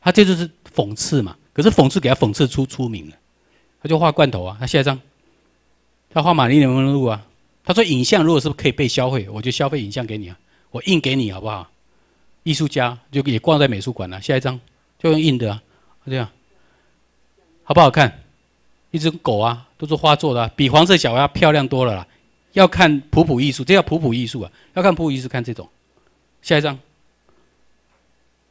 他这就是讽刺嘛。可是讽刺给他讽刺出出名了，他就画罐头啊。他下一张，他画玛丽莲梦露啊。他说影像如果是可以被消费，我就消费影像给你啊。我印给你好不好？艺术家就也挂在美术馆了。下一张就用印的，啊，这样。好不好看？一只狗啊，都是花做的，比黄色小鸭漂亮多了啦。要看普普艺术，这叫普普艺术啊。要看普普艺术，看这种。下一张。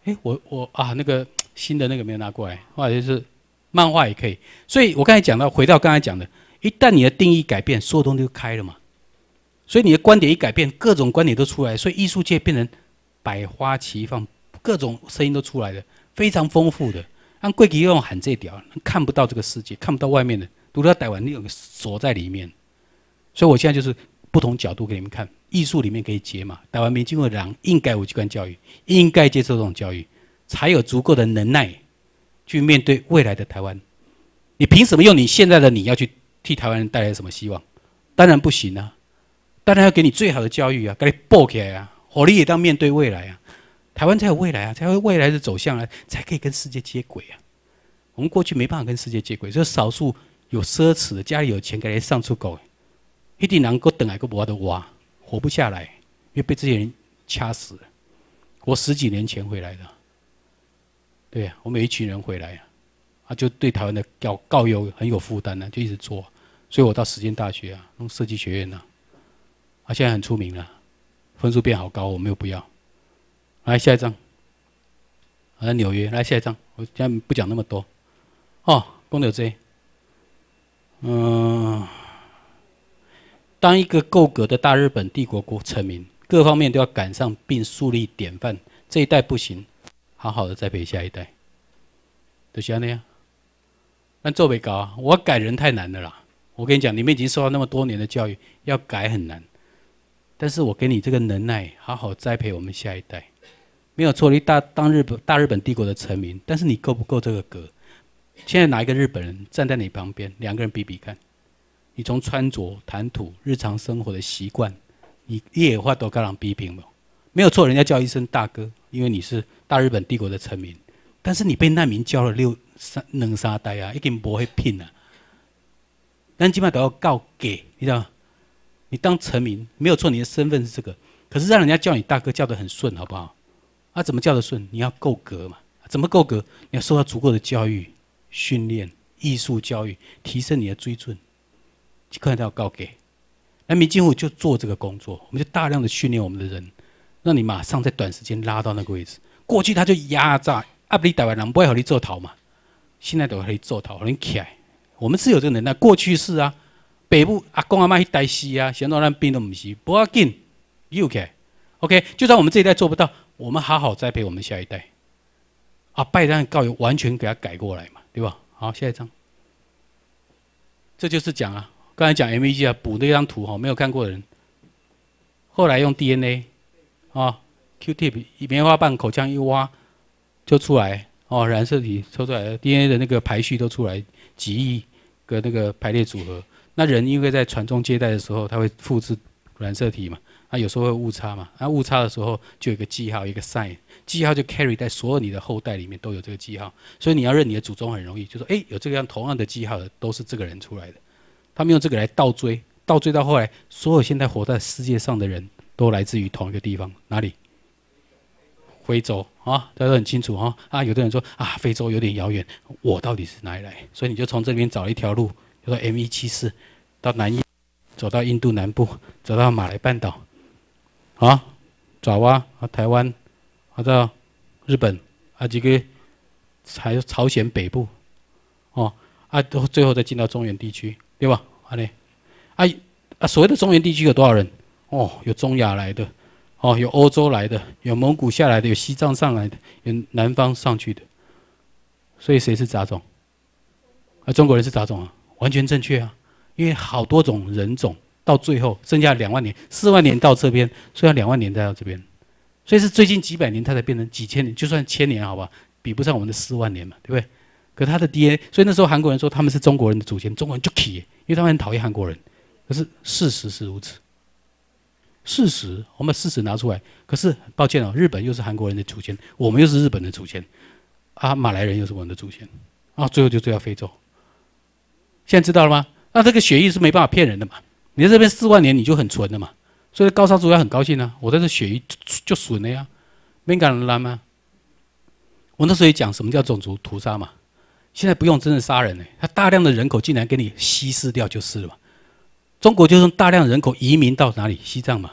哎，我我啊，那个新的那个没有拿过来，或者是漫画也可以。所以，我刚才讲到，回到刚才讲的，一旦你的定义改变，所有东西就开了嘛。所以，你的观点一改变，各种观点都出来，所以艺术界变成百花齐放，各种声音都出来的，非常丰富的。当贵吉又喊这条，看不到这个世界，看不到外面的，躲在台湾，你有个锁在里面。所以我现在就是不同角度给你们看，艺术里面可以解嘛。台湾民的人应该有机关教育，应该接受这种教育，才有足够的能耐去面对未来的台湾。你凭什么用你现在的你要去替台湾带来什么希望？当然不行啊！当然要给你最好的教育啊，给你 b 起来啊，火力也当面对未来啊。台湾才有未来啊，才有未来的走向啊，才可以跟世界接轨啊。我们过去没办法跟世界接轨，有少数有奢侈的家里有钱，给人上出口，一定能够等来个娃娃的娃活不下来，因为被这些人掐死了。我十几年前回来的，对呀，我们一群人回来呀，啊，就对台湾的教教育很有负担呢，就一直做。所以我到实践大学啊，弄设计学院呐，啊，现在很出名了，分数变好高，我没有不要。来下一张，来纽约。来下一张，我今天不讲那么多。哦，公牛队。嗯，当一个够格的大日本帝国国臣民，各方面都要赶上并树立典范。这一代不行，好好的栽培下一代。都像那样，但作为高啊，我改人太难了啦。我跟你讲，你们已经受到那么多年的教育，要改很难。但是我给你这个能耐，好好栽培我们下一代。没有错，你大当日本大日本帝国的臣民，但是你够不够这个格？现在哪一个日本人站在你旁边？两个人比比看，你从穿着、谈吐、日常生活的习惯，你一眼话都该让批评了。没有错，人家叫一声大哥，因为你是大日本帝国的臣民，但是你被难民叫了六三两三代啊，已经不会拼了。但起码都要告给，你知道？吗？你当臣民没有错，你的身份是这个，可是让人家叫你大哥叫得很顺，好不好？那怎么叫得顺？你要够格嘛？怎么够格？你要受到足够的教育、训练、艺术教育，提升你的水准，客人要告给。那民进府就做这个工作，我们就大量的训练我们的人，让你马上在短时间拉到那个位置。过去他就压榨阿不里台湾人不会和你做头嘛，现在都可以做头，很起来。我们是有这个能力。过去是啊，北部阿公阿妈去代西啊，现在那边都不行，不紧，你又起。OK，就算我们这一代做不到。我们好好栽培我们下一代，啊，拜登告有完全给他改过来嘛，对吧？好，下一张，这就是讲啊，刚才讲 MVG 啊，补那张图哈，没有看过的人，后来用 DNA，啊，Q-tip 棉花棒口腔一挖就出来哦，染色体抽出来了，DNA 的那个排序都出来，几亿个那个排列组合，那人因为在传宗接代的时候，他会复制染色体嘛。那有时候会误差嘛？那误差的时候，就一个记号，一个 sign。记号就 carry 在所有你的后代里面都有这个记号，所以你要认你的祖宗很容易，就说：哎，有这个样同样的记号的，都是这个人出来的。他们用这个来倒追，倒追到后来，所有现在活在世界上的人都来自于同一个地方，哪里？非洲啊，大家都很清楚哈。啊，有的人说：啊，非洲有点遥远，我到底是哪里来？所以你就从这边找一条路，就说 M 一七四，到南印，走到印度南部，走到马来半岛。啊，爪哇啊，台湾，啊到日本啊几个，还朝鲜北部，哦啊都最后再进到中原地区，对吧？啊嘞，啊啊所谓的中原地区有多少人？哦，有中亚来的，哦有欧洲来的，有蒙古下来的，有西藏上来的，有南方上去的，所以谁是杂种？啊中国人是杂种啊，完全正确啊，因为好多种人种。到最后剩下两万年，四万年到这边，所以要两万年再到这边，所以是最近几百年它才变成几千年，就算千年好吧，比不上我们的四万年嘛，对不对？可他的 DNA，所以那时候韩国人说他们是中国人的祖先，中国人就气，因为他们很讨厌韩国人。可是事实是如此，事实我们把事实拿出来，可是抱歉哦，日本又是韩国人的祖先，我们又是日本的祖先，啊，马来人又是我们的祖先，啊，最后就追到非洲。现在知道了吗？那这个血液是没办法骗人的嘛。你在这边四万年你就很纯的嘛，所以高烧族要很高兴啊，我在这血就就损了呀，没敢来吗？我那时候也讲什么叫种族屠杀嘛，现在不用真的杀人嘞，他大量的人口竟然给你稀释掉就是了嘛。中国就用大量人口移民到哪里？西藏嘛。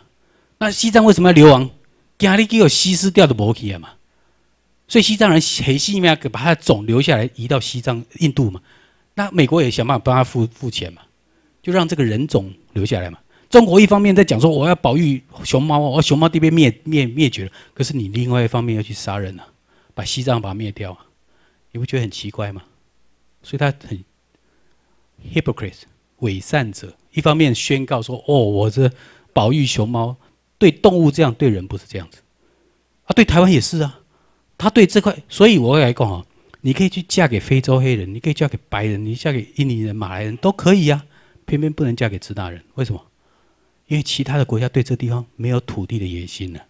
那西藏为什么要流亡？给你给我稀释掉的摩羯嘛。所以西藏人黑心嘛，把他的种留下来移到西藏、印度嘛。那美国也想办法帮他付付钱嘛。就让这个人种留下来嘛。中国一方面在讲说我要保育熊猫，我熊猫都被灭灭灭绝了。可是你另外一方面要去杀人啊，把西藏把它灭掉啊，你不觉得很奇怪吗？所以他很 hypocrite 伪善者，一方面宣告说：“哦，我这保育熊猫，对动物这样，对人不是这样子啊。”对台湾也是啊。他对这块，所以我来讲啊，你可以去嫁给非洲黑人，你可以嫁给白人，你嫁给印尼人、马来人都可以呀。偏偏不能嫁给资大人，为什么？因为其他的国家对这地方没有土地的野心呢，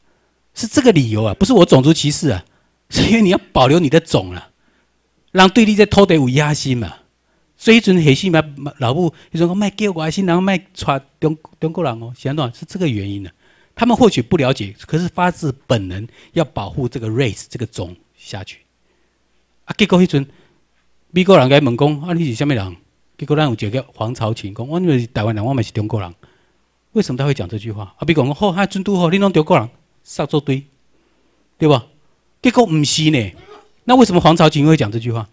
是这个理由啊，不是我种族歧视啊，是因为你要保留你的种啊，让对立在偷得有野心嘛。所以一阵黑心嘛老布就说卖给我还行，然后卖穿东东国人哦，想到是这个原因呢，他们或许不了解，可是发自本能要保护这个 race 这个种下去。啊，结果一阵美国人该猛攻，啊你是什么人？结果咱有一个黄朝勤讲，我以为台湾人我们是中国人，为什么他会讲这句话？啊，比如讲，好，哈真都好，你拢中国人，杀作堆，对吧？结果不是呢。那为什么黄朝勤会讲这句话？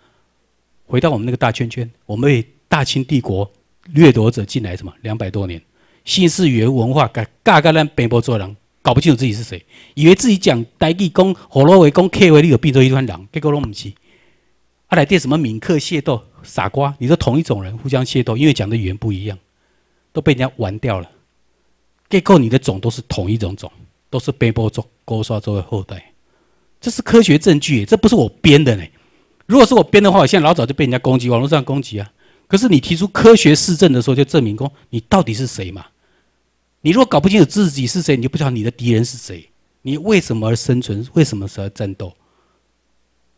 回到我们那个大圈圈，我们大清帝国掠夺者进来什么两百多年，新式语言文化，嫁各咱北部做人，搞不清楚自己是谁，以为自己讲台语，讲火罗为讲客语，你有变做一团人，结果拢不是。啊，来电什么闽客械斗？傻瓜！你是同一种人互相切斗，因为讲的语言不一样，都被人家玩掉了。建构你的种都是同一种种，都是背波作勾刷作为后代，这是科学证据，这不是我编的呢。如果是我编的话，我现在老早就被人家攻击，网络上攻击啊。可是你提出科学试证的时候，就证明过你到底是谁嘛？你如果搞不清楚自己是谁，你就不知道你的敌人是谁，你为什么而生存，为什么而战斗？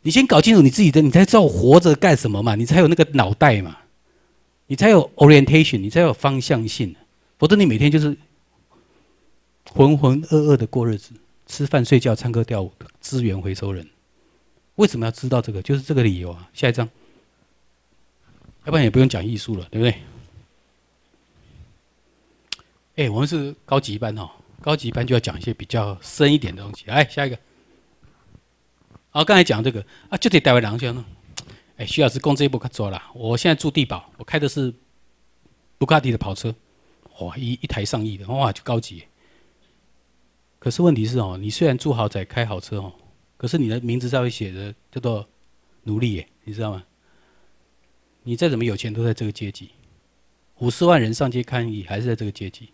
你先搞清楚你自己的，你才知道活着干什么嘛，你才有那个脑袋嘛，你才有 orientation，你才有方向性，否则你每天就是浑浑噩噩的过日子，吃饭睡觉唱歌跳舞，资源回收人。为什么要知道这个？就是这个理由啊。下一张，要不然也不用讲艺术了，对不对？哎，我们是高级班哦，高级班就要讲一些比较深一点的东西。来，下一个。哦，刚才讲这个啊，就得带回廊讲呢，哎，徐老师工资也不可做了。我现在住地堡，我开的是布卡迪的跑车，哇，一一台上亿的，哇，就高级。可是问题是哦，你虽然住豪宅、开好车哦，可是你的名字上面写的叫做奴隶耶，你知道吗？你再怎么有钱，都在这个阶级。五十万人上街抗议，还是在这个阶级。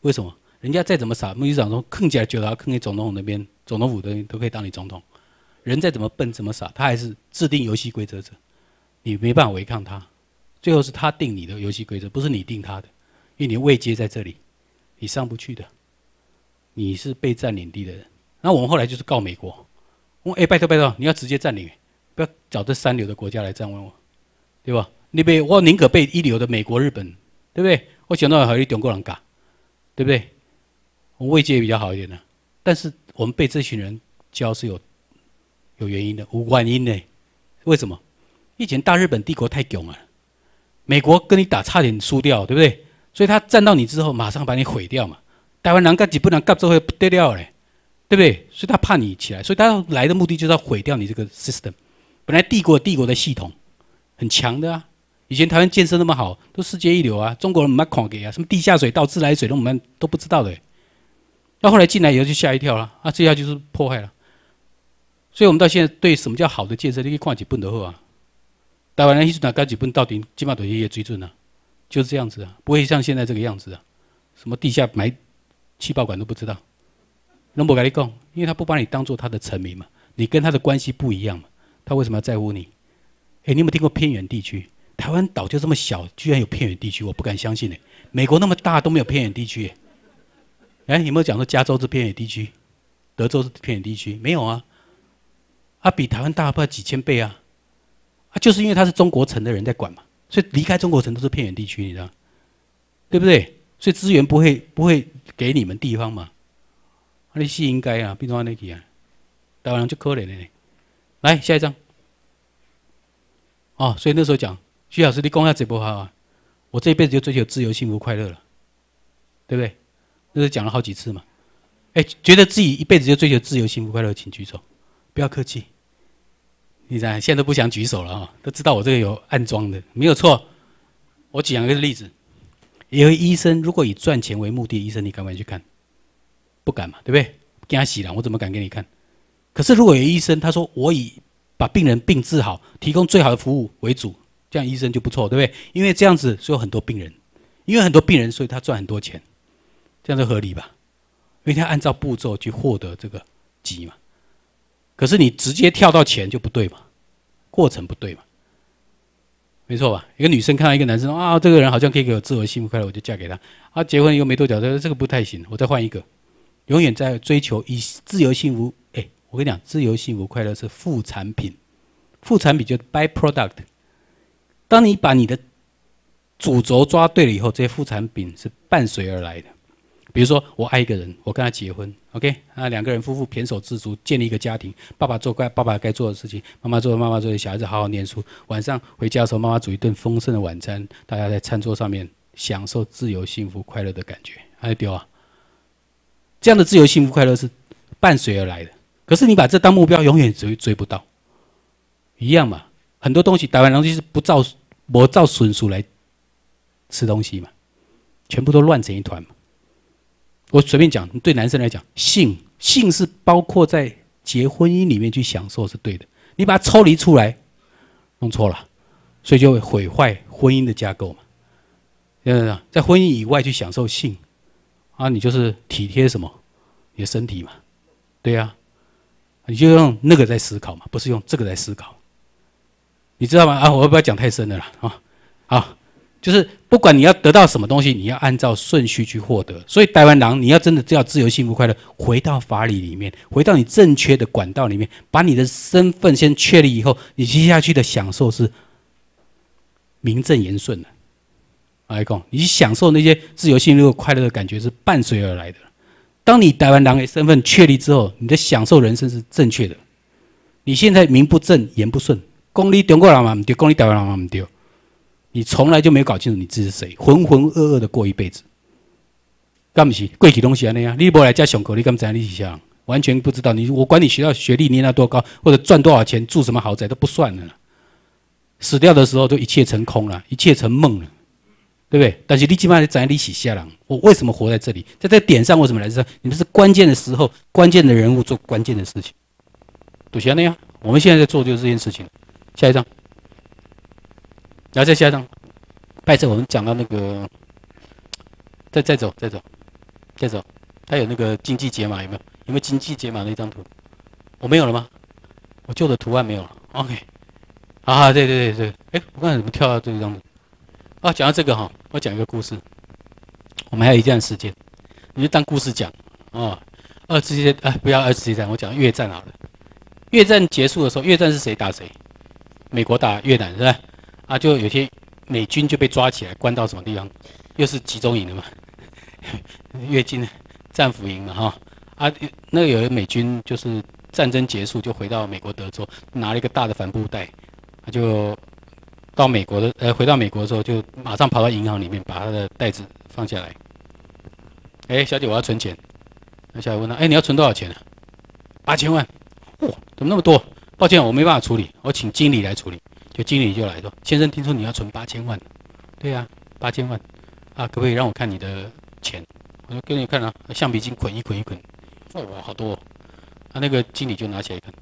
为什么？人家再怎么傻，木鱼长中起来就他坑给总统府那边，总统府人都可以当你总统。人再怎么笨怎么傻，他还是制定游戏规则者，你没办法违抗他，最后是他定你的游戏规则，不是你定他的，因为你位阶在这里，你上不去的，你是被占领地的人。那我们后来就是告美国，我哎拜托拜托，你要直接占领，不要找这三流的国家来占问我，对吧？你被我宁可被一流的美国日本，对不对？我想到和你中国人打，对不对？我位阶比较好一点呢，但是我们被这群人教是有。有原因的，无原因的。为什么？以前大日本帝国太囧了，美国跟你打差点输掉，对不对？所以他站到你之后，马上把你毁掉嘛。台湾难干几不能干，之后不得了嘞，对不对？所以他怕你起来，所以他来的目的就是要毁掉你这个 system。本来帝国帝国的系统很强的啊，以前台湾建设那么好，都世界一流啊，中国人没狂给啊，什么地下水道、自来水都我们都不知道的。到后来进来以后就吓一跳了，啊，这下就是破坏了。所以，我们到现在对什么叫好的建设，你可以看几本的后啊。台湾人一拿干几本到底，起码都一要追准了，就是这样子啊，不会像现在这个样子啊。什么地下埋气爆管都不知道，那不跟你讲，因为他不把你当做他的臣民嘛，你跟他的关系不一样嘛，他为什么要在乎你？哎，你有没有听过偏远地区？台湾岛就这么小，居然有偏远地区，我不敢相信呢。美国那么大都没有偏远地区，哎，有没有讲说加州是偏远地区，德州是偏远地区？没有啊。啊，比台湾大不了几千倍啊！啊，就是因为他是中国城的人在管嘛，所以离开中国城都是偏远地区，你知道，对不对？所以资源不会不会给你们地方嘛？那是应该啊，不然那几啊，台湾人就可怜了。来下一张。哦，所以那时候讲徐老师，你讲下嘴巴啊！我这一辈子就追求自由、幸福、快乐了，对不对？那时候讲了好几次嘛。哎，觉得自己一辈子就追求自由、幸福、快乐，请举手。不要客气，你咋现在都不想举手了啊。都知道我这个有暗装的，没有错。我举两个例子，有医生如果以赚钱为目的，医生你敢不敢去看？不敢嘛，对不对？给他洗了，我怎么敢给你看？可是如果有医生，他说我以把病人病治好，提供最好的服务为主，这样医生就不错，对不对？因为这样子所以很多病人，因为很多病人所以他赚很多钱，这样就合理吧？因为他按照步骤去获得这个级嘛。可是你直接跳到钱就不对嘛，过程不对嘛，没错吧？一个女生看到一个男生啊，这个人好像可以给我自由、幸福、快乐，我就嫁给他。啊，结婚又没多久，他说这个不太行，我再换一个。永远在追求以自由、幸福，哎，我跟你讲，自由、幸福、快乐是副产品，副产品就 by product。当你把你的主轴抓对了以后，这些副产品是伴随而来的。比如说，我爱一个人，我跟他结婚，OK 啊，两个人夫妇骈手自足，建立一个家庭。爸爸做该爸爸该做的事情，妈妈做妈妈做的，小孩子好好念书。晚上回家的时候，妈妈煮一顿丰盛的晚餐，大家在餐桌上面享受自由、幸福、快乐的感觉。还丢啊，这样的自由、幸福、快乐是伴随而来的。可是你把这当目标，永远追追不到，一样嘛。很多东西，台湾东西是不照不照损数来吃东西嘛，全部都乱成一团嘛。我随便讲，对男生来讲，性性是包括在结婚姻里面去享受是对的，你把它抽离出来，弄错了，所以就会毁坏婚姻的架构嘛。嗯，在婚姻以外去享受性，啊，你就是体贴什么？你的身体嘛，对呀，你就用那个在思考嘛，不是用这个在思考。你知道吗？啊，我不要讲太深的了啊，啊，就是。不管你要得到什么东西，你要按照顺序去获得。所以台湾狼，你要真的要自由、幸福、快乐，回到法理里面，回到你正确的管道里面，把你的身份先确立以后，你接下去的享受是名正言顺的。阿公，你享受那些自由、幸福、快乐的感觉是伴随而来的。当你台湾狼的身份确立之后，你的享受人生是正确的。你现在名不正言不顺，功利中国人嘛对，功利台湾人嘛对。你从来就没有搞清楚你自己是谁，浑浑噩噩的过一辈子。干不起，跪体东西啊那样。你不来加上课，你干怎样立起下？完全不知道你。我管你学校学历你那多高，或者赚多少钱，住什么豪宅都不算了。死掉的时候都一切成空了，一切成梦了，对不对？但是立即把你站立起下了？我为什么活在这里？在这点上，我怎么来着？你们是关键的时候，关键的人物，做关键的事情，都像那样。我们现在在做就是这件事情。下一张。然后再下一张，拜者，我们讲到那个，再再走，再走，再走，它有那个经济解码有没有？有没有经济解码那张图？我没有了吗？我旧的图案没有了。OK，啊，对对对对，哎，我刚才怎么跳到这一张图？啊，讲到这个哈，我讲一个故事。我们还有一段时间，你就当故事讲哦。二次世界，哎，不要二次世界，我讲越战好了。越战结束的时候，越战是谁打谁？美国打越南是吧？啊，就有些美军就被抓起来关到什么地方，又是集中营的嘛，越境战俘营嘛，哈。啊，那有美军就是战争结束就回到美国德州，拿了一个大的帆布袋，他就到美国的，呃，回到美国的时候就马上跑到银行里面把他的袋子放下来。哎，小姐，我要存钱。那小姐问他，哎，你要存多少钱呢？八千万。哇，怎么那么多？抱歉，我没办法处理，我请经理来处理。有经理就来说：“先生，听说你要存八千万，对呀，八千万，啊，可不可以让我看你的钱？”我说：“给你看啊，橡皮筋捆一捆一捆，哇，好多。”啊，那个经理就拿起来看：“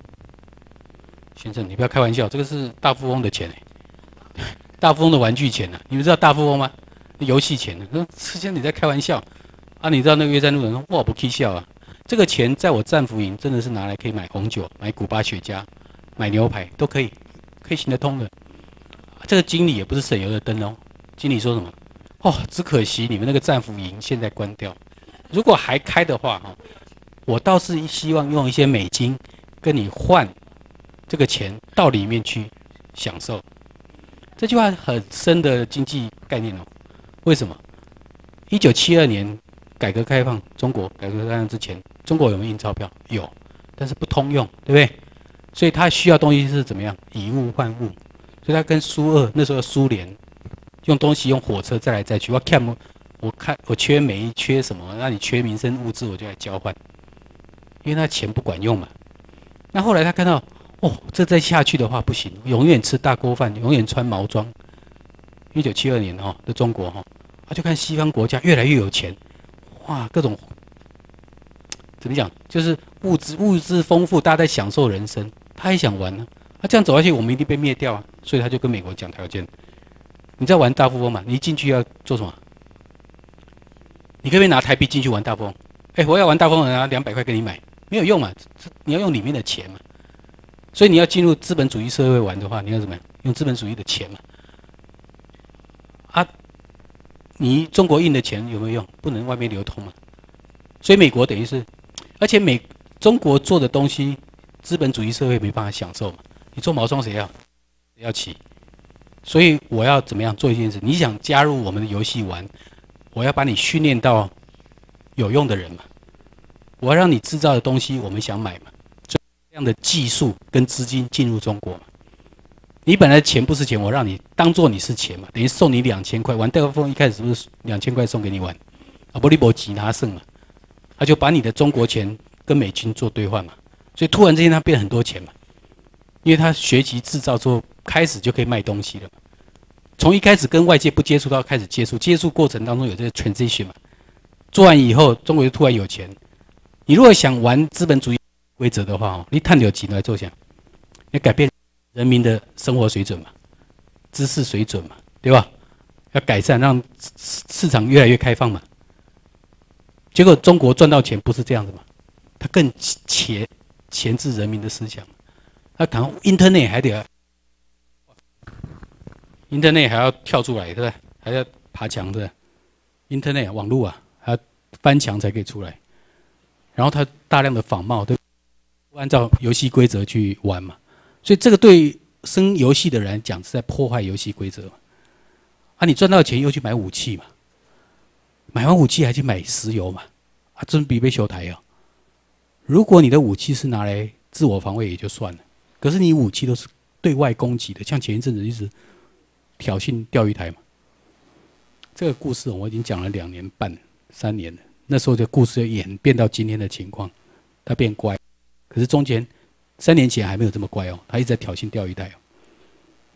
先生，你不要开玩笑，这个是大富翁的钱，大富翁的玩具钱呢。你们知道大富翁吗？游戏钱。说先前你在开玩笑，啊，你知道那个越战路人？哇，不去笑啊，这个钱在我战俘营真的是拿来可以买红酒、买古巴雪茄、买牛排都可以。”可以行得通的，这个经理也不是省油的灯哦。经理说什么？哦，只可惜你们那个战俘营现在关掉。如果还开的话，哈，我倒是希望用一些美金跟你换这个钱到里面去享受。这句话很深的经济概念哦。为什么？一九七二年改革开放，中国改革开放之前，中国有没有印钞票？有，但是不通用，对不对？所以他需要东西是怎么样？以物换物，所以他跟苏二那时候苏联用东西用火车载来载去。看我看我缺煤缺什么？那你缺民生物资，我就来交换，因为他钱不管用嘛。那后来他看到，哦，这再下去的话不行，永远吃大锅饭，永远穿毛装。一九七二年哈，的中国哈，他就看西方国家越来越有钱，哇，各种怎么讲？就是物质物质丰富，大家在享受人生。他还想玩呢，他这样走下去，我们一定被灭掉啊！所以他就跟美国讲条件：，你在玩大富翁嘛，你一进去要做什么？你可不可以拿台币进去玩大富翁？哎，我要玩大富翁，拿两百块给你买，没有用嘛！你要用里面的钱嘛！所以你要进入资本主义社会玩的话，你要怎么样？用资本主义的钱嘛！啊，你中国印的钱有没有用？不能外面流通嘛！所以美国等于是，而且美中国做的东西。资本主义社会没办法享受嘛，你做毛装谁要，要起，所以我要怎么样做一件事？你想加入我们的游戏玩，我要把你训练到有用的人嘛，我要让你制造的东西我们想买嘛，这样的技术跟资金进入中国嘛，你本来钱不是钱，我让你当做你是钱嘛，等于送你两千块玩。戴国峰一开始不是两千块送给你玩，阿波利伯吉拿胜了，他就把你的中国钱跟美军做兑换嘛。所以突然之间他变很多钱嘛，因为他学习制造之后开始就可以卖东西了，从一开始跟外界不接触到开始接触，接触过程当中有这个 transition 嘛，做完以后中国就突然有钱。你如果想玩资本主义规则的话哦，你探条几来做一下，要改变人民的生活水准嘛，知识水准嘛，对吧？要改善让市市场越来越开放嘛。结果中国赚到钱不是这样子嘛，他更钱。钳制人民的思想，他谈 internet 还得 internet 还要跳出来，对不对？还要爬墙，对不对？internet 网络啊，还要翻墙才可以出来。然后他大量的仿冒，对，按照游戏规则去玩嘛。所以这个对生游戏的人讲是在破坏游戏规则嘛。啊，你赚到钱又去买武器嘛，买完武器还去买石油嘛，啊，这比被收台哦。如果你的武器是拿来自我防卫也就算了，可是你武器都是对外攻击的，像前一阵子一直挑衅钓鱼台嘛。这个故事我已经讲了两年半、三年了。那时候的故事演变到今天的情况，他变乖，可是中间三年前还没有这么乖哦，他一直在挑衅钓鱼台哦。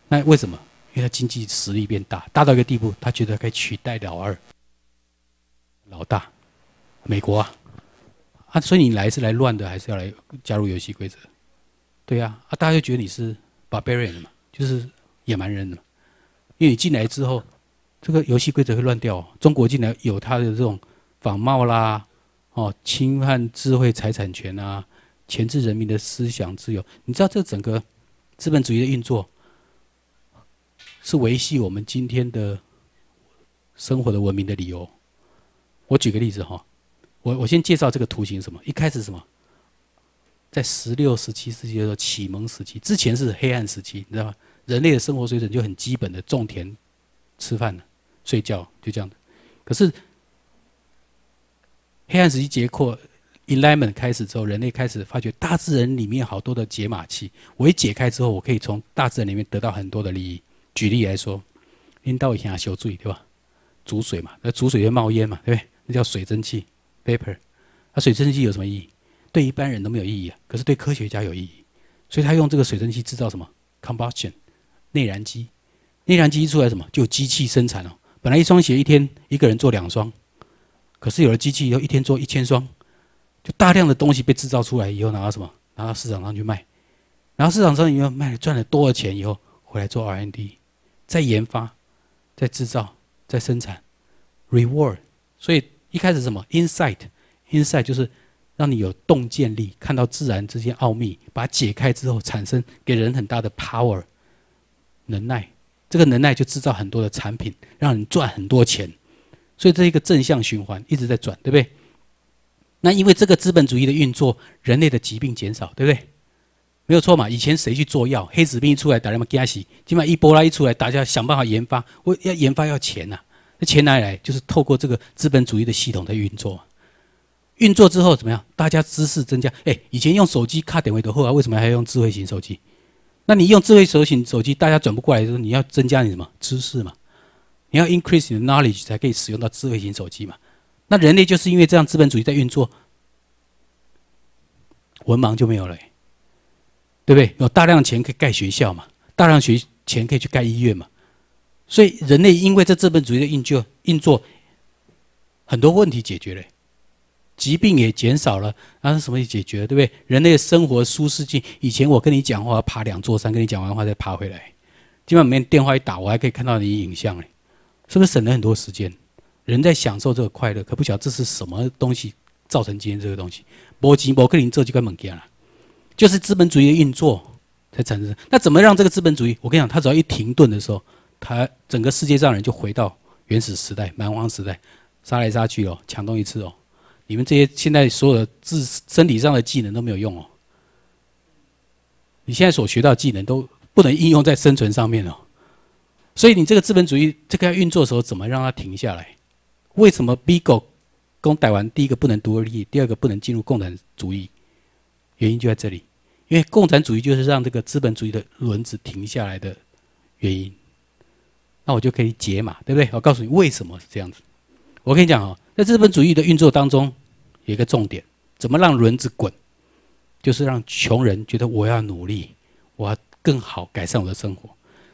那为什么？因为他经济实力变大，大到一个地步，他觉得可以取代老二、老大，美国啊。啊，所以你来是来乱的，还是要来加入游戏规则？对呀，啊，大家就觉得你是 barbarian 嘛，就是野蛮人嘛。因为你进来之后，这个游戏规则会乱掉。中国进来有他的这种仿冒啦，哦，侵犯智慧财产权啊，钳制人民的思想自由。你知道这整个资本主义的运作，是维系我们今天的生活的文明的理由。我举个例子哈。我我先介绍这个图形什么？一开始什么？在十六、十七世纪的时候，启蒙时期之前是黑暗时期，你知道吗？人类的生活水准就很基本的，种田、吃饭、睡觉，就这样。可是黑暗时期结束，element 开始之后，人类开始发觉大自然里面好多的解码器。我一解开之后，我可以从大自然里面得到很多的利益。举例来说，阴道一要修水对吧？煮水嘛，那煮水就冒烟嘛，对不对？那叫水蒸气。paper，那水蒸气有什么意义？对一般人都没有意义啊，可是对科学家有意义。所以他用这个水蒸气制造什么？Combustion，内燃机。内燃机一出来什么？就机器生产了。本来一双鞋一天一个人做两双，可是有了机器以后一天做一千双，就大量的东西被制造出来以后拿到什么？拿到市场上去卖。然后市场上以后卖赚了多少钱以后回来做 R&D，在研发、在制造、在生产，reward。所以。一开始什么？insight，insight 就是让你有洞见力，看到自然之间奥秘，把它解开之后，产生给人很大的 power 能耐。这个能耐就制造很多的产品，让人赚很多钱。所以这一个正向循环一直在转，对不对？那因为这个资本主义的运作，人类的疾病减少，对不对？没有错嘛。以前谁去做药？黑死病一出来，打什么加洗；起码一波拉一出来，大家想办法研发。我要研发要钱呐。钱哪里来？就是透过这个资本主义的系统在运作。运作之后怎么样？大家知识增加。哎，以前用手机卡点位的，后来为什么还要用智慧型手机？那你用智慧手型手机，大家转不过来的时候，你要增加你什么知识嘛？你要 increase 你的 knowledge 才可以使用到智慧型手机嘛？那人类就是因为这样资本主义在运作，文盲就没有了，对不对？有大量钱可以盖学校嘛？大量学钱可以去盖医院嘛？所以，人类因为这资本主义的运作，运作很多问题解决了，疾病也减少了，然后什么也解决了，对不对？人类的生活舒适性，以前我跟你讲话爬两座山，跟你讲完话再爬回来。今晚没电话一打，我还可以看到你影像，呢。是不是省了很多时间？人在享受这个快乐，可不晓得这是什么东西造成今天这个东西？摩吉摩克林这就该猛了，就是资本主义的运作才产生。那怎么让这个资本主义？我跟你讲，它只要一停顿的时候。他整个世界上人就回到原始时代、蛮荒时代，杀来杀去哦，抢东西吃哦。你们这些现在所有的自身体上的技能都没有用哦。你现在所学到技能都不能应用在生存上面哦。所以你这个资本主义这个要运作的时候，怎么让它停下来？为什么 B 股公打完第一个不能独立，第二个不能进入共产主义？原因就在这里，因为共产主义就是让这个资本主义的轮子停下来的原因。那我就可以解码，对不对？我告诉你为什么是这样子。我跟你讲哦，在资本主义的运作当中，有一个重点，怎么让轮子滚，就是让穷人觉得我要努力，我要更好改善我的生活。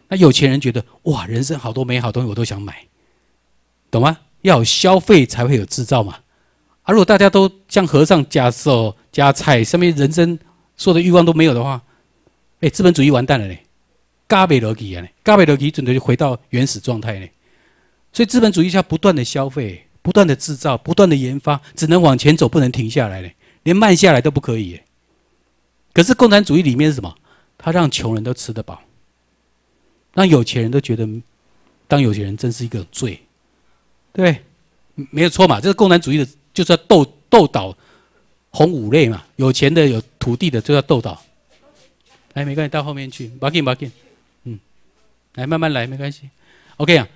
那有钱人觉得哇，人生好多美好东西我都想买，懂吗？要有消费才会有制造嘛。啊，如果大家都像和尚加寿加菜，上面人生所有的欲望都没有的话，哎，资本主义完蛋了嘞。加倍逻辑呢？加倍逻辑准备就回到原始状态呢？所以资本主义下不断的消费、不断的制造、不断的研发，只能往前走，不能停下来呢，连慢下来都不可以。可是共产主义里面是什么？他让穷人都吃得饱，让有钱人都觉得当有钱人真是一个罪，对，没有错嘛。这是共产主义的，就是要斗斗倒红五类嘛，有钱的、有土地的就要斗倒。哎，没关系，到后面去，马进马进。来慢慢来，没关系，OK 啊，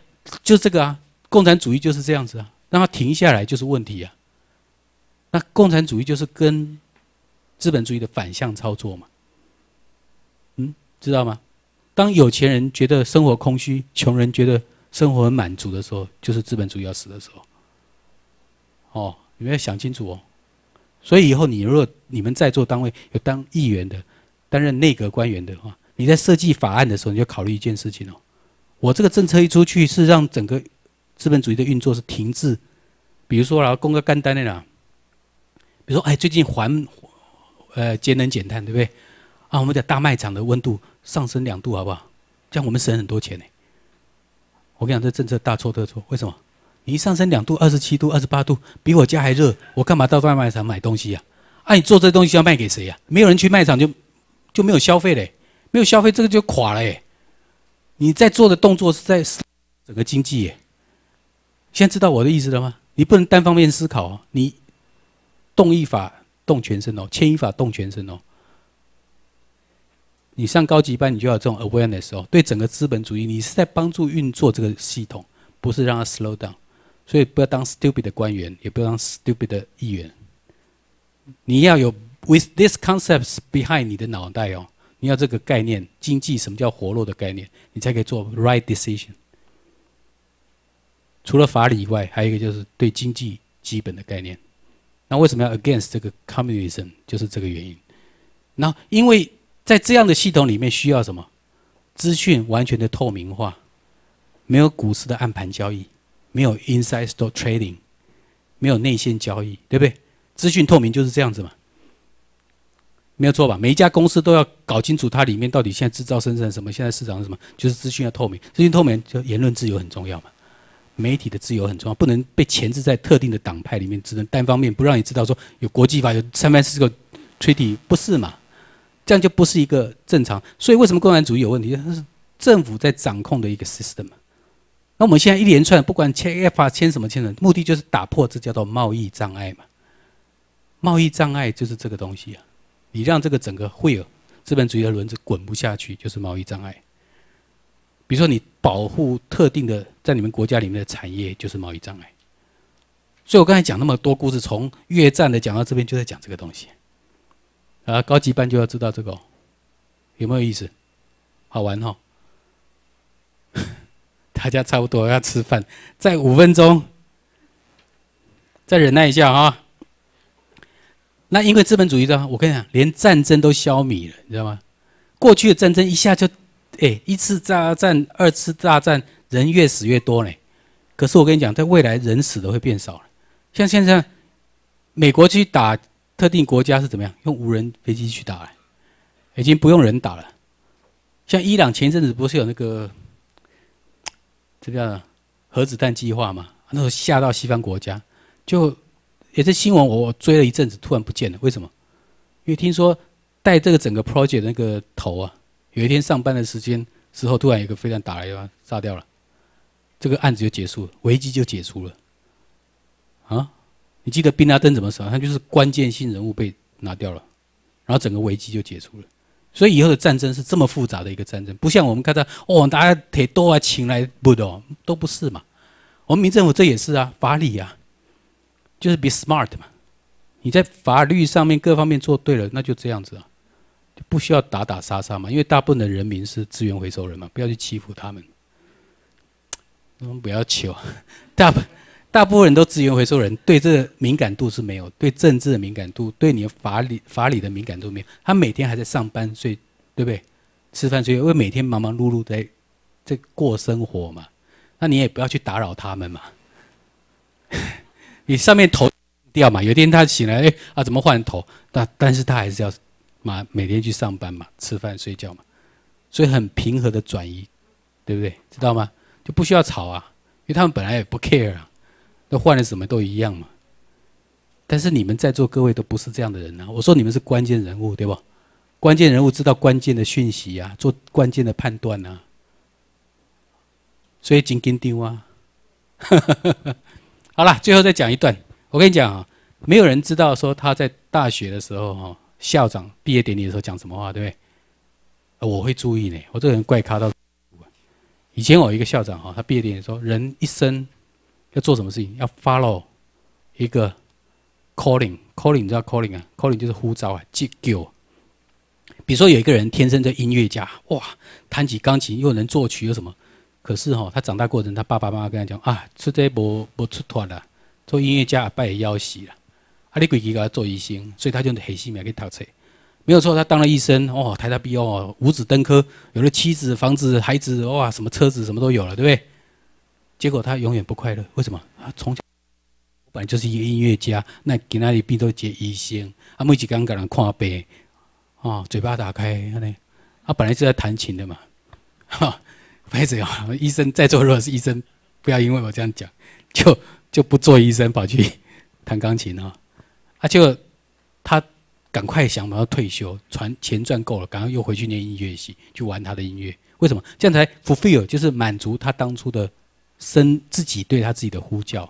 就这个啊，共产主义就是这样子啊，让它停下来就是问题啊。那共产主义就是跟资本主义的反向操作嘛，嗯，知道吗？当有钱人觉得生活空虚，穷人觉得生活很满足的时候，就是资本主义要死的时候。哦，你们要想清楚哦。所以以后你若你们在座单位有当议员的，担任内阁官员的话。你在设计法案的时候，你要考虑一件事情哦。我这个政策一出去，是让整个资本主义的运作是停滞。比如说啦，供个干单在啦，比如说哎，最近环呃节能减碳，对不对？啊，我们的大卖场的温度上升两度，好不好？这样我们省很多钱呢。我跟你讲，这政策大错特错。为什么？你一上升两度、二十七度、二十八度，比我家还热，我干嘛到大卖场买东西呀？啊，你做这东西要卖给谁呀？没有人去卖场，就就没有消费嘞。没有消费，这个就垮了哎！你在做的动作是在整个经济哎，在知道我的意思了吗？你不能单方面思考哦，你动一法动全身哦，牵一法动全身哦。你上高级班，你就要这种 awareness 哦。对整个资本主义，你是在帮助运作这个系统，不是让它 slow down。所以不要当 stupid 的官员，也不要当 stupid 的议员。你要有 with t h i s concepts behind 你的脑袋哦。你要这个概念，经济什么叫活络的概念，你才可以做 right decision。除了法理以外，还有一个就是对经济基本的概念。那为什么要 against 这个 communism？就是这个原因。那因为在这样的系统里面，需要什么？资讯完全的透明化，没有股市的暗盘交易，没有 inside door trading，没有内线交易，对不对？资讯透明就是这样子嘛。没有错吧？每一家公司都要搞清楚它里面到底现在制造生产什么，现在市场是什么？就是资讯要透明，资讯透明就言论自由很重要嘛。媒体的自由很重要，不能被钳制在特定的党派里面，只能单方面不让你知道说有国际法有三番四次个 treaty 不是嘛？这样就不是一个正常。所以为什么共产主义有问题？它是政府在掌控的一个 system 那我们现在一连串不管签 A 协签什么签的，目的就是打破这叫做贸易障碍嘛。贸易障碍就是这个东西啊。你让这个整个会尔资本主义的轮子滚不下去，就是贸易障碍。比如说，你保护特定的在你们国家里面的产业，就是贸易障碍。所以我刚才讲那么多故事，从越战的讲到这边，就在讲这个东西。啊，高级班就要知道这个，有没有意思？好玩哈！大家差不多要吃饭，再五分钟，再忍耐一下啊！那因为资本主义的，我跟你讲，连战争都消弭了，你知道吗？过去的战争一下就，哎，一次大战、二次大战，人越死越多嘞。可是我跟你讲，在未来人死的会变少了。像现在，美国去打特定国家是怎么样？用无人飞机去打，已经不用人打了。像伊朗前阵子不是有那个，这个核子弹计划嘛？那时候吓到西方国家，就。也是新闻，我我追了一阵子，突然不见了。为什么？因为听说带这个整个 project 的那个头啊，有一天上班的时间时候，突然有个飞弹打来，了，炸掉了，这个案子就结束，了，危机就解除了。啊，你记得宾拉登怎么死？他就是关键性人物被拿掉了，然后整个危机就解除了。所以以后的战争是这么复杂的一个战争，不像我们刚才哦，大家铁都啊请来不懂，都不是嘛。我们民政府这也是啊，法理啊。就是 be smart 嘛，你在法律上面各方面做对了，那就这样子啊，就不需要打打杀杀嘛，因为大部分的人民是资源回收人嘛，不要去欺负他们，他们不要求，大部大部分人都资源回收人，对这个敏感度是没有，对政治的敏感度，对你的法理法理的敏感度没有，他每天还在上班，所以对不对？吃饭所以，因为每天忙忙碌碌在在过生活嘛，那你也不要去打扰他们嘛。你上面头掉嘛？有天他醒来，哎啊，怎么换头？但但是他还是要嘛，每天去上班嘛，吃饭睡觉嘛，所以很平和的转移，对不对？知道吗？就不需要吵啊，因为他们本来也不 care 啊，那换了什么都一样嘛。但是你们在座各位都不是这样的人呐。我说你们是关键人物，对不？关键人物知道关键的讯息啊，做关键的判断呐，所以紧紧丢啊。好了，最后再讲一段。我跟你讲啊，没有人知道说他在大学的时候哈，校长毕业典礼的时候讲什么话，对不对？我会注意呢。我这个人怪咖到。以前我一个校长哈，他毕业典礼说，人一生要做什么事情，要 follow 一个 calling，calling 你知道 calling 啊，calling 就是呼召啊，叫。比如说有一个人天生在音乐家，哇，弹起钢琴又能作曲又什么。可是哈，他长大过程，他爸爸妈妈跟他讲啊，出这无无出脱啦，做音乐家也快要死啦。啊，你鬼期给他做医生，所以他就黑心命去读册。没有错，他当了医生，哦，台台比哦，五子登科，有了妻子、房子、孩子，哇，什么车子什么都有了，对不对？结果他永远不快乐，为什么？啊，从小我本来就是一个音乐家，那给那里变都一医生，阿一只敢给人看病，啊，嘴巴打开，他呢，他本来是在弹琴的嘛，哈。不子这样，医生在做如果是医生，不要因为我这样讲，就就不做医生跑去弹钢琴哦。啊，就他赶快想，把他退休，赚钱赚够了，赶快又回去念音乐系，去玩他的音乐。为什么？这样才 fulfill，就是满足他当初的生自己对他自己的呼叫，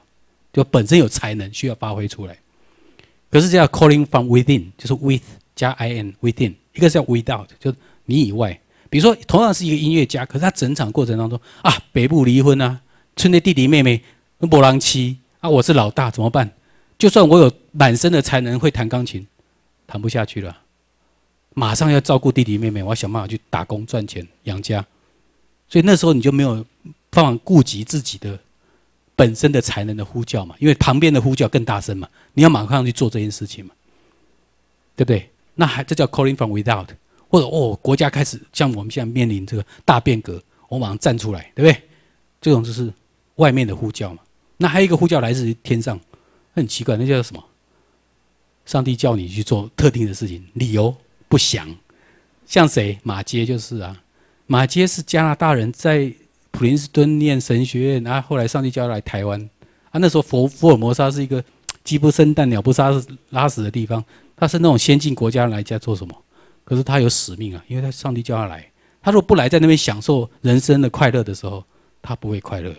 就本身有才能需要发挥出来。可是这叫 calling from within，就是 with 加 in within，一个是叫 without，就你以外。比如说，同样是一个音乐家，可是他整场过程当中啊，北部离婚啊，村内弟弟妹妹跟波浪妻啊，我是老大怎么办？就算我有满身的才能，会弹钢琴，弹不下去了，马上要照顾弟弟妹妹，我要想办法去打工赚钱养家，所以那时候你就没有办法顾及自己的本身的才能的呼叫嘛，因为旁边的呼叫更大声嘛，你要马上去做这件事情嘛，对不对？那还这叫 calling from without。或者哦，国家开始像我们现在面临这个大变革，我马上站出来，对不对？这种就是外面的呼叫嘛。那还有一个呼叫来自于天上，很奇怪，那叫什么？上帝叫你去做特定的事情，理由不详。像谁？马杰就是啊。马杰是加拿大人，在普林斯顿念神学院，然后后来上帝叫他来台湾。啊，那时候佛佛尔摩沙是一个鸡不生蛋、鸟不拉屎拉屎的地方。他是那种先进国家来家做什么？可是他有使命啊，因为他上帝叫他来，他如果不来，在那边享受人生的快乐的时候，他不会快乐，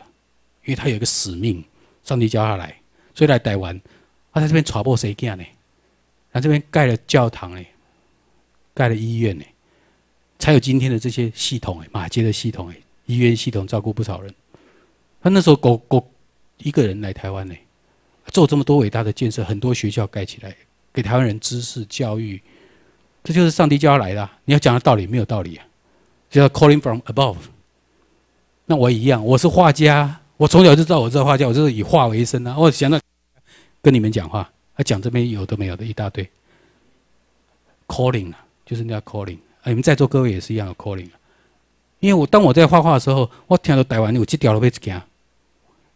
因为他有一个使命，上帝叫他来，所以来台湾，他在这边传播谁干呢？他这边盖了教堂呢，盖了医院呢，才有今天的这些系统哎，马街的系统哎，医院系统照顾不少人。他那时候狗狗一个人来台湾呢，做这么多伟大的建设，很多学校盖起来，给台湾人知识教育。这就是上帝叫他来的。你要讲的道理没有道理啊，叫 calling from above。那我也一样，我是画家，我从小就知道我是画家，我就是以画为生啊。我想到跟你们讲话，他讲这边有都没有的一大堆 calling 啊，就是那 calling。啊，你们在座各位也是一样的 calling。因为我当我在画画的时候，我听到台湾有几条路被走，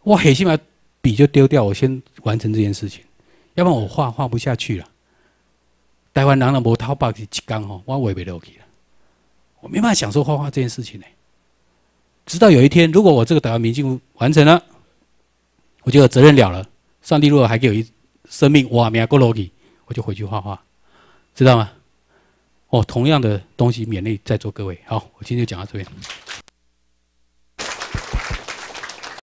我很起码笔就丢掉，我先完成这件事情，要不然我画画不下去了。台湾人了无他爸去讲吼，我未必 o 去了，我没办法享受画画这件事情呢。直到有一天，如果我这个台湾明主完成了，我就有责任了了。上帝如果还给我一生命，哇，免过逻去，我就回去画画，知道吗？哦，同样的东西勉励在座各位。好，我今天就讲到这边。